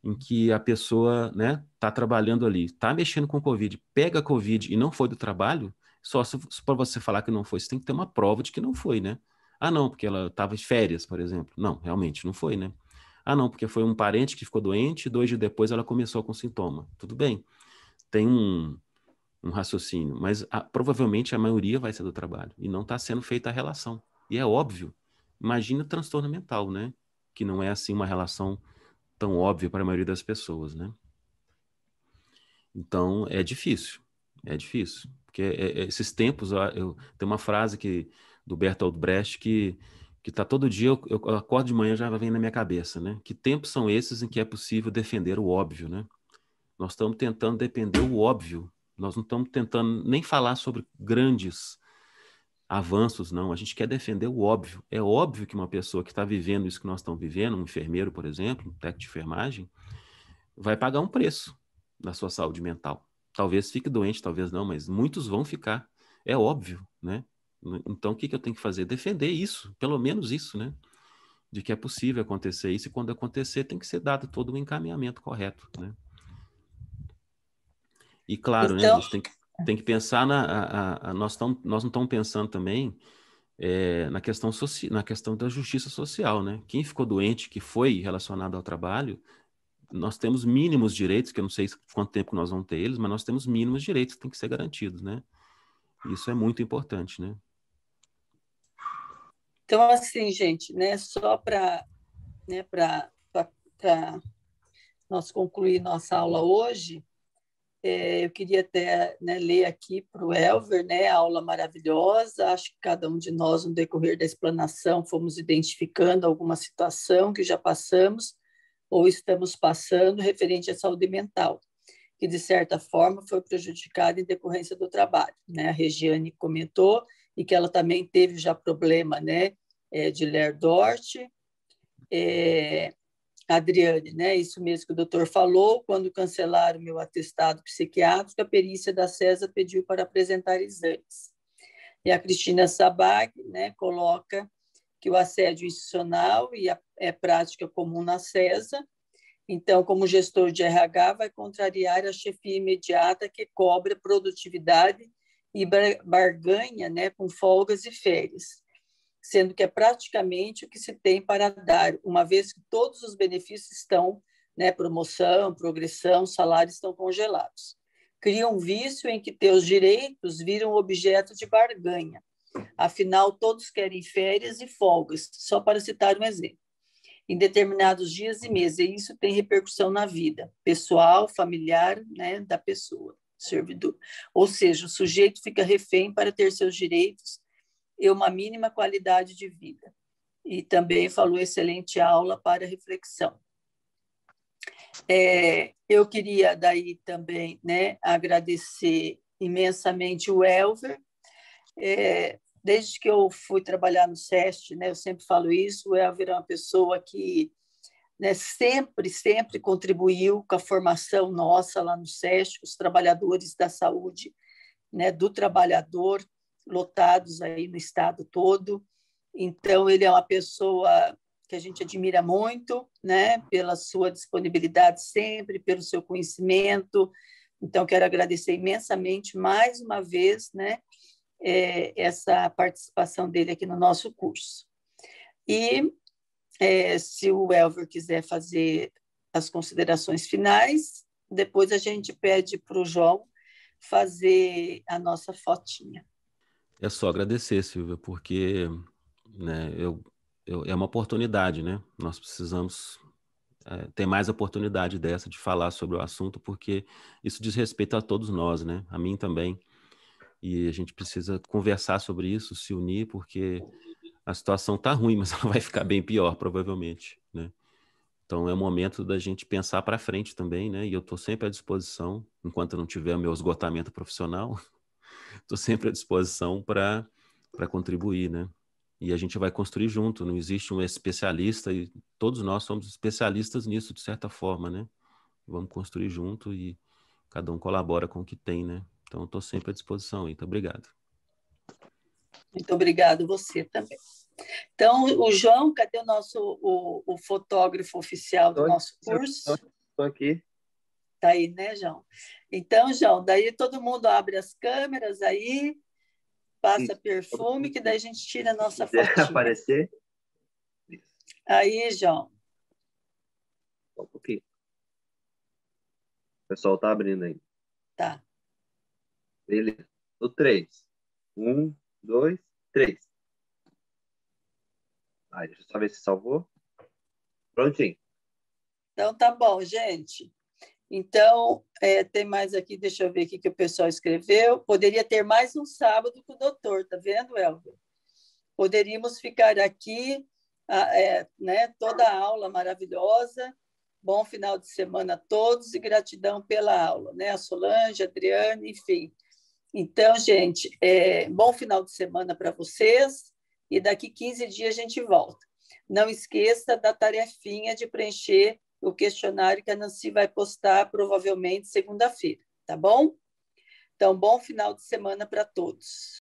em que a pessoa né, tá trabalhando ali, está mexendo com Covid, pega Covid e não foi do trabalho, só se, se para você falar que não foi, você tem que ter uma prova de que não foi, né? Ah, não, porque ela estava de férias, por exemplo. Não, realmente não foi, né? Ah, não, porque foi um parente que ficou doente, dois dias depois ela começou com sintoma. Tudo bem. Tem um, um raciocínio, mas a, provavelmente a maioria vai ser do trabalho e não está sendo feita a relação. E é óbvio. Imagina transtorno mental, né? Que não é assim uma relação tão óbvia para a maioria das pessoas, né? Então é difícil, é difícil. Porque é, é, esses tempos, eu, eu, tem uma frase que do Bertolt Brecht que que tá todo dia, eu, eu acordo de manhã já vem na minha cabeça, né? Que tempos são esses em que é possível defender o óbvio, né? Nós estamos tentando defender o óbvio, nós não estamos tentando nem falar sobre grandes avanços, não. A gente quer defender o óbvio. É óbvio que uma pessoa que está vivendo isso que nós estamos vivendo, um enfermeiro, por exemplo, um técnico de enfermagem, vai pagar um preço na sua saúde mental. Talvez fique doente, talvez não, mas muitos vão ficar. É óbvio, né? Então, o que, que eu tenho que fazer? Defender isso, pelo menos isso, né? De que é possível acontecer isso, e quando acontecer, tem que ser dado todo o um encaminhamento correto, né? E claro, né, então... né, a gente tem que, tem que pensar na. A, a, a, nós, tão, nós não estamos pensando também é, na, questão soci, na questão da justiça social, né? Quem ficou doente, que foi relacionado ao trabalho, nós temos mínimos direitos, que eu não sei quanto tempo nós vamos ter eles, mas nós temos mínimos direitos que têm que ser garantidos, né? Isso é muito importante, né? Então, assim, gente, né, só para né, nós concluir nossa aula hoje, é, eu queria até né, ler aqui para o Elver, né, aula maravilhosa. Acho que cada um de nós, no decorrer da explanação, fomos identificando alguma situação que já passamos ou estamos passando referente à saúde mental, que de certa forma foi prejudicada em decorrência do trabalho. Né? A Regiane comentou e que ela também teve já problema né? É, de Lerdort. É, Adriane, né? Isso mesmo que o doutor falou. Quando cancelaram meu atestado psiquiátrico, a perícia da CESA pediu para apresentar exames. E a Cristina Sabag, né, coloca que o assédio institucional e a, é prática comum na CESA. Então, como gestor de RH, vai contrariar a chefia imediata que cobra produtividade e barganha né, com folgas e férias, sendo que é praticamente o que se tem para dar, uma vez que todos os benefícios estão, né, promoção, progressão, salários estão congelados. Cria um vício em que teus direitos viram objeto de barganha, Afinal, todos querem férias e folgas, só para citar um exemplo. Em determinados dias e meses, e isso tem repercussão na vida pessoal, familiar, né, da pessoa, servidor. Ou seja, o sujeito fica refém para ter seus direitos e uma mínima qualidade de vida. E também falou excelente aula para reflexão. É, eu queria daí também né, agradecer imensamente o Elver, é, desde que eu fui trabalhar no SEST, né, eu sempre falo isso, o Elvira é uma pessoa que né, sempre, sempre contribuiu com a formação nossa lá no SEST, os trabalhadores da saúde, né, do trabalhador, lotados aí no estado todo. Então, ele é uma pessoa que a gente admira muito, né, pela sua disponibilidade sempre, pelo seu conhecimento. Então, quero agradecer imensamente mais uma vez, né, é, essa participação dele aqui no nosso curso. E é, se o Elver quiser fazer as considerações finais, depois a gente pede para o João fazer a nossa fotinha. É só agradecer, Silvia, porque né, eu, eu, é uma oportunidade, né? Nós precisamos é, ter mais oportunidade dessa de falar sobre o assunto, porque isso diz respeito a todos nós, né? A mim também. E a gente precisa conversar sobre isso, se unir, porque a situação está ruim, (laughs) mas ela vai ficar bem pior, provavelmente, né? Então é o momento da gente pensar para frente também, né? E eu estou sempre à disposição, enquanto eu não tiver o meu esgotamento profissional, estou (laughs) sempre à disposição para contribuir, né? E a gente vai construir junto, não existe um especialista e todos nós somos especialistas nisso, de certa forma, né? Vamos construir junto e cada um colabora com o que tem, né? Então, estou sempre à disposição. Muito então, obrigado. Muito obrigado você também. Então, o João, cadê o nosso o, o fotógrafo oficial do tô, nosso curso? Estou aqui. Tá aí, né, João? Então, João, daí todo mundo abre as câmeras aí, passa perfume, que daí a gente tira a nossa foto. aparecer. Aí, João. Só um pouquinho. O pessoal tá abrindo aí. Tá. Beleza. O três, um, dois, três. Aí, deixa eu só ver se salvou. Prontinho. Então, tá bom, gente. Então, é, tem mais aqui, deixa eu ver o que o pessoal escreveu. Poderia ter mais um sábado com o doutor, tá vendo, Elvio? Poderíamos ficar aqui, ah, é, né, toda a aula maravilhosa. Bom final de semana a todos e gratidão pela aula, né? A Solange, a Adriane, enfim. Então, gente, é, bom final de semana para vocês e daqui 15 dias a gente volta. Não esqueça da tarefinha de preencher o questionário que a Nancy vai postar provavelmente segunda-feira, tá bom? Então, bom final de semana para todos.